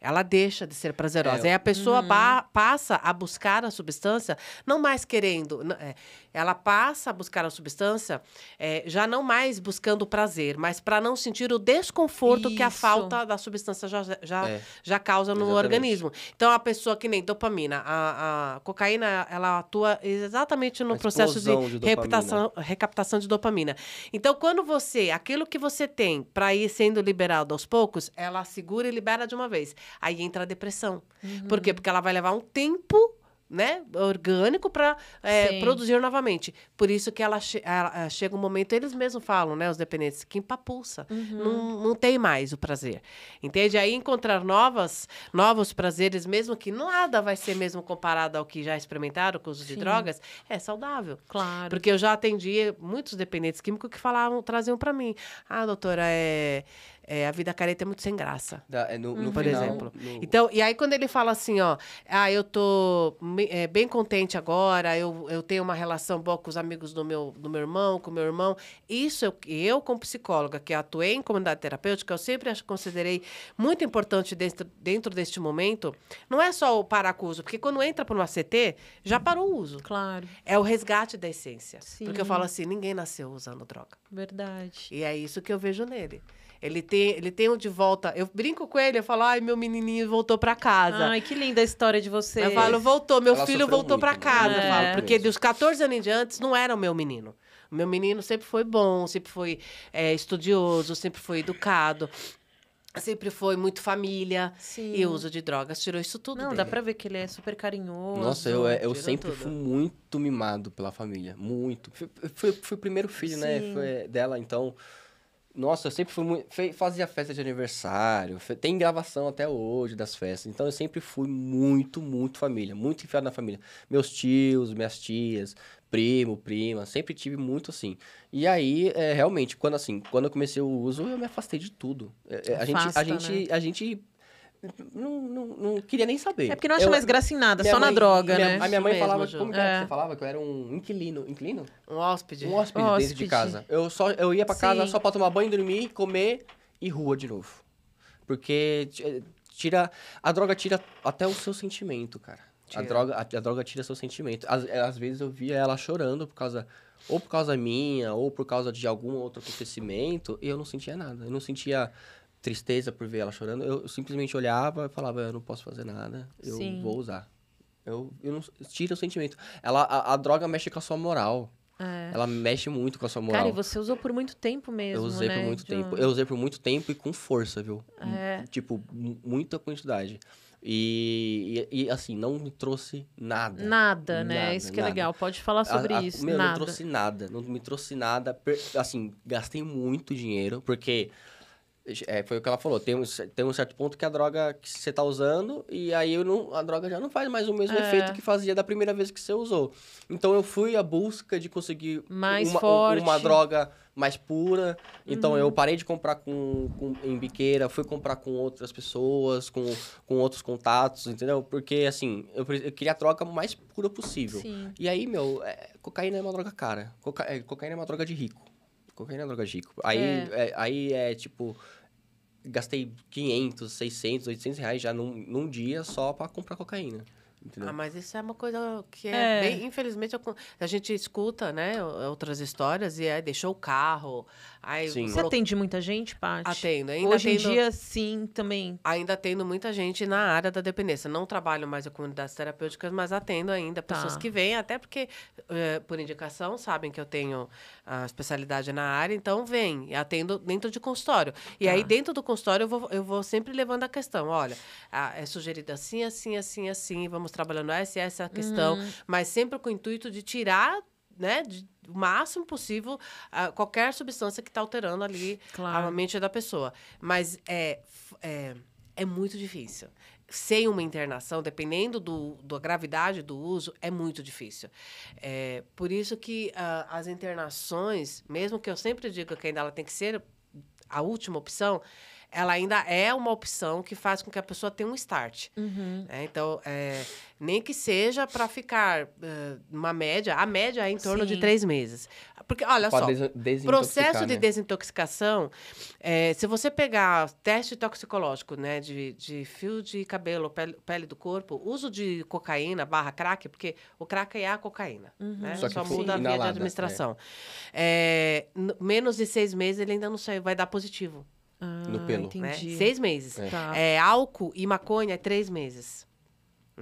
Ela deixa de ser prazerosa. É, e a pessoa uhum. passa a buscar a substância, não mais querendo. É, ela passa a buscar a substância é, já não mais buscando prazer, mas para não sentir o desconforto Isso. que a falta da substância já, já, é. já causa no exatamente. organismo. Então, a pessoa que nem dopamina, a, a cocaína, ela atua exatamente no processo de, de recaptação, recaptação de dopamina. Então, quando você, aquilo que você tem para ir sendo liberado aos poucos, ela segura e libera de uma vez. Aí entra a depressão. Uhum. Por quê? Porque ela vai levar um tempo né, orgânico para é, produzir novamente. Por isso que ela, che ela, é, chega um momento, eles mesmos falam, né, os dependentes, que empapulsa, uhum. não, não tem mais o prazer. Entende? Aí encontrar novas, novos prazeres, mesmo que nada vai ser mesmo comparado ao que já experimentaram com o uso Sim. de drogas, é saudável. Claro. Porque eu já atendi muitos dependentes químicos que falavam, traziam para mim, ah, doutora, é é, a vida careta é muito sem graça. Da, é no, no uhum. por final, exemplo. No... Então, e aí quando ele fala assim, ó, ah, eu tô é, bem contente agora, eu, eu tenho uma relação boa com os amigos do meu, do meu irmão, com o meu irmão. Isso eu, eu, como psicóloga, que atuei em comunidade terapêutica, eu sempre considerei muito importante dentro, dentro deste momento, não é só o parar com o uso, porque quando entra para uma CT, já parou o uso. Claro. É o resgate da essência. Sim. Porque eu falo assim, ninguém nasceu usando droga. Verdade. E é isso que eu vejo nele. Ele tem, ele tem um de volta. Eu brinco com ele, eu falo, ai, meu menininho voltou para casa. Ai, que linda a história de você. Eu falo, voltou, meu Ela filho voltou para né? casa. Né? falo, porque dos 14 anos em diante, não era o meu menino. O meu menino sempre foi bom, sempre foi é, estudioso, sempre foi educado sempre foi muito família Sim. e uso de drogas tirou isso tudo não dele. dá para ver que ele é super carinhoso nossa eu é, eu sempre tudo. fui muito mimado pela família muito fui, fui, fui o primeiro filho né? Sim. né foi dela então nossa, eu sempre fui muito. Fazia festa de aniversário. Tem gravação até hoje das festas. Então eu sempre fui muito, muito família. Muito enfiado na família. Meus tios, minhas tias, primo, prima. Sempre tive muito assim. E aí, é, realmente, quando assim, quando eu comecei o uso, eu me afastei de tudo. É, é a gente, a gente, né? a gente não, não, não, queria nem saber. É porque não acha eu, mais graça em nada, só mãe, na droga, minha, né? A minha mãe mesmo, falava, é. que você falava? Que eu era um inquilino. Inquilino? Um hóspede. Um hóspede, hóspede. dentro de casa. Eu, só, eu ia pra casa Sim. só pra tomar banho, dormir, comer e rua de novo. Porque eh, tira... A droga tira até o seu sentimento, cara. A droga, a, a, droga tira seu sentimento. Às, eh, às vezes eu via ela chorando por causa ou por causa minha, ou por causa de algum outro acontecimento, e eu não sentia nada. Eu não sentia tristeza por ver ela chorando, eu simplesmente olhava e falava, eu não posso fazer nada, eu Sim. vou usar. Eu, eu não, tira o sentimento. Ela, a, a droga mexe com a sua moral. É. Ela mexe muito com a sua moral. Cara, e você usou por muito tempo mesmo, Eu usei né? por muito John? tempo. Eu usei por muito tempo e com força, viu? Hum, é. Tipo, muita quantidade. E, e, e, assim, não me trouxe nada. Nada, né? Nada, isso que é legal. Pode falar sobre a, a, isso. Meu, nada. não trouxe nada. Não me trouxe nada. Per, assim, gastei muito dinheiro, porque é, foi o que ela falou. Tem um, tem um certo ponto que a droga que você está usando e aí eu não, a droga já não faz mais o mesmo é. efeito que fazia da primeira vez que você usou. Então eu fui à busca de conseguir mais uma, forte. uma droga mais pura. Então uhum. eu parei de comprar com, com, em biqueira, fui comprar com outras pessoas, com, com outros contatos, entendeu? Porque assim, eu, eu queria a droga mais pura possível. Sim. E aí, meu, é, cocaína é uma droga cara. Coca, é, cocaína é uma droga de rico. Cocaína é uma droga de rico. Aí é, é aí é tipo gastei 500, 600, 800 reais já num, num dia só para comprar cocaína. Entendeu? Ah, mas isso é uma coisa que é, é. bem. Infelizmente, a gente escuta, né, outras histórias e é, deixou o carro, Aí sim. Você atende muita gente, Paty? Atendo. Ainda Hoje atendo... em dia, sim, também. Ainda atendo muita gente na área da dependência. Não trabalho mais em comunidades terapêuticas, mas atendo ainda tá. pessoas tá. que vêm, até porque, eh, por indicação, sabem que eu tenho a especialidade na área, então vem. Atendo dentro de consultório. E tá. aí, dentro do consultório, eu vou, eu vou sempre levando a questão. Olha, a, é sugerido assim, assim, assim, assim, vamos trabalhando essa e essa questão, uhum. mas sempre com o intuito de tirar né, de, o máximo possível a, ah, qualquer substância que está alterando ali claro. a mente da pessoa. Mas é, é, é muito difícil sem uma internação, dependendo do, da gravidade do uso, é muito difícil. É, por isso que uh, as internações, mesmo que eu sempre diga que ainda ela tem que ser a última opção, ela ainda é uma opção que faz com que a pessoa tenha um start. Uhum. É, então, é, nem que seja para ficar uh, uma média, a média é em torno Sim. de três meses. Porque, olha Pode só, processo de né? desintoxicação, é, se você pegar teste toxicológico, né, de, de fio de cabelo, pele, pele do corpo, uso de cocaína barra crack, porque o crack é a cocaína, uhum. né? Só, só muda a via de é. administração. É. É, menos de seis meses ele ainda não saiu, vai dar positivo. Ah, no pelo. Né? Seis meses. É. Tá. É, álcool e maconha é três meses.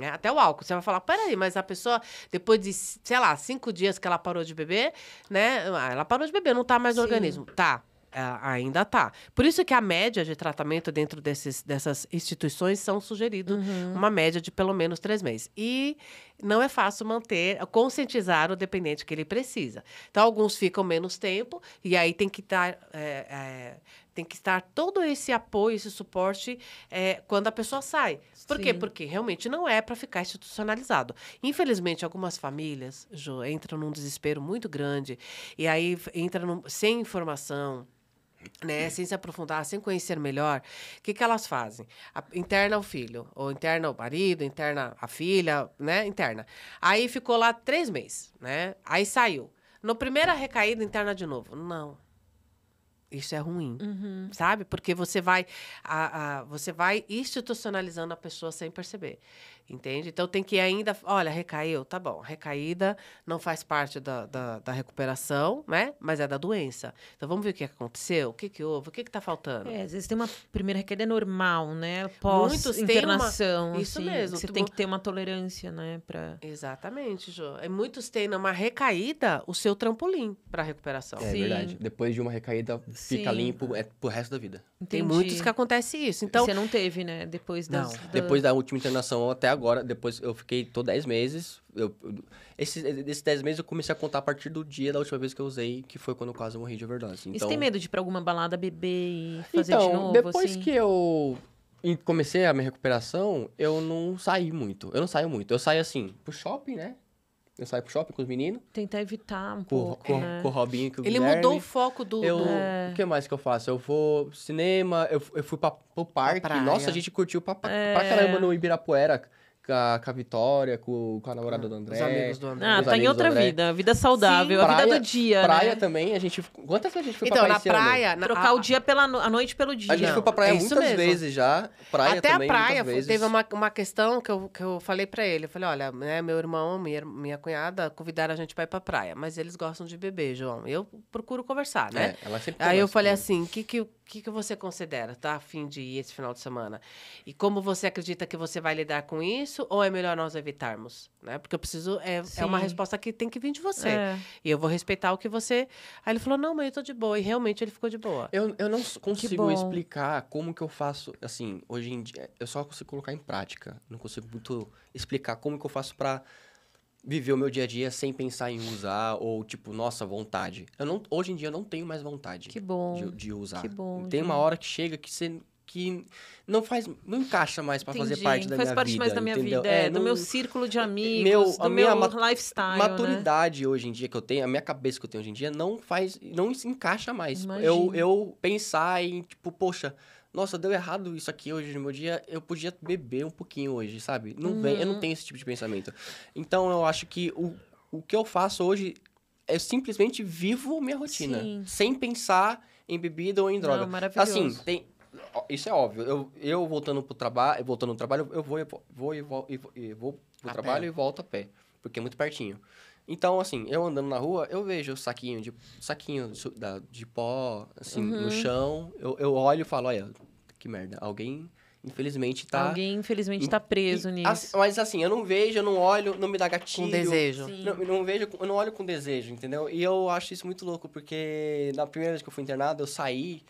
Né? Até o álcool. Você vai falar, peraí, mas a pessoa, depois de, sei lá, cinco dias que ela parou de beber, né? Ah, ela parou de beber, não tá mais no organismo. Tá, é, ainda tá. Por isso que a média de tratamento dentro desses, dessas instituições são sugeridos uhum. uma média de pelo menos três meses. E não é fácil manter, conscientizar o dependente que ele precisa. Então, alguns ficam menos tempo e aí tem que estar. É, é, tem que estar todo esse apoio, esse suporte é, quando a pessoa sai. Por Sim. quê? Porque realmente não é para ficar institucionalizado. Infelizmente, algumas famílias jo, entram num desespero muito grande e aí entra sem informação né, sem se aprofundar, sem conhecer melhor, o que, que elas fazem? A, interna o filho, ou interna o marido, interna a filha, né? Interna. Aí ficou lá três meses, né? Aí saiu. No primeira recaída, interna de novo. Não. Isso é ruim, uhum. sabe? Porque você vai, a, a, você vai institucionalizando a pessoa sem perceber. Entende? Então tem que ainda. Olha, recaiu, tá bom. Recaída não faz parte da, da, da recuperação, né? Mas é da doença. Então vamos ver o que aconteceu, o que, que houve, o que, que tá faltando. É, às vezes tem uma primeira recaída é normal, né? Pós-internação. Uma... Isso assim, mesmo. Você tem que ter uma tolerância, né? Pra... Exatamente, Jô. É, muitos têm numa recaída o seu trampolim para recuperação. É Sim. verdade. Depois de uma recaída, Sim. fica limpo é, pro resto da vida. Entendi. Tem muitos que acontece isso. Então... Você não teve, né? Depois das, não. Da... Depois da última internação até agora agora, depois eu fiquei tô 10 meses. Eu, esses, esses 10 meses eu comecei a contar a partir do dia da última vez que eu usei, que foi quando eu quase morri de overdose. Então... E você então tem medo de ir pra alguma balada beber e fazer então, de novo? Depois assim? que eu comecei a minha recuperação, eu não saí muito. Eu não saio muito. Eu saio assim, pro shopping, né? Eu saio pro shopping com os meninos. Tentar evitar um com, pouco. Com, né? com o Robinho, que o Ele Guilherme. mudou o foco do. Eu, é. O que mais que eu faço? Eu vou cinema, eu, eu fui pra, pro parque. Nossa, a gente curtiu pra, pra é. caramba no Ibirapuera com a, com a Vitória, com, com a namorada ah, do André. Os amigos do André. Ah, tá em outra vida. Vida saudável, Sim, a vida do dia. Praia né? também, a gente. Quantas vezes a gente foi então, pra praia? Então, na praia. Trocar a... o dia pela no... a noite pelo dia. A gente não, foi pra praia é muitas mesmo. vezes já. Praia Até também, a praia teve uma, uma questão que eu, que eu falei pra ele. Eu falei: olha, né, meu irmão, minha, minha cunhada convidaram a gente pra ir pra praia, mas eles gostam de beber, João. Eu procuro conversar, né? É, ela sempre Aí eu falei assim: o que que que, que você considera? Tá a fim de ir esse final de semana? E como você acredita que você vai lidar com isso? Ou é melhor nós evitarmos? Né? Porque eu preciso. É, é uma resposta que tem que vir de você. É. E eu vou respeitar o que você. Aí ele falou: não, mas eu tô de boa. E realmente ele ficou de boa. Eu, eu não consigo explicar como que eu faço. Assim, hoje em dia, eu só consigo colocar em prática. Não consigo muito explicar como que eu faço para viver o meu dia a dia sem pensar em usar ou tipo, nossa, vontade. Eu não, hoje em dia eu não tenho mais vontade. Que bom. De, de usar. Que bom. Tem uma hora que chega que você que não faz não encaixa mais para fazer parte da faz minha parte vida, mais da minha entendeu? vida, é, é do meu círculo de amigos, meu, do a meu minha lifestyle, né? maturidade né? hoje em dia que eu tenho, a minha cabeça que eu tenho hoje em dia não faz não se encaixa mais. Imagina. Eu eu pensar em tipo, poxa, nossa, deu errado isso aqui hoje no meu dia, eu podia beber um pouquinho hoje, sabe? Não uhum. vem, eu não uhum. tenho esse tipo de pensamento. Então eu acho que o, o que eu faço hoje é simplesmente vivo minha rotina, Sim. sem pensar em bebida ou em droga. Não, maravilhoso. Assim, tem, isso é óbvio. Eu, eu voltando pro trabalho, voltando no trabalho, eu vou, eu vou, eu vou, vou, vou pro a trabalho pé. e volto a pé, porque é muito pertinho. Então, assim, eu andando na rua, eu vejo saquinho de saquinho de, de pó, assim, uhum. no chão. Eu, eu olho e falo, olha, que merda. Alguém, infelizmente, tá. Alguém, infelizmente, tá preso e, nisso. Assim, mas assim, eu não vejo, eu não olho, não me dá gatilho. Com desejo. Não, não, vejo, eu não olho com desejo, entendeu? E eu acho isso muito louco, porque na primeira vez que eu fui internado, eu saí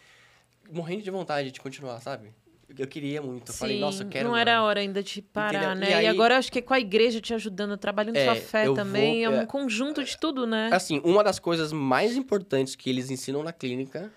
morrendo de vontade de continuar, sabe? eu queria muito. Eu Sim, falei, nossa, eu quero. Não era hora ainda de parar, Entendeu? né? E, aí... e, agora eu acho que é com a igreja te ajudando, trabalhando é, sua fé também, vou... é um é. conjunto de tudo, né? É, assim, uma das coisas mais importantes que eles ensinam na clínica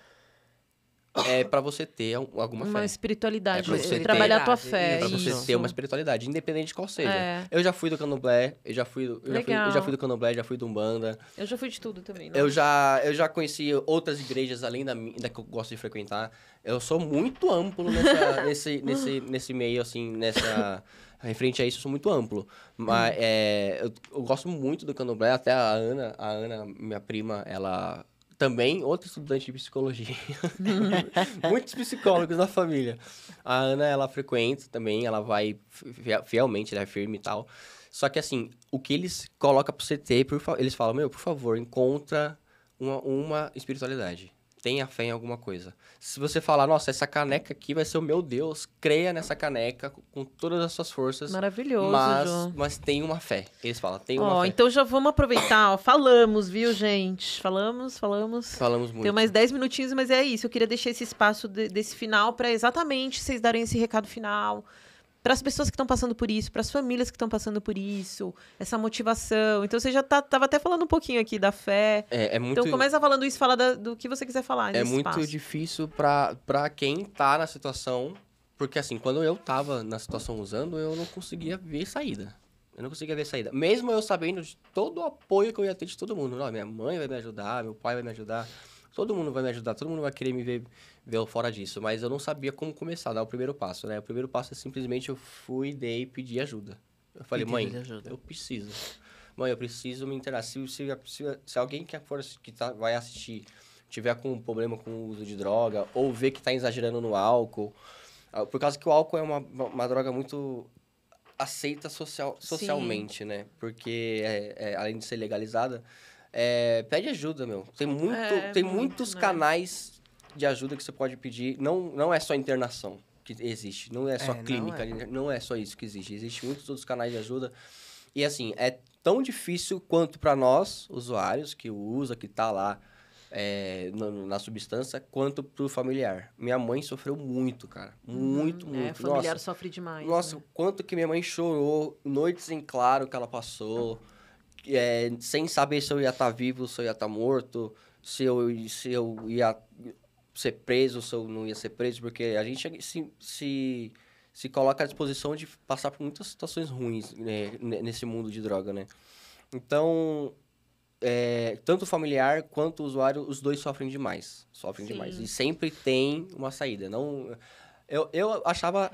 é para você ter alguma fé. Uma espiritualidade. É pra você eh, trabalhar a tua fé. É pra você isso. ter uma espiritualidade, independente de qual seja. É. Eu já fui do candomblé, eu já fui, eu já fui, eu já fui, do candomblé, já fui do Umbanda. Eu já fui de tudo também. Né? Eu, já, eu já conheci outras igrejas além da, da que eu gosto de frequentar. Eu sou muito amplo nessa, nesse, nesse, nesse meio, assim, nessa... Em frente a isso, eu sou muito amplo. Mas hum. é, eu, eu, gosto muito do candomblé. Até a Ana, a Ana, minha prima, ela também outro estudante de psicologia. Muitos psicólogos na família. A Ana, ela frequenta também, ela vai fielmente, ela é né, firme e tal. Só que assim, o que eles colocam pro CT, eles falam, meu, por favor, encontra uma, uma espiritualidade. Tenha fé em alguma coisa. Se você falar, nossa, essa caneca aqui vai ser o meu Deus, creia nessa caneca com todas as suas forças. Maravilhoso. Mas, mas tem uma fé. Eles falam, tem uma fé. Então já vamos aproveitar, ó. Falamos, viu, gente? Falamos, falamos. Falamos muito. tem mais 10 minutinhos, mas é isso. Eu queria deixar esse espaço de, desse final para exatamente vocês darem esse recado final para as pessoas que estão passando por isso, para as famílias que estão passando por isso, essa motivação. Então você já tá, tava até falando um pouquinho aqui da fé. É, é então, muito, então começa falando isso, fala da, do que você quiser falar. É muito espaço. difícil para quem tá na situação, porque assim, quando eu tava na situação usando, eu não conseguia ver saída. Eu não conseguia ver saída. Mesmo eu sabendo de todo o apoio que eu ia ter de todo mundo. Não, minha mãe vai me ajudar, meu pai vai me ajudar, todo mundo vai me ajudar, todo mundo vai querer me ver vê-lo fora disso. Mas eu não sabia como começar, dar o primeiro passo, né? O primeiro passo é simplesmente eu fui, dei e pedi ajuda. Eu falei, Pedi mãe, eu preciso. Mãe, eu preciso me internar. Se, se, se alguém que, for, que tá, vai assistir tiver com um problema com o uso de droga ou ver que está exagerando no álcool, ah, por causa que o álcool é uma, uma droga muito aceita social, socialmente, Sim. né? Porque é, é, além de ser legalizada, é, pede ajuda, meu. Tem, muito, é, tem muito, muitos né? canais de ajuda que você pode pedir não, não é só internação que existe, não é só é, clínica, não é. não é. só isso que existe. Existem muitos outros canais de ajuda. E assim, é tão difícil quanto para nós, usuários, que usa, que está lá é, na, na, substância, quanto para o familiar. Minha mãe sofreu muito, cara. Muito, hum, muito. É, familiar nossa, sofre demais. Nossa, né? quanto que minha mãe chorou, noites em claro que ela passou, é, sem saber se eu ia estar tá vivo, se eu ia estar tá morto se eu, se eu ia ser preso, se eu não ia ser preso, porque a gente se, se, se coloca à disposição de passar por muitas situações ruins né, nesse mundo de droga, né? Então, é, tanto o familiar quanto o usuário, os dois sofrem demais. Sofrem Sim. demais. E sempre tem uma saída. Não, eu, eu achava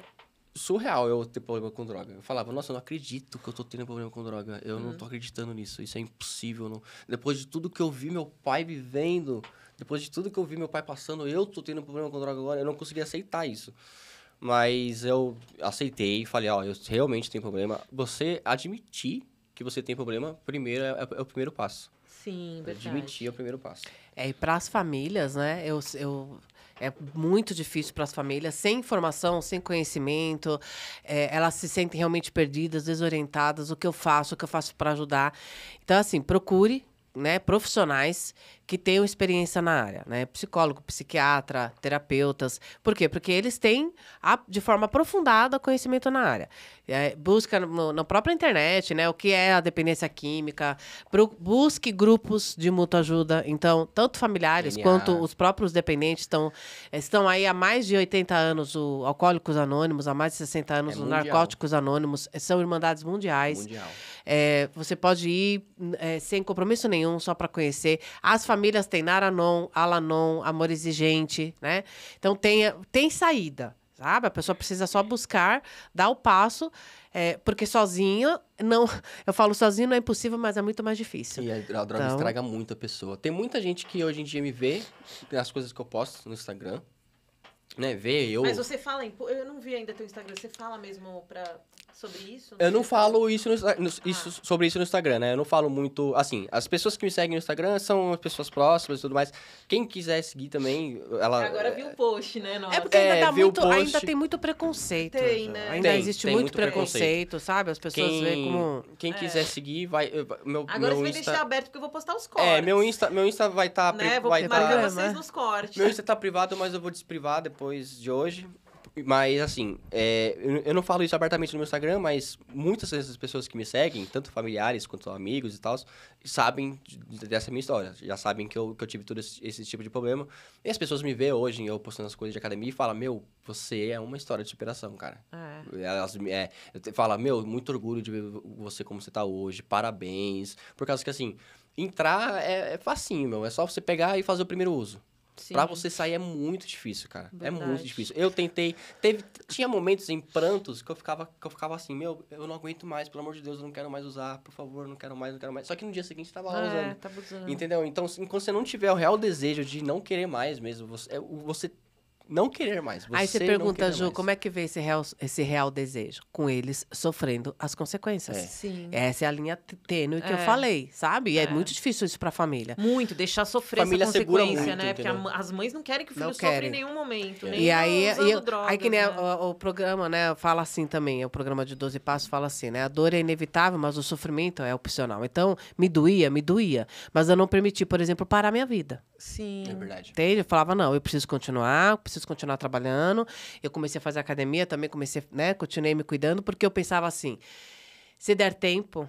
surreal eu ter problema com droga. Eu falava, nossa, eu não acredito que eu tô tendo problema com droga. Eu uhum. não hum. tô acreditando nisso. Isso é impossível. Não... Depois de tudo que eu vi meu pai vivendo, depois de tudo que eu vi meu pai passando, eu tô tendo problema com droga agora, eu não consegui aceitar isso. Mas eu aceitei e falei, ó, oh, eu realmente tenho problema. Você admitir que você tem problema, primeiro é, é, é o primeiro passo. Sim, verdade. Admitir é o primeiro passo. É, e para as famílias, né? Eu, eu, é muito difícil para as famílias, sem informação, sem conhecimento. É, elas se sentem realmente perdidas, desorientadas. O que eu faço, o que eu faço para ajudar. Então, assim, procure né, profissionais que tenham experiência na área, né? Psicólogo, psiquiatra, terapeutas. Por quê? Porque eles têm, a, de forma aprofundada, conhecimento na área. É, busca no, na própria internet, né? O que é a dependência química. Pro, busque grupos de mútua ajuda. Então, tanto familiares Genial. quanto os próprios dependentes estão, estão aí há mais de 80 anos o Alcoólicos Anônimos, há mais de 60 anos é o Narcóticos Anônimos. São irmandades mundiais. Mundial. É, você pode ir é, sem compromisso nenhum, só para conhecer. As famílias famílias têm Naranon, Alanon, Amor Exigente, né? Então tem, tem saída, sabe? A pessoa precisa só buscar, dar o passo, é, porque sozinha, não. Eu falo sozinho não é impossível, mas é muito mais difícil. E a droga então... estraga muito a pessoa. Tem muita gente que hoje em dia me vê as coisas que eu posto no Instagram né, vê eu. Mas você fala, eu não vi ainda teu Instagram, você fala mesmo pra sobre isso? Eu não falo isso, no, ah. no, isso sobre isso no Instagram, né? Eu não falo muito. Assim, as pessoas que me seguem no Instagram são as pessoas próximas e tudo mais. Quem quiser seguir também, ela. Agora viu o post, né? Nossa. É porque ainda, é, tá muito, post... ainda tem muito preconceito. Tem, né? Ainda tem, existe tem muito, muito preconceito, sabe? As pessoas quem, veem como. Quem é. quiser seguir, vai. Meu, Agora meu você vai Insta... deixar aberto porque eu vou postar os é, cortes. É, meu Insta, meu Insta vai estar. Tá, né? Vou vai marcar tá... vocês nos cortes. Meu Insta tá privado, mas eu vou desprivar depois de hoje. Mas, assim, é, eu, não falo isso abertamente no meu Instagram, mas muitas dessas pessoas que me seguem, tanto familiares quanto amigos e tal, sabem dessa minha história. Já sabem que eu, que eu tive todo esse, esse tipo de problema. E as pessoas me veem hoje, eu postando as coisas de academia, e falam, meu, você é uma história de superação, cara. É. é elas é, falam, meu, muito orgulho de ver você como você tá hoje, parabéns. Por causa que, assim, entrar é, é facinho, meu. É só você pegar e fazer o primeiro uso. Para você sair é muito difícil, cara. Verdade. É muito difícil. Eu tentei, teve tinha momentos em prantos que eu ficava que eu ficava assim, meu, eu não aguento mais, pelo amor de Deus, eu não quero mais usar, por favor, não quero mais, não quero mais. Só que no dia seguinte tava usando. é, usando. Tá usando. Entendeu? Então, enquanto você não tiver o real desejo de não querer mais mesmo, você, é, você não querer mais. Você Aí você pergunta, Ju, mais. como é que vê esse real, esse real desejo? Com eles sofrendo as consequências. É. Sim. Essa é a linha tênue que é. eu falei, sabe? E é. é. muito difícil isso pra família. Muito, deixar sofrer família essa consequência, muito, né? Entendeu? Porque a, as mães não querem que o filho sofra em nenhum momento. É. Né? E aí, e eu, drogas, aí que nem né? o, o, programa, né? Fala assim também, o programa de 12 Passos fala assim, né? A dor é inevitável, mas o sofrimento é opcional. Então, me doía, me doía. Mas eu não permiti, por exemplo, parar minha vida. Sim. É verdade. Entende? Eu falava, não, eu preciso continuar, eu preciso preciso continuar trabalhando. Eu comecei a fazer academia também, comecei, né? Continuei me cuidando, porque eu pensava assim: se der tempo,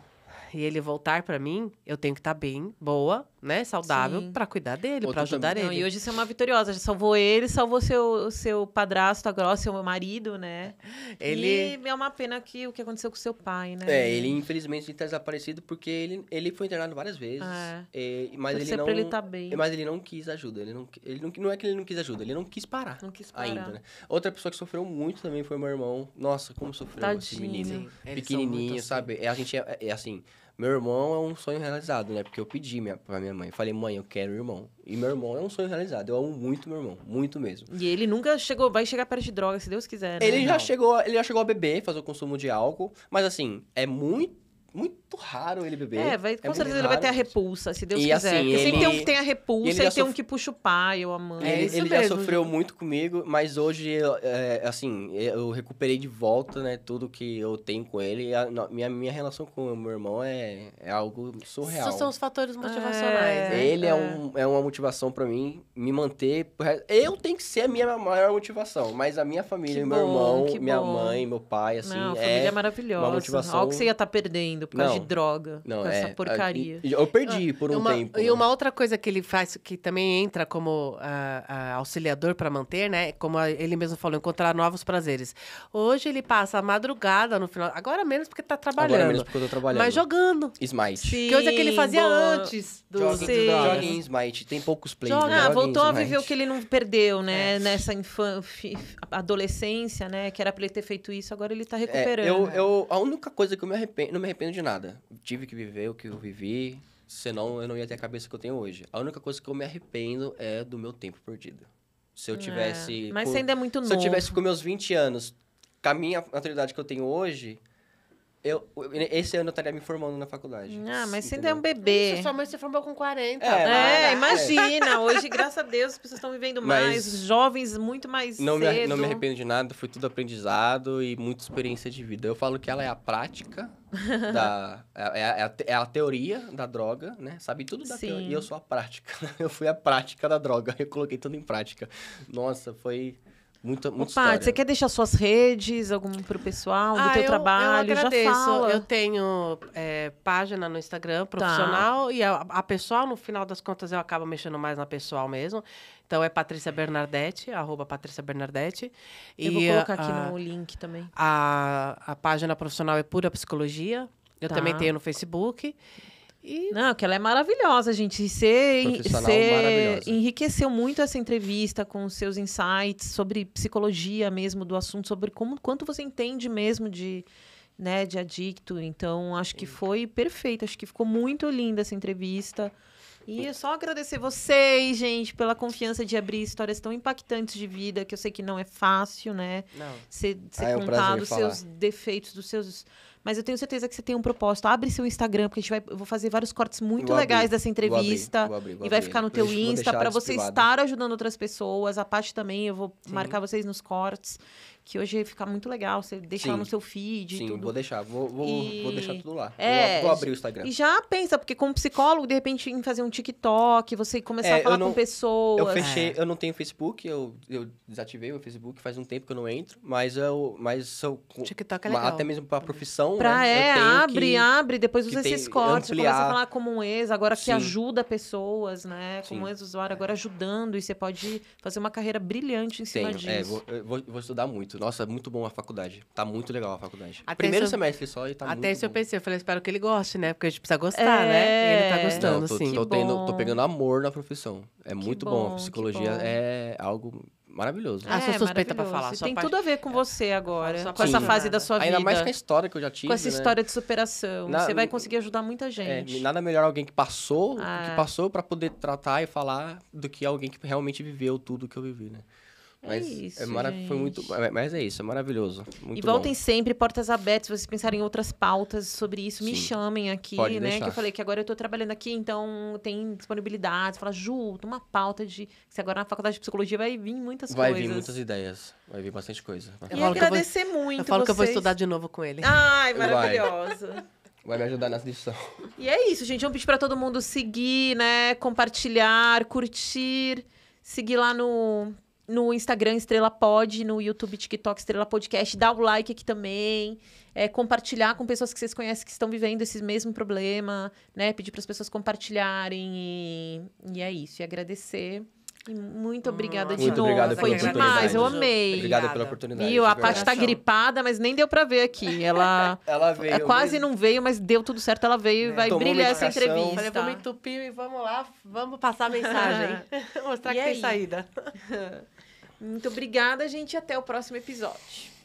e ele voltar para mim, eu tenho que estar tá bem, boa, né, saudável para cuidar dele, para ajudar também. ele. Não, e hoje você é uma vitoriosa, já salvou ele, salvou seu seu padrasto agora, seu marido, né? Ele e é uma pena que o que aconteceu com seu pai, né? É, ele infelizmente está desaparecido porque ele ele foi internado várias vezes, é. É, mas ele não ele tá bem. mas ele não quis ajuda, ele não ele não, não é que ele não quis ajuda, ele não quis parar. Não quis parar. Ainda, né? Outra pessoa que sofreu muito também foi meu irmão. Nossa, como sofreu Tadinho. esse menino. Pequenininho, assim. sabe? É, a gente é, é, é assim, meu irmão é um sonho realizado, né? Porque eu pedi minha, pra minha mãe. Falei, mãe, eu quero irmão. E meu irmão é um sonho realizado. Eu amo muito meu irmão, muito mesmo. E ele nunca chegou, vai chegar perto de droga, se Deus quiser. Né? Ele já chegou, ele já chegou a beber, fazer o consumo de álcool, mas assim, é muito muito raro ele beber. É, vai, com é certeza ele vai ter a repulsa, se Deus e, quiser. Assim, ele... sempre tem um que tem a repulsa e, ele e tem sof... um que puxa o pai ou a mãe. É, ele, já sofreu gente. muito comigo, mas hoje, é, assim, eu recuperei de volta, né, tudo que eu tenho com ele. A, minha, minha relação com o meu irmão é, é algo surreal. Esses são os fatores motivacionais. Né? Ele é, é. um, é uma motivação para mim, me manter... Eu tenho que ser a minha maior motivação, mas a minha família, que meu bom, irmão, minha bom. mãe, meu pai, assim... Não, a família é, é maravilhosa. Uma motivação... O que você ia estar tá perdendo por causa não, de droga, não, por é, essa porcaria. Eu perdi ah, por um uma, tempo. E uma né? outra coisa que ele faz, que também entra como ah, ah, auxiliador para manter, né? Como ele mesmo falou, encontrar novos prazeres. Hoje ele passa a madrugada no final, agora menos porque tá trabalhando. Agora menos porque eu tô trabalhando. Mas jogando. Smite. Sim, que coisa que ele fazia boa. antes do joga, Sim. joga em Smite, tem poucos players. Joga, né? joga voltou a viver o que ele não perdeu, né? É. Nessa infância, adolescência, né? Que era pra ele ter feito isso, agora ele tá é, recuperando. É, eu, eu, a única coisa que eu me arrependo, não me arrependo arrependo de nada. Tive que viver o que eu vivi, senão eu não ia ter a cabeça que eu tenho hoje. A única coisa que eu me arrependo é do meu tempo perdido. Se eu é. tivesse. É, mas com, ainda é muito se novo. Se eu tivesse com meus 20 anos, com a minha maturidade que eu tenho hoje, eu, esse ano eu estaria me formando na faculdade. Ah, mas você ainda é um bebê. sua mãe se formou com 40. É, é imagina. Hoje, graças a Deus, as pessoas estão vivendo mais, mas jovens muito mais não cedo. Me, não me arrependo de nada, foi tudo aprendizado e muita experiência de vida. Eu falo que ela é a prática, da, é, é, é a, é, a, teoria da droga, né? Sabe tudo da Sim. teoria. E eu sou a prática. Eu fui a prática da droga. Eu coloquei tudo em prática. Nossa, foi Muita, muita Opa, história. você quer deixar suas redes, algum pro pessoal, do ah, teu eu, trabalho? Eu agradeço. Já fala. Eu tenho é, página no Instagram tá. profissional tá. e a, a, pessoal, no final das contas, eu acabo mexendo mais na pessoal mesmo. Então é Patrícia Bernadette, arroba Patrícia Bernadette. Eu e vou colocar aqui a, no link também. A, a página profissional é Pura Psicologia. Eu tá. também tenho no Facebook. E... Não, que ela é maravilhosa, gente. Você, você enriqueceu muito essa entrevista com seus insights sobre psicologia mesmo do assunto, sobre como quanto você entende mesmo de, né, de adicto. Então, acho que foi perfeito. Acho que ficou muito linda essa entrevista. E eu é só agradecer vocês, gente, pela confiança de abrir histórias tão impactantes de vida, que eu sei que não é fácil, né? Não. Ser, ser ah, é contado os seus defeitos, dos seus mas eu tenho certeza que você tem um propósito. Abre seu Instagram, porque a gente vai, eu vou fazer vários cortes muito vou legais abrir, dessa entrevista. Vou abrir, vou abrir, e vai ficar no então, teu Insta para você estar ajudando outras pessoas. A parte também, eu vou Sim. marcar vocês nos cortes que hoje fica muito legal. Você deixar no seu feed. Sim, tudo. vou deixar. Vou, vou, e... vou deixar tudo lá. É, vou, vou, abrir o Instagram. E já pensa, porque como psicólogo, de repente, em fazer um TikTok, você começar é, a falar não, com pessoas. Eu é. fechei, é. eu não tenho Facebook, eu, eu desativei o Facebook faz um tempo que eu não entro, mas eu. Mas eu TikTok é legal. Até mesmo a profissão. Pra né, é, abre, que, abre, depois usa esse esses cortes, começa a falar como um ex, agora Sim. que ajuda pessoas, né? Como um ex-usuário, é. agora ajudando, e você pode fazer uma carreira brilhante em cima Tenho, é, disso. É, vou, vou, vou estudar muito. Nossa, é muito bom a faculdade. Tá muito legal a faculdade. Até Primeiro seu... semestre só e tá Até muito. Até isso eu eu falei, espero que ele goste, né? Porque a gente precisa gostar, é... né? E ele tá gostando, Não, tô, sim. Tô, tendo, tô pegando amor na profissão. É que muito bom. bom. A psicologia bom. é algo maravilhoso. Ah, sou é, suspeita para falar. Tem parte... tudo a ver com é. você agora, com essa fase da sua vida. Ainda mais com a história que eu já tive. Com essa né? história de superação. Na... Você vai conseguir ajudar muita é, gente. É, nada melhor alguém que passou, ah. que passou para poder tratar e falar do que alguém que realmente viveu tudo que eu vivi, né? É mas é isso, é mara... foi muito. Mas é isso, é maravilhoso. Muito e voltem bom. sempre, portas abertas. Se vocês pensarem em outras pautas sobre isso, Sim. me chamem aqui, Pode né? Deixar. Que eu falei que agora eu tô trabalhando aqui, então tem disponibilidade. Fala, Ju, uma pauta de. Se agora na faculdade de psicologia vai vir muitas vai coisas. Vai vir muitas ideias. Vai vir bastante coisa. Eu e agradecer eu vou... muito. Eu falo vocês. que eu vou estudar de novo com ele. Ai, maravilhoso. Vai. Vai me ajudar nessa lição. E é isso, gente. Vamos é pedir para todo mundo seguir, né? Compartilhar, curtir. Seguir lá no no Instagram Estrela Pod, no YouTube TikTok Estrela Podcast, dá o like aqui também, é, compartilhar com pessoas que vocês conhecem que estão vivendo esse mesmo problema, né? Pedir para as pessoas compartilharem e, e é isso, e agradecer. E muito obrigada hum, de muito novo. Foi demais, eu amei. obrigada pela oportunidade. e a parte tá gripada, mas nem deu para ver aqui. Ela, ela veio. É, quase mesmo. não veio, mas deu tudo certo. Ela veio e é, vai brilhar essa entrevista. Falei, vamos entupir e vamos lá, vamos passar a mensagem. Mostrar e que é tem saída. Muito obrigada, gente, e até o próximo episódio.